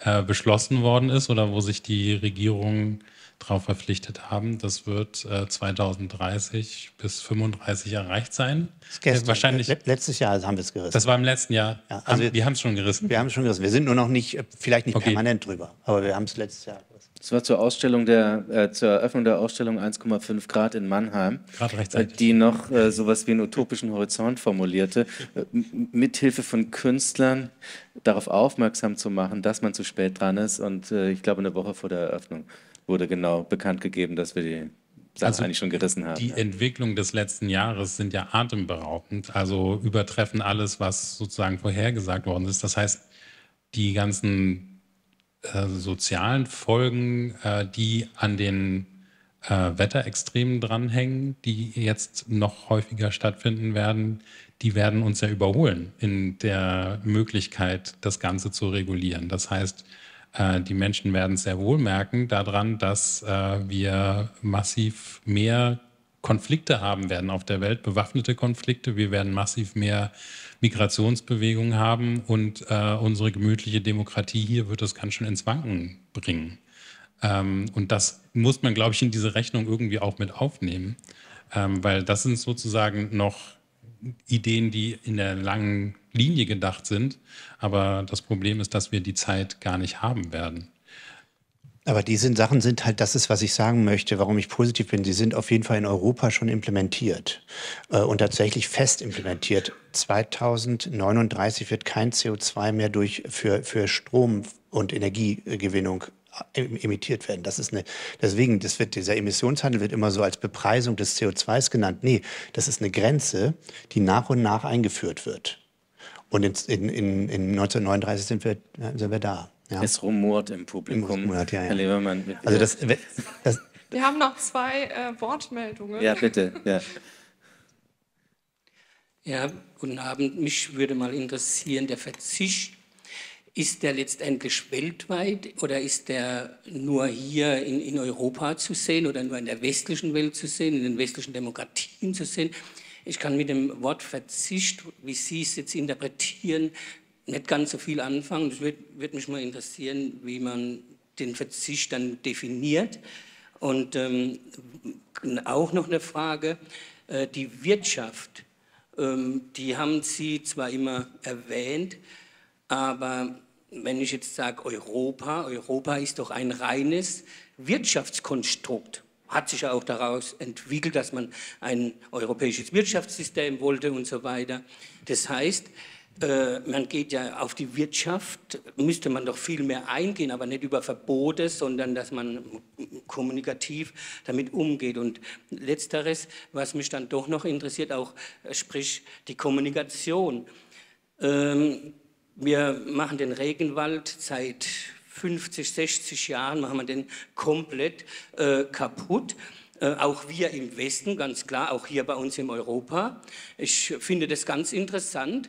äh, beschlossen worden ist oder wo sich die Regierungen darauf verpflichtet haben, das wird äh, 2030 bis 35 erreicht sein. Gestern, wahrscheinlich. Le letztes Jahr haben wir es gerissen. Das war im letzten Jahr. Ja, also haben, wir, wir haben es schon gerissen. Wir haben es schon gerissen. Wir sind nur noch nicht, äh, vielleicht nicht okay. permanent drüber, aber wir haben es letztes Jahr das war zur Ausstellung der, äh, zur Eröffnung der Ausstellung 1,5 Grad in Mannheim, äh, die noch äh, etwas wie einen utopischen Horizont formulierte, äh, mithilfe von Künstlern darauf aufmerksam zu machen, dass man zu spät dran ist. Und äh, ich glaube, eine Woche vor der Eröffnung wurde genau bekannt gegeben, dass wir die Sache also eigentlich schon gerissen haben. Die ja. Entwicklung des letzten Jahres sind ja atemberaubend, also übertreffen alles, was sozusagen vorhergesagt worden ist. Das heißt, die ganzen äh, sozialen Folgen, äh, die an den äh, Wetterextremen dranhängen, die jetzt noch häufiger stattfinden werden, die werden uns ja überholen in der Möglichkeit, das Ganze zu regulieren. Das heißt, äh, die Menschen werden sehr wohl merken daran, dass äh, wir massiv mehr Konflikte haben werden auf der Welt, bewaffnete Konflikte. Wir werden massiv mehr Migrationsbewegungen haben und äh, unsere gemütliche Demokratie hier wird das ganz schön ins Wanken bringen. Ähm, und das muss man, glaube ich, in diese Rechnung irgendwie auch mit aufnehmen, ähm, weil das sind sozusagen noch Ideen, die in der langen Linie gedacht sind. Aber das Problem ist, dass wir die Zeit gar nicht haben werden. Aber diese Sachen sind halt, das ist, was ich sagen möchte, warum ich positiv bin. Sie sind auf jeden Fall in Europa schon implementiert äh, und tatsächlich fest implementiert. 2039 wird kein CO2 mehr durch, für, für Strom und Energiegewinnung äh, emittiert werden. Das ist eine, deswegen, das wird, dieser Emissionshandel wird immer so als Bepreisung des CO2s genannt. Nee, das ist eine Grenze, die nach und nach eingeführt wird. Und in, in, in 1939 sind wir, äh, sind wir da. Ja. Es rumort im Publikum. Rumort, ja, ja. Herr Lebermann, Also das, das Wir haben noch zwei äh, Wortmeldungen. Ja, bitte. Ja. ja, guten Abend. Mich würde mal interessieren, der Verzicht, ist der letztendlich weltweit oder ist der nur hier in, in Europa zu sehen oder nur in der westlichen Welt zu sehen, in den westlichen Demokratien zu sehen? Ich kann mit dem Wort Verzicht, wie Sie es jetzt interpretieren, nicht ganz so viel anfangen. Es würde mich mal interessieren, wie man den Verzicht dann definiert. Und ähm, auch noch eine Frage, äh, die Wirtschaft, ähm, die haben Sie zwar immer erwähnt, aber wenn ich jetzt sage Europa, Europa ist doch ein reines Wirtschaftskonstrukt. Hat sich ja auch daraus entwickelt, dass man ein europäisches Wirtschaftssystem wollte und so weiter. Das heißt, äh, man geht ja auf die Wirtschaft, müsste man doch viel mehr eingehen, aber nicht über Verbote, sondern dass man kommunikativ damit umgeht. Und letzteres, was mich dann doch noch interessiert, auch äh, sprich die Kommunikation. Ähm, wir machen den Regenwald seit 50, 60 Jahren, machen wir den komplett äh, kaputt. Äh, auch wir im Westen, ganz klar, auch hier bei uns in Europa. Ich finde das ganz interessant,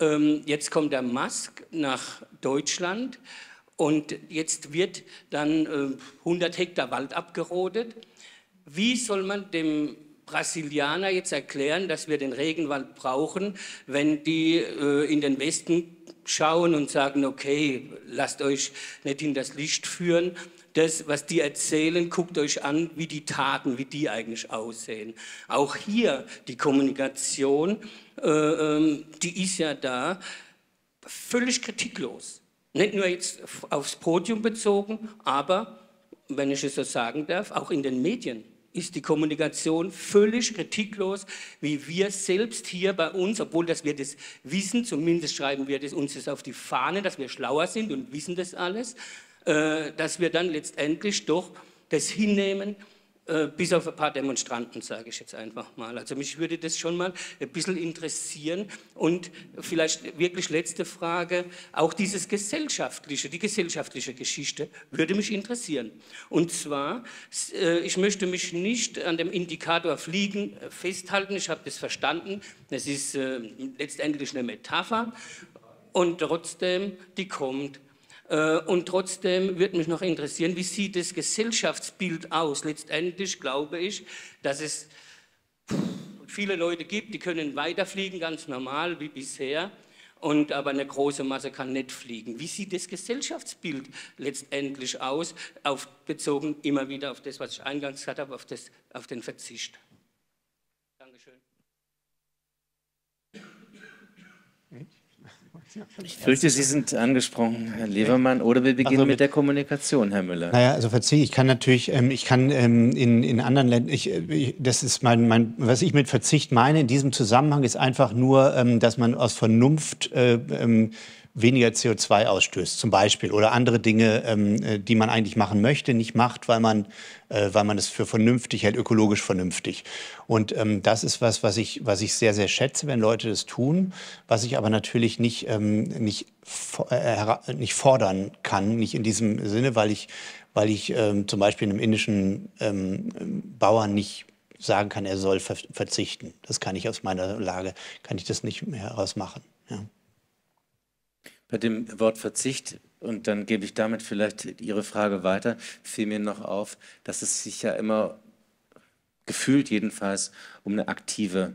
ähm, jetzt kommt der Musk nach Deutschland und jetzt wird dann äh, 100 Hektar Wald abgerodet. Wie soll man dem Brasilianer jetzt erklären, dass wir den Regenwald brauchen, wenn die äh, in den Westen schauen und sagen, okay, lasst euch nicht in das Licht führen, das, was die erzählen, guckt euch an, wie die Taten, wie die eigentlich aussehen. Auch hier die Kommunikation, äh, ähm, die ist ja da, völlig kritiklos. Nicht nur jetzt aufs Podium bezogen, aber, wenn ich es so sagen darf, auch in den Medien ist die Kommunikation völlig kritiklos, wie wir selbst hier bei uns, obwohl dass wir das wissen, zumindest schreiben wir das uns das auf die Fahne, dass wir schlauer sind und wissen das alles, äh, dass wir dann letztendlich doch das hinnehmen, äh, bis auf ein paar Demonstranten, sage ich jetzt einfach mal. Also mich würde das schon mal ein bisschen interessieren. Und vielleicht wirklich letzte Frage, auch dieses gesellschaftliche, die gesellschaftliche Geschichte würde mich interessieren. Und zwar, äh, ich möchte mich nicht an dem Indikator Fliegen festhalten, ich habe das verstanden, das ist letztendlich eine Metapher und trotzdem, die kommt äh, und trotzdem würde mich noch interessieren, wie sieht das Gesellschaftsbild aus? Letztendlich glaube ich, dass es viele Leute gibt, die können weiterfliegen, ganz normal wie bisher, und aber eine große Masse kann nicht fliegen. Wie sieht das Gesellschaftsbild letztendlich aus, auf, bezogen immer wieder auf das, was ich eingangs gesagt habe, auf, das, auf den Verzicht? Ich fürchte, Sie sind angesprochen, Herr Levermann, oder wir also beginnen also mit, mit, der Kommunikation, Herr Müller. Naja, also Verzieh, ich kann natürlich, ähm, ich kann ähm, in, in anderen Ländern, ich, äh, ich, das ist mein, mein, was ich mit Verzicht meine in diesem Zusammenhang, ist einfach nur, ähm, dass man aus Vernunft äh, ähm, weniger CO2 ausstößt, zum Beispiel, oder andere Dinge, ähm, äh, die man eigentlich machen möchte, nicht macht, weil man, äh, weil man es für vernünftig hält, ökologisch vernünftig. Und ähm, das ist was, was ich, was ich sehr, sehr schätze, wenn Leute das tun, was ich aber natürlich nicht, ähm, nicht, äh, nicht fordern kann, nicht in diesem Sinne, weil ich, weil ich ähm, zum Beispiel einem indischen ähm, Bauern nicht sagen kann, er soll verzichten. Das kann ich aus meiner Lage, kann ich das nicht mehr herausmachen. Ja. Bei dem Wort Verzicht, und dann gebe ich damit vielleicht Ihre Frage weiter, fiel mir noch auf, dass es sich ja immer gefühlt jedenfalls um eine aktive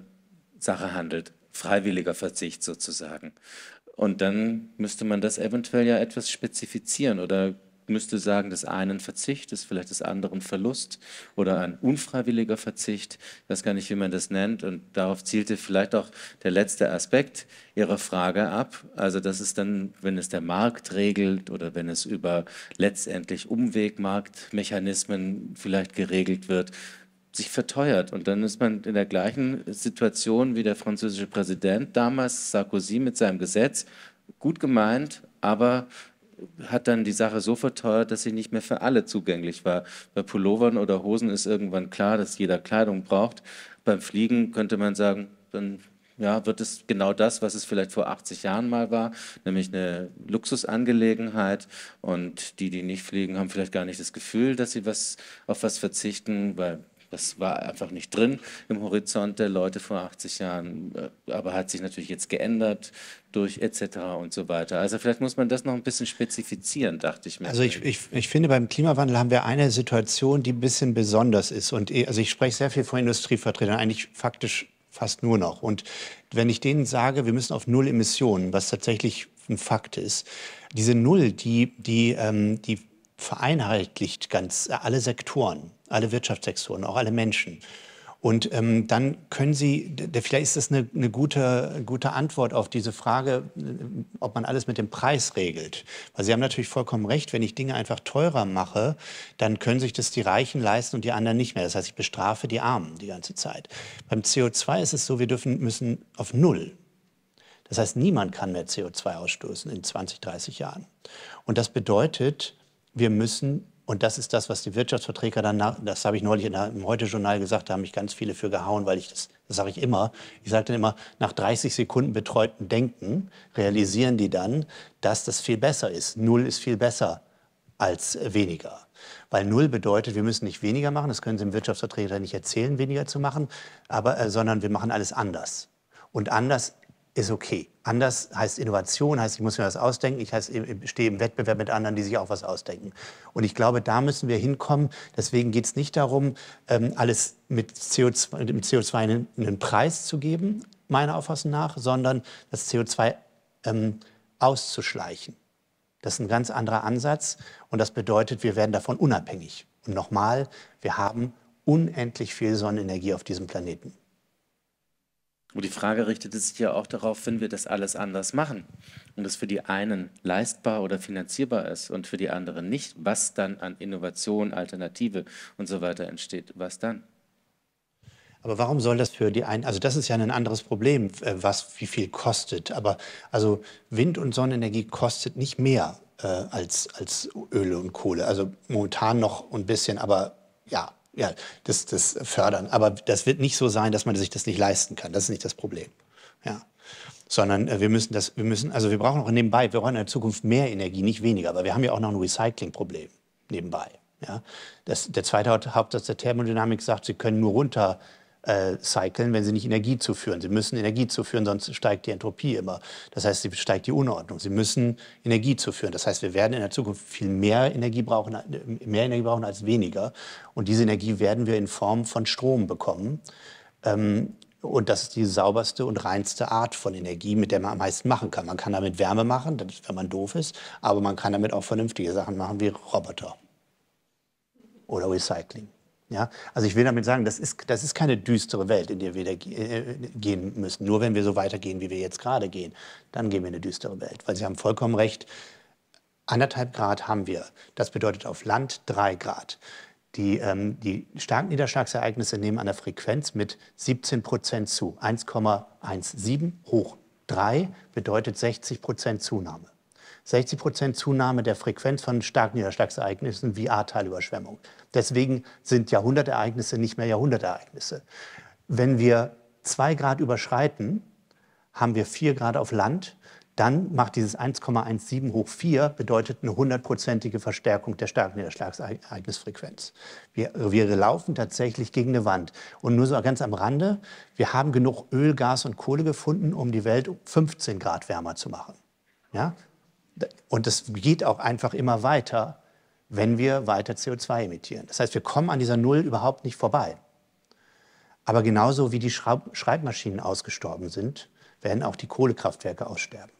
Sache handelt, freiwilliger Verzicht sozusagen. Und dann müsste man das eventuell ja etwas spezifizieren oder müsste sagen, des einen Verzicht ist vielleicht des anderen Verlust oder ein unfreiwilliger Verzicht. Ich weiß gar nicht, wie man das nennt. Und darauf zielte vielleicht auch der letzte Aspekt Ihrer Frage ab. Also das ist dann, wenn es der Markt regelt oder wenn es über letztendlich Umwegmarktmechanismen vielleicht geregelt wird, sich verteuert. Und dann ist man in der gleichen Situation wie der französische Präsident damals, Sarkozy, mit seinem Gesetz. Gut gemeint, aber hat dann die Sache so verteuert, dass sie nicht mehr für alle zugänglich war. Bei Pullovern oder Hosen ist irgendwann klar, dass jeder Kleidung braucht. Beim Fliegen könnte man sagen, dann ja, wird es genau das, was es vielleicht vor 80 Jahren mal war, nämlich eine Luxusangelegenheit. Und die, die nicht fliegen, haben vielleicht gar nicht das Gefühl, dass sie was, auf was verzichten, weil das war einfach nicht drin im Horizont der Leute vor 80 Jahren, äh, aber hat sich natürlich jetzt geändert durch etc. und so weiter. Also vielleicht muss man das noch ein bisschen spezifizieren, dachte ich mir. Also ich, ich, ich finde, beim Klimawandel haben wir eine Situation, die ein bisschen besonders ist. Und äh, also ich spreche sehr viel von Industrievertretern, eigentlich faktisch fast nur noch. Und wenn ich denen sage, wir müssen auf Null Emissionen, was tatsächlich ein Fakt ist, diese Null, die, die, ähm, die vereinheitlicht ganz alle Sektoren alle Wirtschaftssektoren, auch alle Menschen. Und ähm, dann können Sie, vielleicht ist das eine, eine, gute, gute Antwort auf diese Frage, äh, ob man alles mit dem Preis regelt. Weil Sie haben natürlich vollkommen recht, wenn ich Dinge einfach teurer mache, dann können sich das die Reichen leisten und die anderen nicht mehr. Das heißt, ich bestrafe die Armen die ganze Zeit. Beim CO2 ist es so, wir dürfen, müssen auf Null. Das heißt, niemand kann mehr CO2 ausstoßen in 20, 30 Jahren. Und das bedeutet, wir müssen und das ist das, was die Wirtschaftsvertreter dann, nach, das habe ich neulich der, im Heute-Journal gesagt, da haben mich ganz viele für gehauen, weil ich das, das sage ich immer, ich sage dann immer, nach 30 Sekunden betreuten Denken realisieren die dann, dass das viel besser ist. Null ist viel besser als weniger. Weil Null bedeutet, wir müssen nicht weniger machen, das können Sie dem Wirtschaftsvertreter nicht erzählen, weniger zu machen, aber, äh, sondern wir machen alles anders. Und anders ist okay. Anders heißt Innovation, heißt, ich muss mir was ausdenken, ich heißt, stehe im Wettbewerb mit anderen, die sich auch was ausdenken. Und ich glaube, da müssen wir hinkommen. Deswegen geht es nicht darum, ähm, alles mit CO2, dem CO2 einen Preis zu geben, meiner Auffassung nach, sondern das CO2 ähm, auszuschleichen. Das ist ein ganz anderer Ansatz und das bedeutet, wir werden davon unabhängig. Und nochmal, wir haben unendlich viel Sonnenenergie auf diesem Planeten. Und die Frage richtete sich ja auch darauf, wenn wir das alles anders machen und es für die einen leistbar oder finanzierbar ist und für die anderen nicht, was dann an Innovation, Alternative und so weiter entsteht, was dann? Aber warum soll das für die einen, also das ist ja ein anderes Problem, äh, was wie viel kostet. Aber also Wind- und Sonnenenergie kostet nicht mehr äh, als, als Öle und Kohle. Also momentan noch ein bisschen, aber ja, ja, das, das fördern. Aber das wird nicht so sein, dass man sich das nicht leisten kann. Das ist nicht das Problem. Ja. Sondern äh, wir müssen das, wir müssen, also wir brauchen auch nebenbei, wir brauchen in der Zukunft mehr Energie, nicht weniger. Aber wir haben ja auch noch ein Recyclingproblem nebenbei. Ja. Das, der zweite Hauptsatz der Thermodynamik sagt, sie können nur runter äh, cyclen, wenn sie nicht Energie zuführen. Sie müssen Energie zuführen, sonst steigt die Entropie immer. Das heißt, sie steigt die Unordnung. Sie müssen Energie zuführen. Das heißt, wir werden in der Zukunft viel mehr Energie brauchen, äh, mehr Energie brauchen als weniger. Und diese Energie werden wir in Form von Strom bekommen. Ähm, und das ist die sauberste und reinste Art von Energie, mit der man am meisten machen kann. Man kann damit Wärme machen, ist, wenn man doof ist, aber man kann damit auch vernünftige Sachen machen wie Roboter oder Recycling. Ja, also ich will damit sagen, das ist, das ist keine düstere Welt, in die wir wieder äh, gehen müssen. Nur wenn wir so weitergehen, wie wir jetzt gerade gehen, dann gehen wir in eine düstere Welt. Weil Sie haben vollkommen recht, anderthalb Grad haben wir. Das bedeutet auf Land drei Grad. Die, ähm, die starken Niederschlagsereignisse nehmen an der Frequenz mit 17 Prozent zu. 1,17 hoch 3 bedeutet 60 Prozent Zunahme. 60 Prozent Zunahme der Frequenz von starken Niederschlagsereignissen wie Ahrtalüberschwemmung. Deswegen sind Jahrhundertereignisse nicht mehr Jahrhundertereignisse. Wenn wir zwei Grad überschreiten, haben wir vier Grad auf Land. Dann macht dieses 1,17 hoch 4 bedeutet eine hundertprozentige Verstärkung der starken Niederschlagsereignisfrequenz. Wir, wir laufen tatsächlich gegen eine Wand. Und nur so ganz am Rande, wir haben genug Öl, Gas und Kohle gefunden, um die Welt 15 Grad wärmer zu machen. Ja? Und das geht auch einfach immer weiter, wenn wir weiter CO2 emittieren. Das heißt, wir kommen an dieser Null überhaupt nicht vorbei. Aber genauso wie die Schraub Schreibmaschinen ausgestorben sind, werden auch die Kohlekraftwerke aussterben.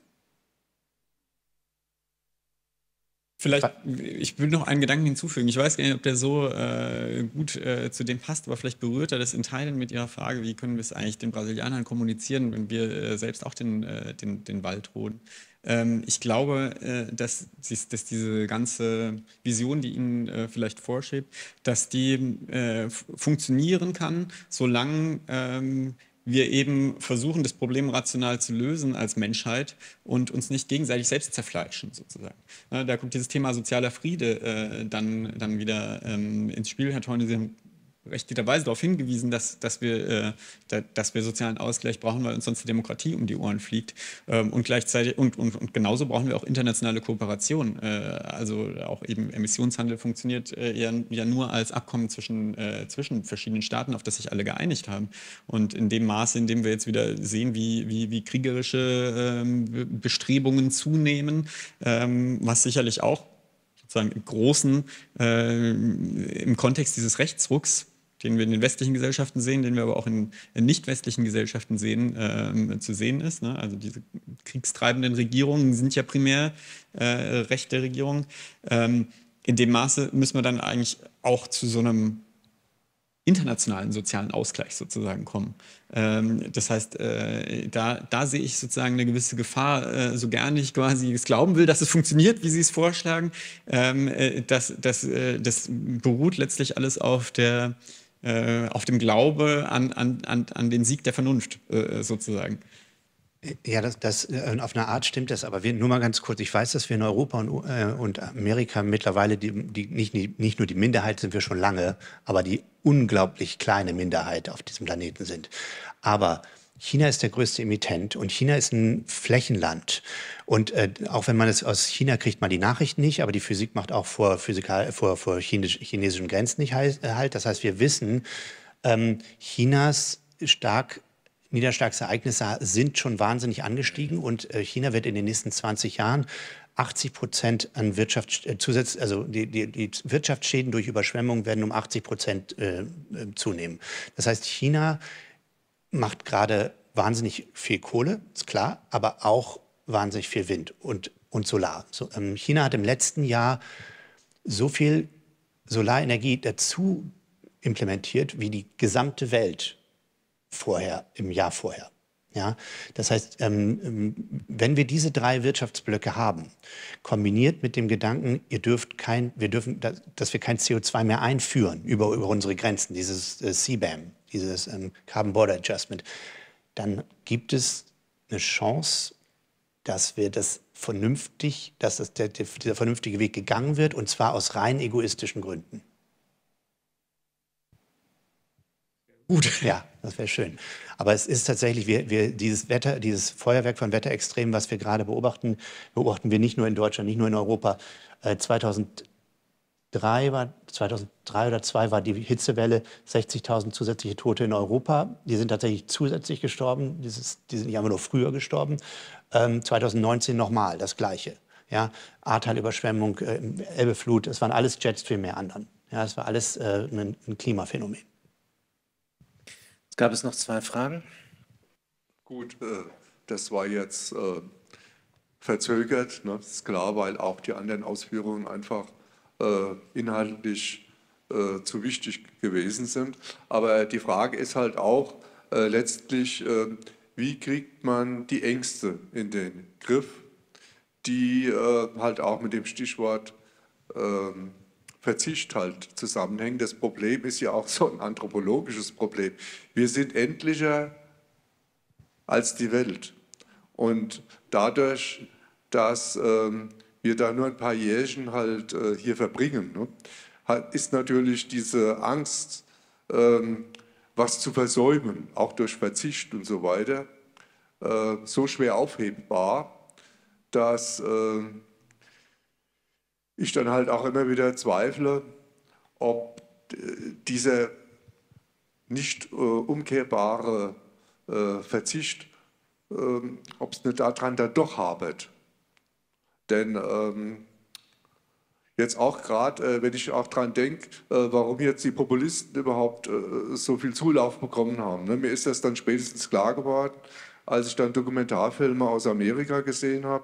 Vielleicht, ich will noch einen Gedanken hinzufügen. Ich weiß gar nicht, ob der so äh, gut äh, zu dem passt, aber vielleicht berührt er das in Teilen mit Ihrer Frage, wie können wir es eigentlich den Brasilianern kommunizieren, wenn wir äh, selbst auch den, äh, den, den Wald roden. Ähm, ich glaube, äh, dass, dass, diese ganze Vision, die Ihnen äh, vielleicht vorschwebt, dass die äh, funktionieren kann, solange ähm, wir eben versuchen, das Problem rational zu lösen als Menschheit und uns nicht gegenseitig selbst zerfleischen, sozusagen. Ne, da kommt dieses Thema sozialer Friede äh, dann, dann wieder ähm, ins Spiel. Herr Teune, Sie haben richtigerweise darauf hingewiesen, dass, dass, wir, äh, da, dass wir sozialen Ausgleich brauchen, weil uns sonst die Demokratie um die Ohren fliegt. Ähm, und gleichzeitig und, und, und genauso brauchen wir auch internationale Kooperation. Äh, also auch eben Emissionshandel funktioniert äh, ja, ja, nur als Abkommen zwischen, äh, zwischen verschiedenen Staaten, auf das sich alle geeinigt haben. Und in dem Maße, in dem wir jetzt wieder sehen, wie, wie, wie kriegerische ähm, Bestrebungen zunehmen, ähm, was sicherlich auch sozusagen im Großen, äh, im Kontext dieses Rechtsrucks den wir in den westlichen Gesellschaften sehen, den wir aber auch in, in nicht westlichen Gesellschaften sehen, äh, zu sehen ist. Ne? Also diese kriegstreibenden Regierungen sind ja primär äh, rechte Regierungen. Ähm, in dem Maße müssen wir dann eigentlich auch zu so einem internationalen sozialen Ausgleich sozusagen kommen. Ähm, das heißt, äh, da, da sehe ich sozusagen eine gewisse Gefahr, äh, so gerne ich quasi es glauben will, dass es funktioniert, wie Sie es vorschlagen. Ähm, äh, das, das, äh, das beruht letztlich alles auf der äh, auf dem Glaube an, an, an, an den Sieg der Vernunft äh, sozusagen. Ja, das, das, äh, auf eine Art stimmt das, aber wir, nur mal ganz kurz, ich weiß, dass wir in Europa und, äh, und Amerika mittlerweile die, die, nicht, nicht nur die Minderheit sind wir schon lange, aber die unglaublich kleine Minderheit auf diesem Planeten sind. Aber China ist der größte Emittent und China ist ein Flächenland. Und äh, auch wenn man es aus China kriegt, man die Nachrichten nicht, aber die Physik macht auch vor, physikal, vor, vor chines chinesischen Grenzen nicht äh, halt. Das heißt, wir wissen, ähm, Chinas stark Niederschlagsereignisse sind schon wahnsinnig angestiegen und äh, China wird in den nächsten 20 Jahren 80 Prozent an Wirtschaft, äh, zusätzlich, also die, die, die, Wirtschaftsschäden durch Überschwemmungen werden um 80 Prozent äh, äh, zunehmen. Das heißt, China macht gerade wahnsinnig viel Kohle, ist klar, aber auch wahnsinnig viel Wind und, und Solar. So, ähm, China hat im letzten Jahr so viel Solarenergie dazu implementiert wie die gesamte Welt vorher, im Jahr vorher. Ja, das heißt, ähm, ähm wenn wir diese drei Wirtschaftsblöcke haben, kombiniert mit dem Gedanken, ihr dürft kein, wir dürfen, dass wir kein CO2 mehr einführen über, über unsere Grenzen, dieses äh, CBAM, dieses ähm, Carbon Border Adjustment, dann gibt es eine Chance, dass wir das vernünftig, dass das der, dieser vernünftige Weg gegangen wird, und zwar aus rein egoistischen Gründen. Gut. Ja, das wäre schön. Aber es ist tatsächlich, wir, wir, dieses Wetter, dieses Feuerwerk von Wetterextremen, was wir gerade beobachten, beobachten wir nicht nur in Deutschland, nicht nur in Europa. Äh, 2000 war, 2003 oder 2002 war die Hitzewelle, 60.000 zusätzliche Tote in Europa. Die sind tatsächlich zusätzlich gestorben. die sind nicht einfach nur früher gestorben. Ähm, 2019 nochmal das Gleiche. Ja, Ahrtalüberschwemmung, äh, Elbeflut, es waren alles Jetstream mehr anderen. Ja, es war alles äh, ein, ein Klimaphänomen. Jetzt gab es noch zwei Fragen. Gut, äh, das war jetzt äh, verzögert, ne? ist klar, weil auch die anderen Ausführungen einfach äh, inhaltlich äh, zu wichtig gewesen sind. Aber die Frage ist halt auch äh, letztlich, wie kriegt man die Ängste in den Griff, die halt auch mit dem Stichwort ähm, Verzicht halt zusammenhängen. Das Problem ist ja auch so ein anthropologisches Problem. Wir sind endlicher als die Welt. Und dadurch, dass ähm, wir da nur ein paar Jährchen halt äh, hier verbringen, ne? ist natürlich diese Angst, ähm, was zu versäumen, auch durch Verzicht und so weiter, äh, so schwer aufhebbar, dass äh, ich dann halt auch immer wieder zweifle, ob dieser nicht äh, umkehrbare äh, Verzicht, ähm, ob es nicht daran dann doch hapert. Denn ähm, jetzt auch gerade, äh, wenn ich auch daran denke, äh, warum jetzt die Populisten überhaupt äh, so viel Zulauf bekommen haben. Ne? Mir ist das dann spätestens klar geworden, als ich dann Dokumentarfilme aus Amerika gesehen habe,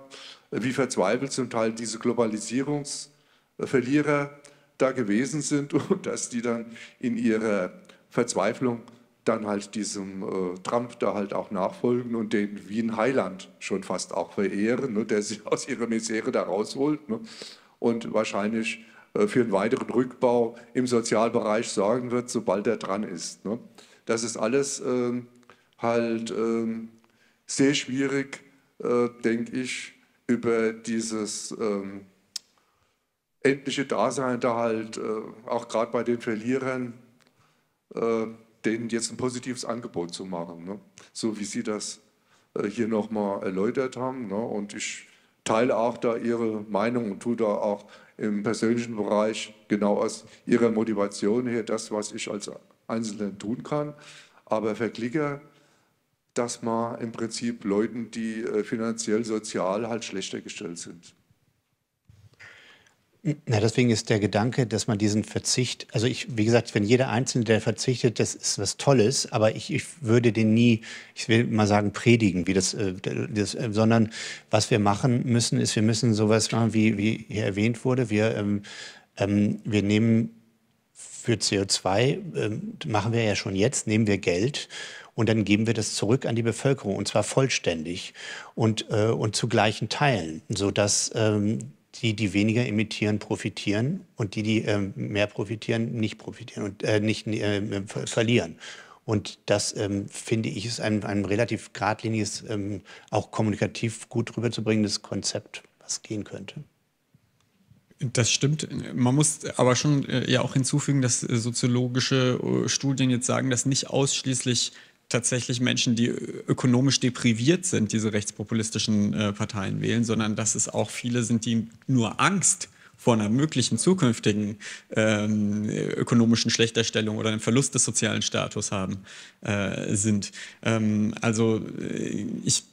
wie verzweifelt zum Teil diese Globalisierungsverlierer da gewesen sind und dass die dann in ihrer Verzweiflung dann halt diesem äh, Trump da halt auch nachfolgen und den Wien Heiland schon fast auch verehren, ne, der sich aus ihrer Misere da rausholt ne, und wahrscheinlich äh, für einen weiteren Rückbau im Sozialbereich sorgen wird, sobald er dran ist. Ne. Das ist alles äh, halt ähm, sehr schwierig, äh, denke ich, über dieses ähm, endliche Dasein da halt äh, auch gerade bei den Verlierern äh, denen jetzt ein positives Angebot zu machen. Ne? So wie Sie das äh, hier nochmal erläutert haben. Ne? Und ich teile auch da Ihre Meinung und tue da auch im persönlichen Bereich genau aus Ihrer Motivation her das, was ich als Einzelner tun kann. Aber verklicke das mal im Prinzip Leuten, die äh, finanziell, sozial halt schlechter gestellt sind. Na, deswegen ist der Gedanke, dass man diesen Verzicht, also ich, wie gesagt, wenn jeder Einzelne, der verzichtet, das ist was Tolles, aber ich, ich würde den nie, ich will mal sagen, predigen, wie das, äh, das äh, sondern was wir machen müssen, ist, wir müssen sowas machen, wie, wie hier erwähnt wurde, wir, ähm, ähm, wir nehmen für CO2, ähm, machen wir ja schon jetzt, nehmen wir Geld und dann geben wir das zurück an die Bevölkerung und zwar vollständig und, äh, und zu gleichen Teilen, sodass ähm, die, die weniger emittieren, profitieren und die, die äh, mehr profitieren, nicht profitieren und äh, nicht äh, ver verlieren. Und das ähm, finde ich ist ein, ein relativ geradliniges, ähm, auch kommunikativ gut rüberzubringendes Konzept, was gehen könnte. Das stimmt. Man muss aber schon äh, ja auch hinzufügen, dass äh, soziologische äh, Studien jetzt sagen, dass nicht ausschließlich tatsächlich Menschen, die ökonomisch depriviert sind, diese rechtspopulistischen äh, Parteien wählen, sondern dass es auch viele sind, die nur Angst vor einer möglichen zukünftigen ähm, ökonomischen Schlechterstellung oder einem Verlust des sozialen Status haben, äh, sind. Ähm, also äh, ich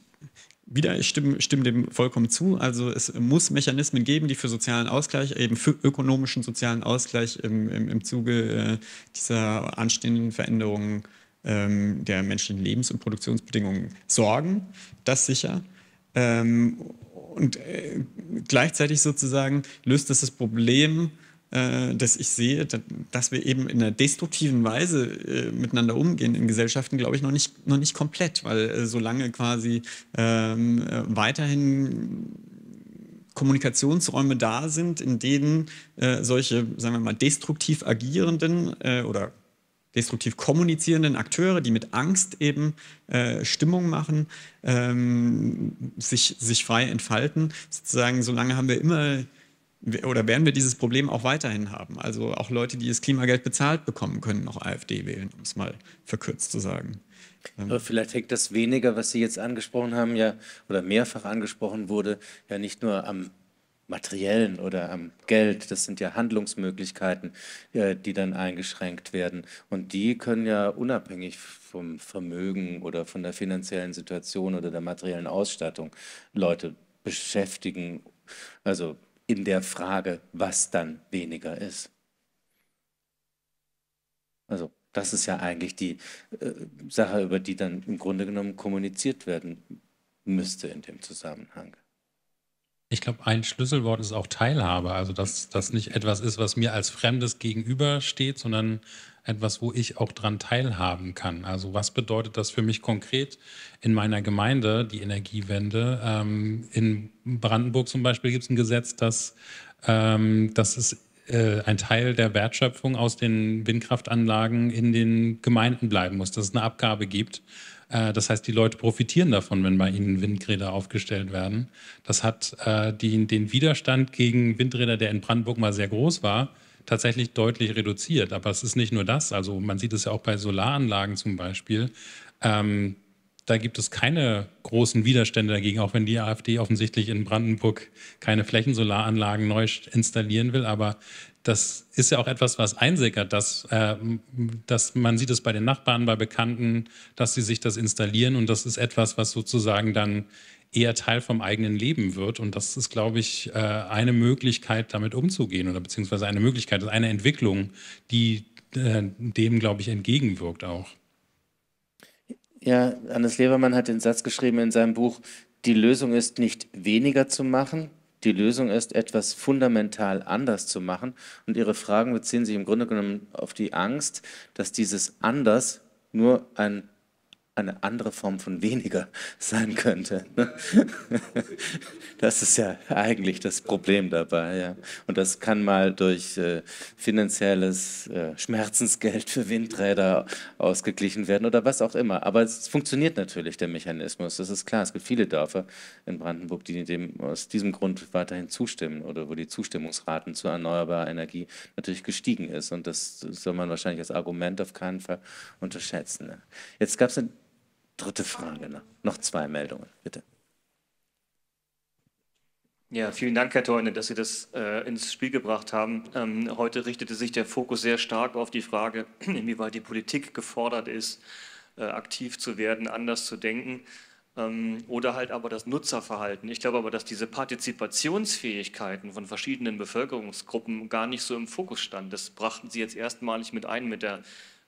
wieder, ich stimme, stimme, dem vollkommen zu. Also es muss Mechanismen geben, die für sozialen Ausgleich, eben für ökonomischen sozialen Ausgleich im, im, im Zuge äh, dieser anstehenden Veränderungen ähm, der menschlichen Lebens- und Produktionsbedingungen sorgen, das sicher. Ähm, und äh, gleichzeitig sozusagen löst das das Problem, äh, das ich sehe, dass wir eben in einer destruktiven Weise äh, miteinander umgehen in Gesellschaften, glaube ich, noch nicht, noch nicht komplett, weil äh, solange quasi ähm, äh, weiterhin Kommunikationsräume da sind, in denen äh, solche, sagen wir mal, destruktiv agierenden äh, oder destruktiv kommunizierenden Akteure, die mit Angst eben äh, Stimmung machen, ähm, sich, sich frei entfalten. Sozusagen, solange haben wir immer oder werden wir dieses Problem auch weiterhin haben. Also auch Leute, die das Klimageld bezahlt bekommen, können noch AfD wählen, um es mal verkürzt zu sagen. Ähm. Aber vielleicht hängt das weniger, was Sie jetzt angesprochen haben, ja, oder mehrfach angesprochen wurde, ja nicht nur am Materiellen oder am Geld. Das sind ja Handlungsmöglichkeiten, äh, die dann eingeschränkt werden. Und die können ja unabhängig vom Vermögen oder von der finanziellen Situation oder der materiellen Ausstattung Leute beschäftigen. Also in der Frage, was dann weniger ist. Also das ist ja eigentlich die äh, Sache, über die dann im Grunde genommen kommuniziert werden müsste in dem Zusammenhang. Ich glaube, ein Schlüsselwort ist auch Teilhabe. Also, dass das nicht etwas ist, was mir als Fremdes gegenübersteht, sondern etwas, wo ich auch dran teilhaben kann. Also, was bedeutet das für mich konkret in meiner Gemeinde, die Energiewende? Ähm, in Brandenburg zum Beispiel gibt es ein Gesetz, dass, ähm, dass es äh, ein Teil der Wertschöpfung aus den Windkraftanlagen in den Gemeinden bleiben muss, dass es eine Abgabe gibt äh, das heißt, die Leute profitieren davon, wenn bei ihnen Windräder aufgestellt werden. Das hat äh, den Widerstand gegen Windräder, der in Brandenburg mal sehr groß war, tatsächlich deutlich reduziert. Aber es ist nicht nur das. Also man sieht es ja auch bei Solaranlagen zum Beispiel. Ähm, da gibt es keine großen Widerstände dagegen, auch wenn die AfD offensichtlich in Brandenburg keine Flächensolaranlagen neu installieren will. Aber das ist ja auch etwas, was einsickert, dass, äh, dass man sieht es bei den Nachbarn, bei Bekannten, dass sie sich das installieren und das ist etwas, was sozusagen dann eher Teil vom eigenen Leben wird und das ist, glaube ich, äh, eine Möglichkeit, damit umzugehen oder beziehungsweise eine Möglichkeit, eine Entwicklung, die äh, dem, glaube ich, entgegenwirkt auch. Ja, Hannes Levermann hat den Satz geschrieben in seinem Buch, die Lösung ist nicht weniger zu machen, die Lösung ist, etwas fundamental anders zu machen. Und Ihre Fragen beziehen sich im Grunde genommen auf die Angst, dass dieses anders nur ein eine andere Form von weniger sein könnte. Ne? Das ist ja eigentlich das Problem dabei. Ja. Und das kann mal durch äh, finanzielles äh, Schmerzensgeld für Windräder ausgeglichen werden oder was auch immer. Aber es funktioniert natürlich der Mechanismus. Das ist klar. Es gibt viele Dörfer in Brandenburg, die dem aus diesem Grund weiterhin zustimmen oder wo die Zustimmungsraten zu erneuerbarer Energie natürlich gestiegen ist. Und das soll man wahrscheinlich als Argument auf keinen Fall unterschätzen. Ne? Jetzt gab es eine dritte Frage. Ne? Noch zwei Meldungen, bitte. Ja, vielen Dank, Herr Teune, dass Sie das äh, ins Spiel gebracht haben. Ähm, heute richtete sich der Fokus sehr stark auf die Frage, inwieweit die Politik gefordert ist, äh, aktiv zu werden, anders zu denken ähm, oder halt aber das Nutzerverhalten. Ich glaube aber, dass diese Partizipationsfähigkeiten von verschiedenen Bevölkerungsgruppen gar nicht so im Fokus stand. Das brachten Sie jetzt erstmalig mit ein mit der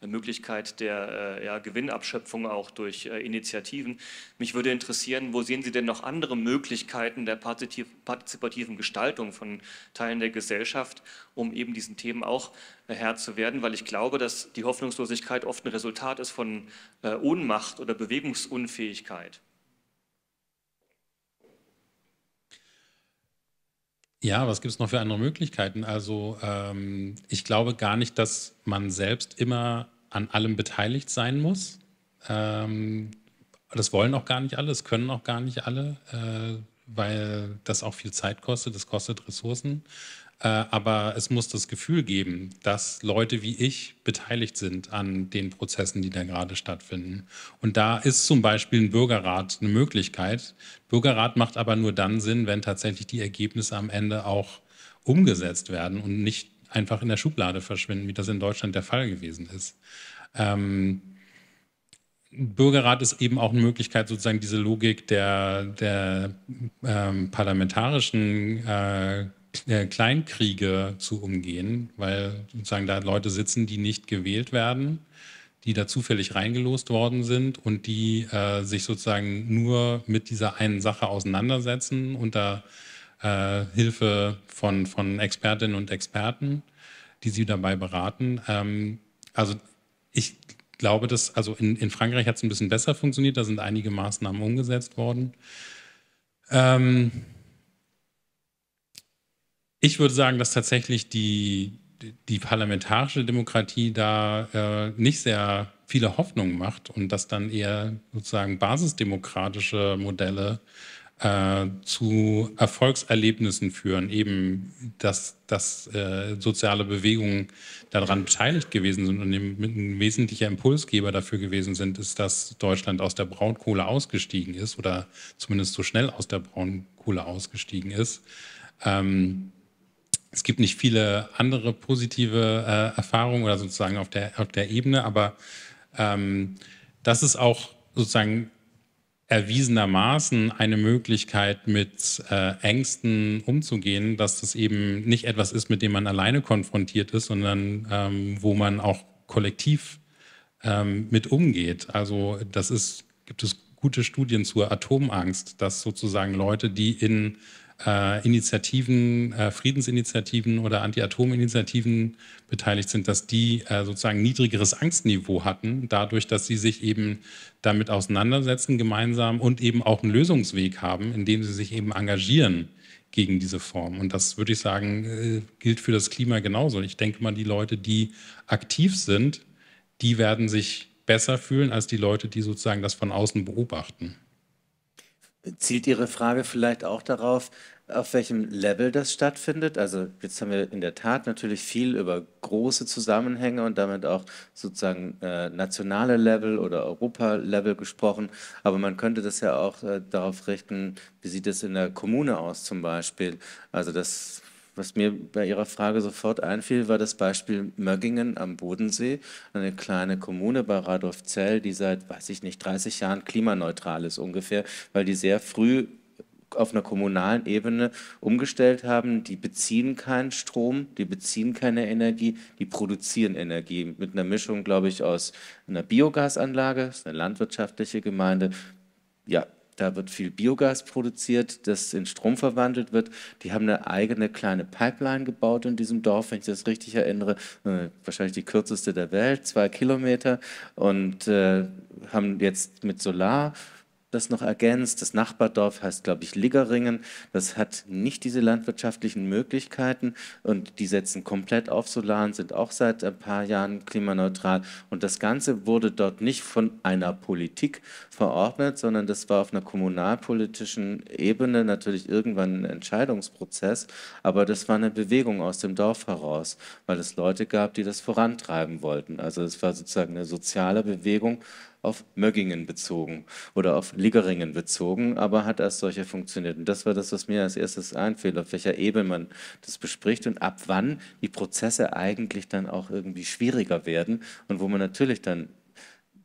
Möglichkeit der äh, ja, Gewinnabschöpfung auch durch äh, Initiativen. Mich würde interessieren, wo sehen Sie denn noch andere Möglichkeiten der partizip partizipativen Gestaltung von Teilen der Gesellschaft, um eben diesen Themen auch äh, Herr zu werden, weil ich glaube, dass die Hoffnungslosigkeit oft ein Resultat ist von Ohnmacht oder Bewegungsunfähigkeit. Ja, was gibt es noch für andere Möglichkeiten? Also ähm, ich glaube gar nicht, dass man selbst immer an allem beteiligt sein muss. Ähm, das wollen auch gar nicht alle, das können auch gar nicht alle, äh, weil das auch viel Zeit kostet, das kostet Ressourcen. Äh, aber es muss das Gefühl geben, dass Leute wie ich beteiligt sind an den Prozessen, die da gerade stattfinden. Und da ist zum Beispiel ein Bürgerrat eine Möglichkeit. Bürgerrat macht aber nur dann Sinn, wenn tatsächlich die Ergebnisse am Ende auch umgesetzt werden und nicht einfach in der Schublade verschwinden, wie das in Deutschland der Fall gewesen ist. Ähm, Bürgerrat ist eben auch eine Möglichkeit, sozusagen diese Logik der, der ähm, parlamentarischen äh, äh, Kleinkriege zu umgehen, weil sozusagen da Leute sitzen, die nicht gewählt werden, die da zufällig reingelost worden sind und die äh, sich sozusagen nur mit dieser einen Sache auseinandersetzen unter äh, Hilfe von, von Expertinnen und Experten, die sie dabei beraten. Ähm, also ich glaube, dass, also in, in Frankreich hat es ein bisschen besser funktioniert, da sind einige Maßnahmen umgesetzt worden. Ähm, ich würde sagen, dass tatsächlich die, die parlamentarische Demokratie da äh, nicht sehr viele Hoffnungen macht und dass dann eher sozusagen basisdemokratische Modelle äh, zu Erfolgserlebnissen führen, eben dass, dass äh, soziale Bewegungen daran beteiligt gewesen sind und ein wesentlicher Impulsgeber dafür gewesen sind, ist, dass Deutschland aus der Braunkohle ausgestiegen ist oder zumindest so schnell aus der Braunkohle ausgestiegen ist. Ähm, es gibt nicht viele andere positive äh, Erfahrungen oder sozusagen auf der, auf der Ebene, aber ähm, das ist auch sozusagen erwiesenermaßen eine Möglichkeit, mit äh, Ängsten umzugehen, dass das eben nicht etwas ist, mit dem man alleine konfrontiert ist, sondern ähm, wo man auch kollektiv ähm, mit umgeht. Also das ist, gibt es gute Studien zur Atomangst, dass sozusagen Leute, die in äh, Initiativen, äh, Friedensinitiativen oder Anti-Atom-Initiativen beteiligt sind, dass die äh, sozusagen niedrigeres Angstniveau hatten, dadurch, dass sie sich eben damit auseinandersetzen gemeinsam und eben auch einen Lösungsweg haben, indem sie sich eben engagieren gegen diese Form. Und das würde ich sagen, äh, gilt für das Klima genauso. Ich denke mal, die Leute, die aktiv sind, die werden sich besser fühlen als die Leute, die sozusagen das von außen beobachten. Zielt Ihre Frage vielleicht auch darauf, auf welchem Level das stattfindet? Also jetzt haben wir in der Tat natürlich viel über große Zusammenhänge und damit auch sozusagen äh, nationale Level oder Europa-Level gesprochen. Aber man könnte das ja auch äh, darauf richten, wie sieht es in der Kommune aus zum Beispiel? Also das was mir bei Ihrer Frage sofort einfiel, war das Beispiel Möggingen am Bodensee, eine kleine Kommune bei Radolfzell, die seit, weiß ich nicht, 30 Jahren klimaneutral ist ungefähr, weil die sehr früh auf einer kommunalen Ebene umgestellt haben. Die beziehen keinen Strom, die beziehen keine Energie, die produzieren Energie mit einer Mischung, glaube ich, aus einer Biogasanlage, das ist eine landwirtschaftliche Gemeinde, ja, da wird viel Biogas produziert, das in Strom verwandelt wird. Die haben eine eigene kleine Pipeline gebaut in diesem Dorf, wenn ich das richtig erinnere. Äh, wahrscheinlich die kürzeste der Welt, zwei Kilometer. Und äh, haben jetzt mit Solar das noch ergänzt. Das Nachbardorf heißt, glaube ich, Liggeringen. Das hat nicht diese landwirtschaftlichen Möglichkeiten und die setzen komplett auf Solaren, sind auch seit ein paar Jahren klimaneutral. Und das Ganze wurde dort nicht von einer Politik verordnet, sondern das war auf einer kommunalpolitischen Ebene natürlich irgendwann ein Entscheidungsprozess. Aber das war eine Bewegung aus dem Dorf heraus, weil es Leute gab, die das vorantreiben wollten. Also es war sozusagen eine soziale Bewegung auf Möggingen bezogen oder auf Liggeringen bezogen, aber hat als solcher funktioniert. Und das war das, was mir als erstes einfiel, auf welcher Ebene man das bespricht und ab wann die Prozesse eigentlich dann auch irgendwie schwieriger werden und wo man natürlich dann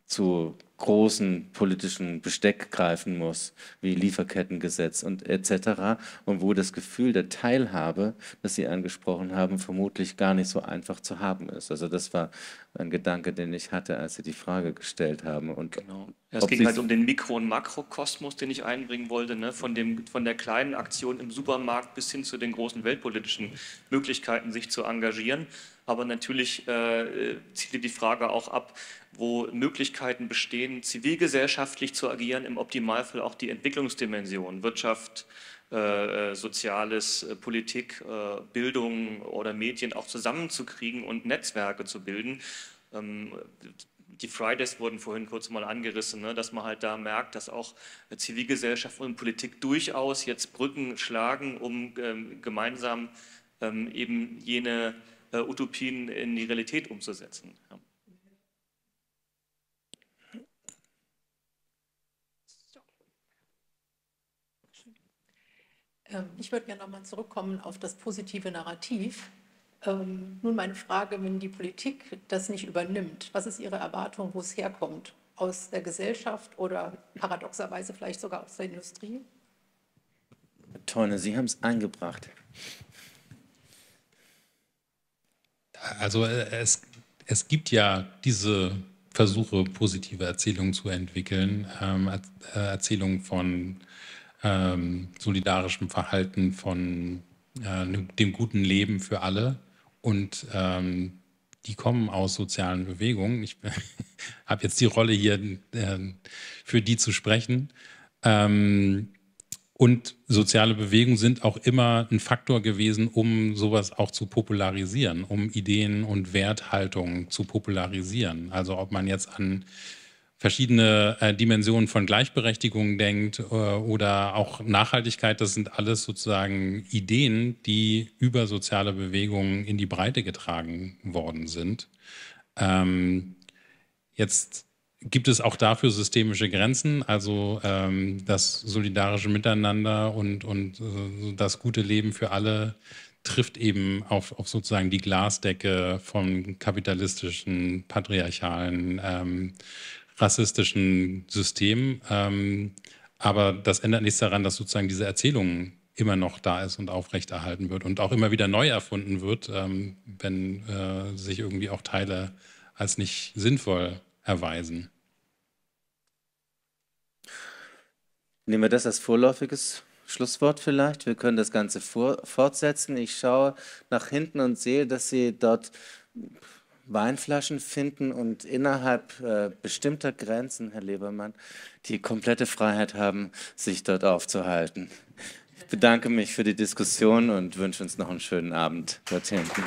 zu großen politischen Besteck greifen muss, wie Lieferkettengesetz und etc. Und wo das Gefühl der Teilhabe, das Sie angesprochen haben, vermutlich gar nicht so einfach zu haben ist. Also das war ein Gedanke, den ich hatte, als Sie die Frage gestellt haben. Und genau. Ja, es Ob ging halt um den Mikro- und Makrokosmos, den ich einbringen wollte, ne? von, dem, von der kleinen Aktion im Supermarkt bis hin zu den großen weltpolitischen Möglichkeiten, sich zu engagieren. Aber natürlich äh, zielte die Frage auch ab, wo Möglichkeiten bestehen, zivilgesellschaftlich zu agieren, im Optimalfall auch die Entwicklungsdimension, Wirtschaft, äh, äh Soziales, äh, Politik, äh, Bildung oder Medien auch zusammenzukriegen und Netzwerke zu bilden. Ähm, die Fridays wurden vorhin kurz mal angerissen, ne, dass man halt da merkt, dass auch Zivilgesellschaft und Politik durchaus jetzt Brücken schlagen, um ähm, gemeinsam ähm, eben jene äh, Utopien in die Realität umzusetzen. Ja. Ähm, ich würde gerne nochmal zurückkommen auf das positive Narrativ. Ähm, nun meine Frage, wenn die Politik das nicht übernimmt, was ist Ihre Erwartung, wo es herkommt? Aus der Gesellschaft oder paradoxerweise vielleicht sogar aus der Industrie? Tonne, Sie haben es eingebracht. Also äh, es, es gibt ja diese Versuche, positive Erzählungen zu entwickeln, ähm, äh, Erzählungen von ähm, solidarischem Verhalten, von äh, ne, dem guten Leben für alle. Und ähm, die kommen aus sozialen Bewegungen. Ich habe jetzt die Rolle hier, äh, für die zu sprechen. Ähm, und soziale Bewegungen sind auch immer ein Faktor gewesen, um sowas auch zu popularisieren, um Ideen und Werthaltungen zu popularisieren. Also ob man jetzt an verschiedene äh, Dimensionen von Gleichberechtigung denkt äh, oder auch Nachhaltigkeit, das sind alles sozusagen Ideen, die über soziale Bewegungen in die Breite getragen worden sind. Ähm, jetzt gibt es auch dafür systemische Grenzen, also ähm, das solidarische Miteinander und, und äh, das gute Leben für alle trifft eben auf, auf sozusagen die Glasdecke von kapitalistischen, patriarchalen ähm, rassistischen System. Ähm, aber das ändert nichts daran, dass sozusagen diese Erzählung immer noch da ist und aufrechterhalten wird und auch immer wieder neu erfunden wird, ähm, wenn äh, sich irgendwie auch Teile als nicht sinnvoll erweisen. Nehmen wir das als vorläufiges Schlusswort vielleicht. Wir können das Ganze fortsetzen. Ich schaue nach hinten und sehe, dass Sie dort Weinflaschen finden und innerhalb äh, bestimmter Grenzen, Herr Lebermann, die komplette Freiheit haben, sich dort aufzuhalten. Ich bedanke mich für die Diskussion und wünsche uns noch einen schönen Abend dort hinten.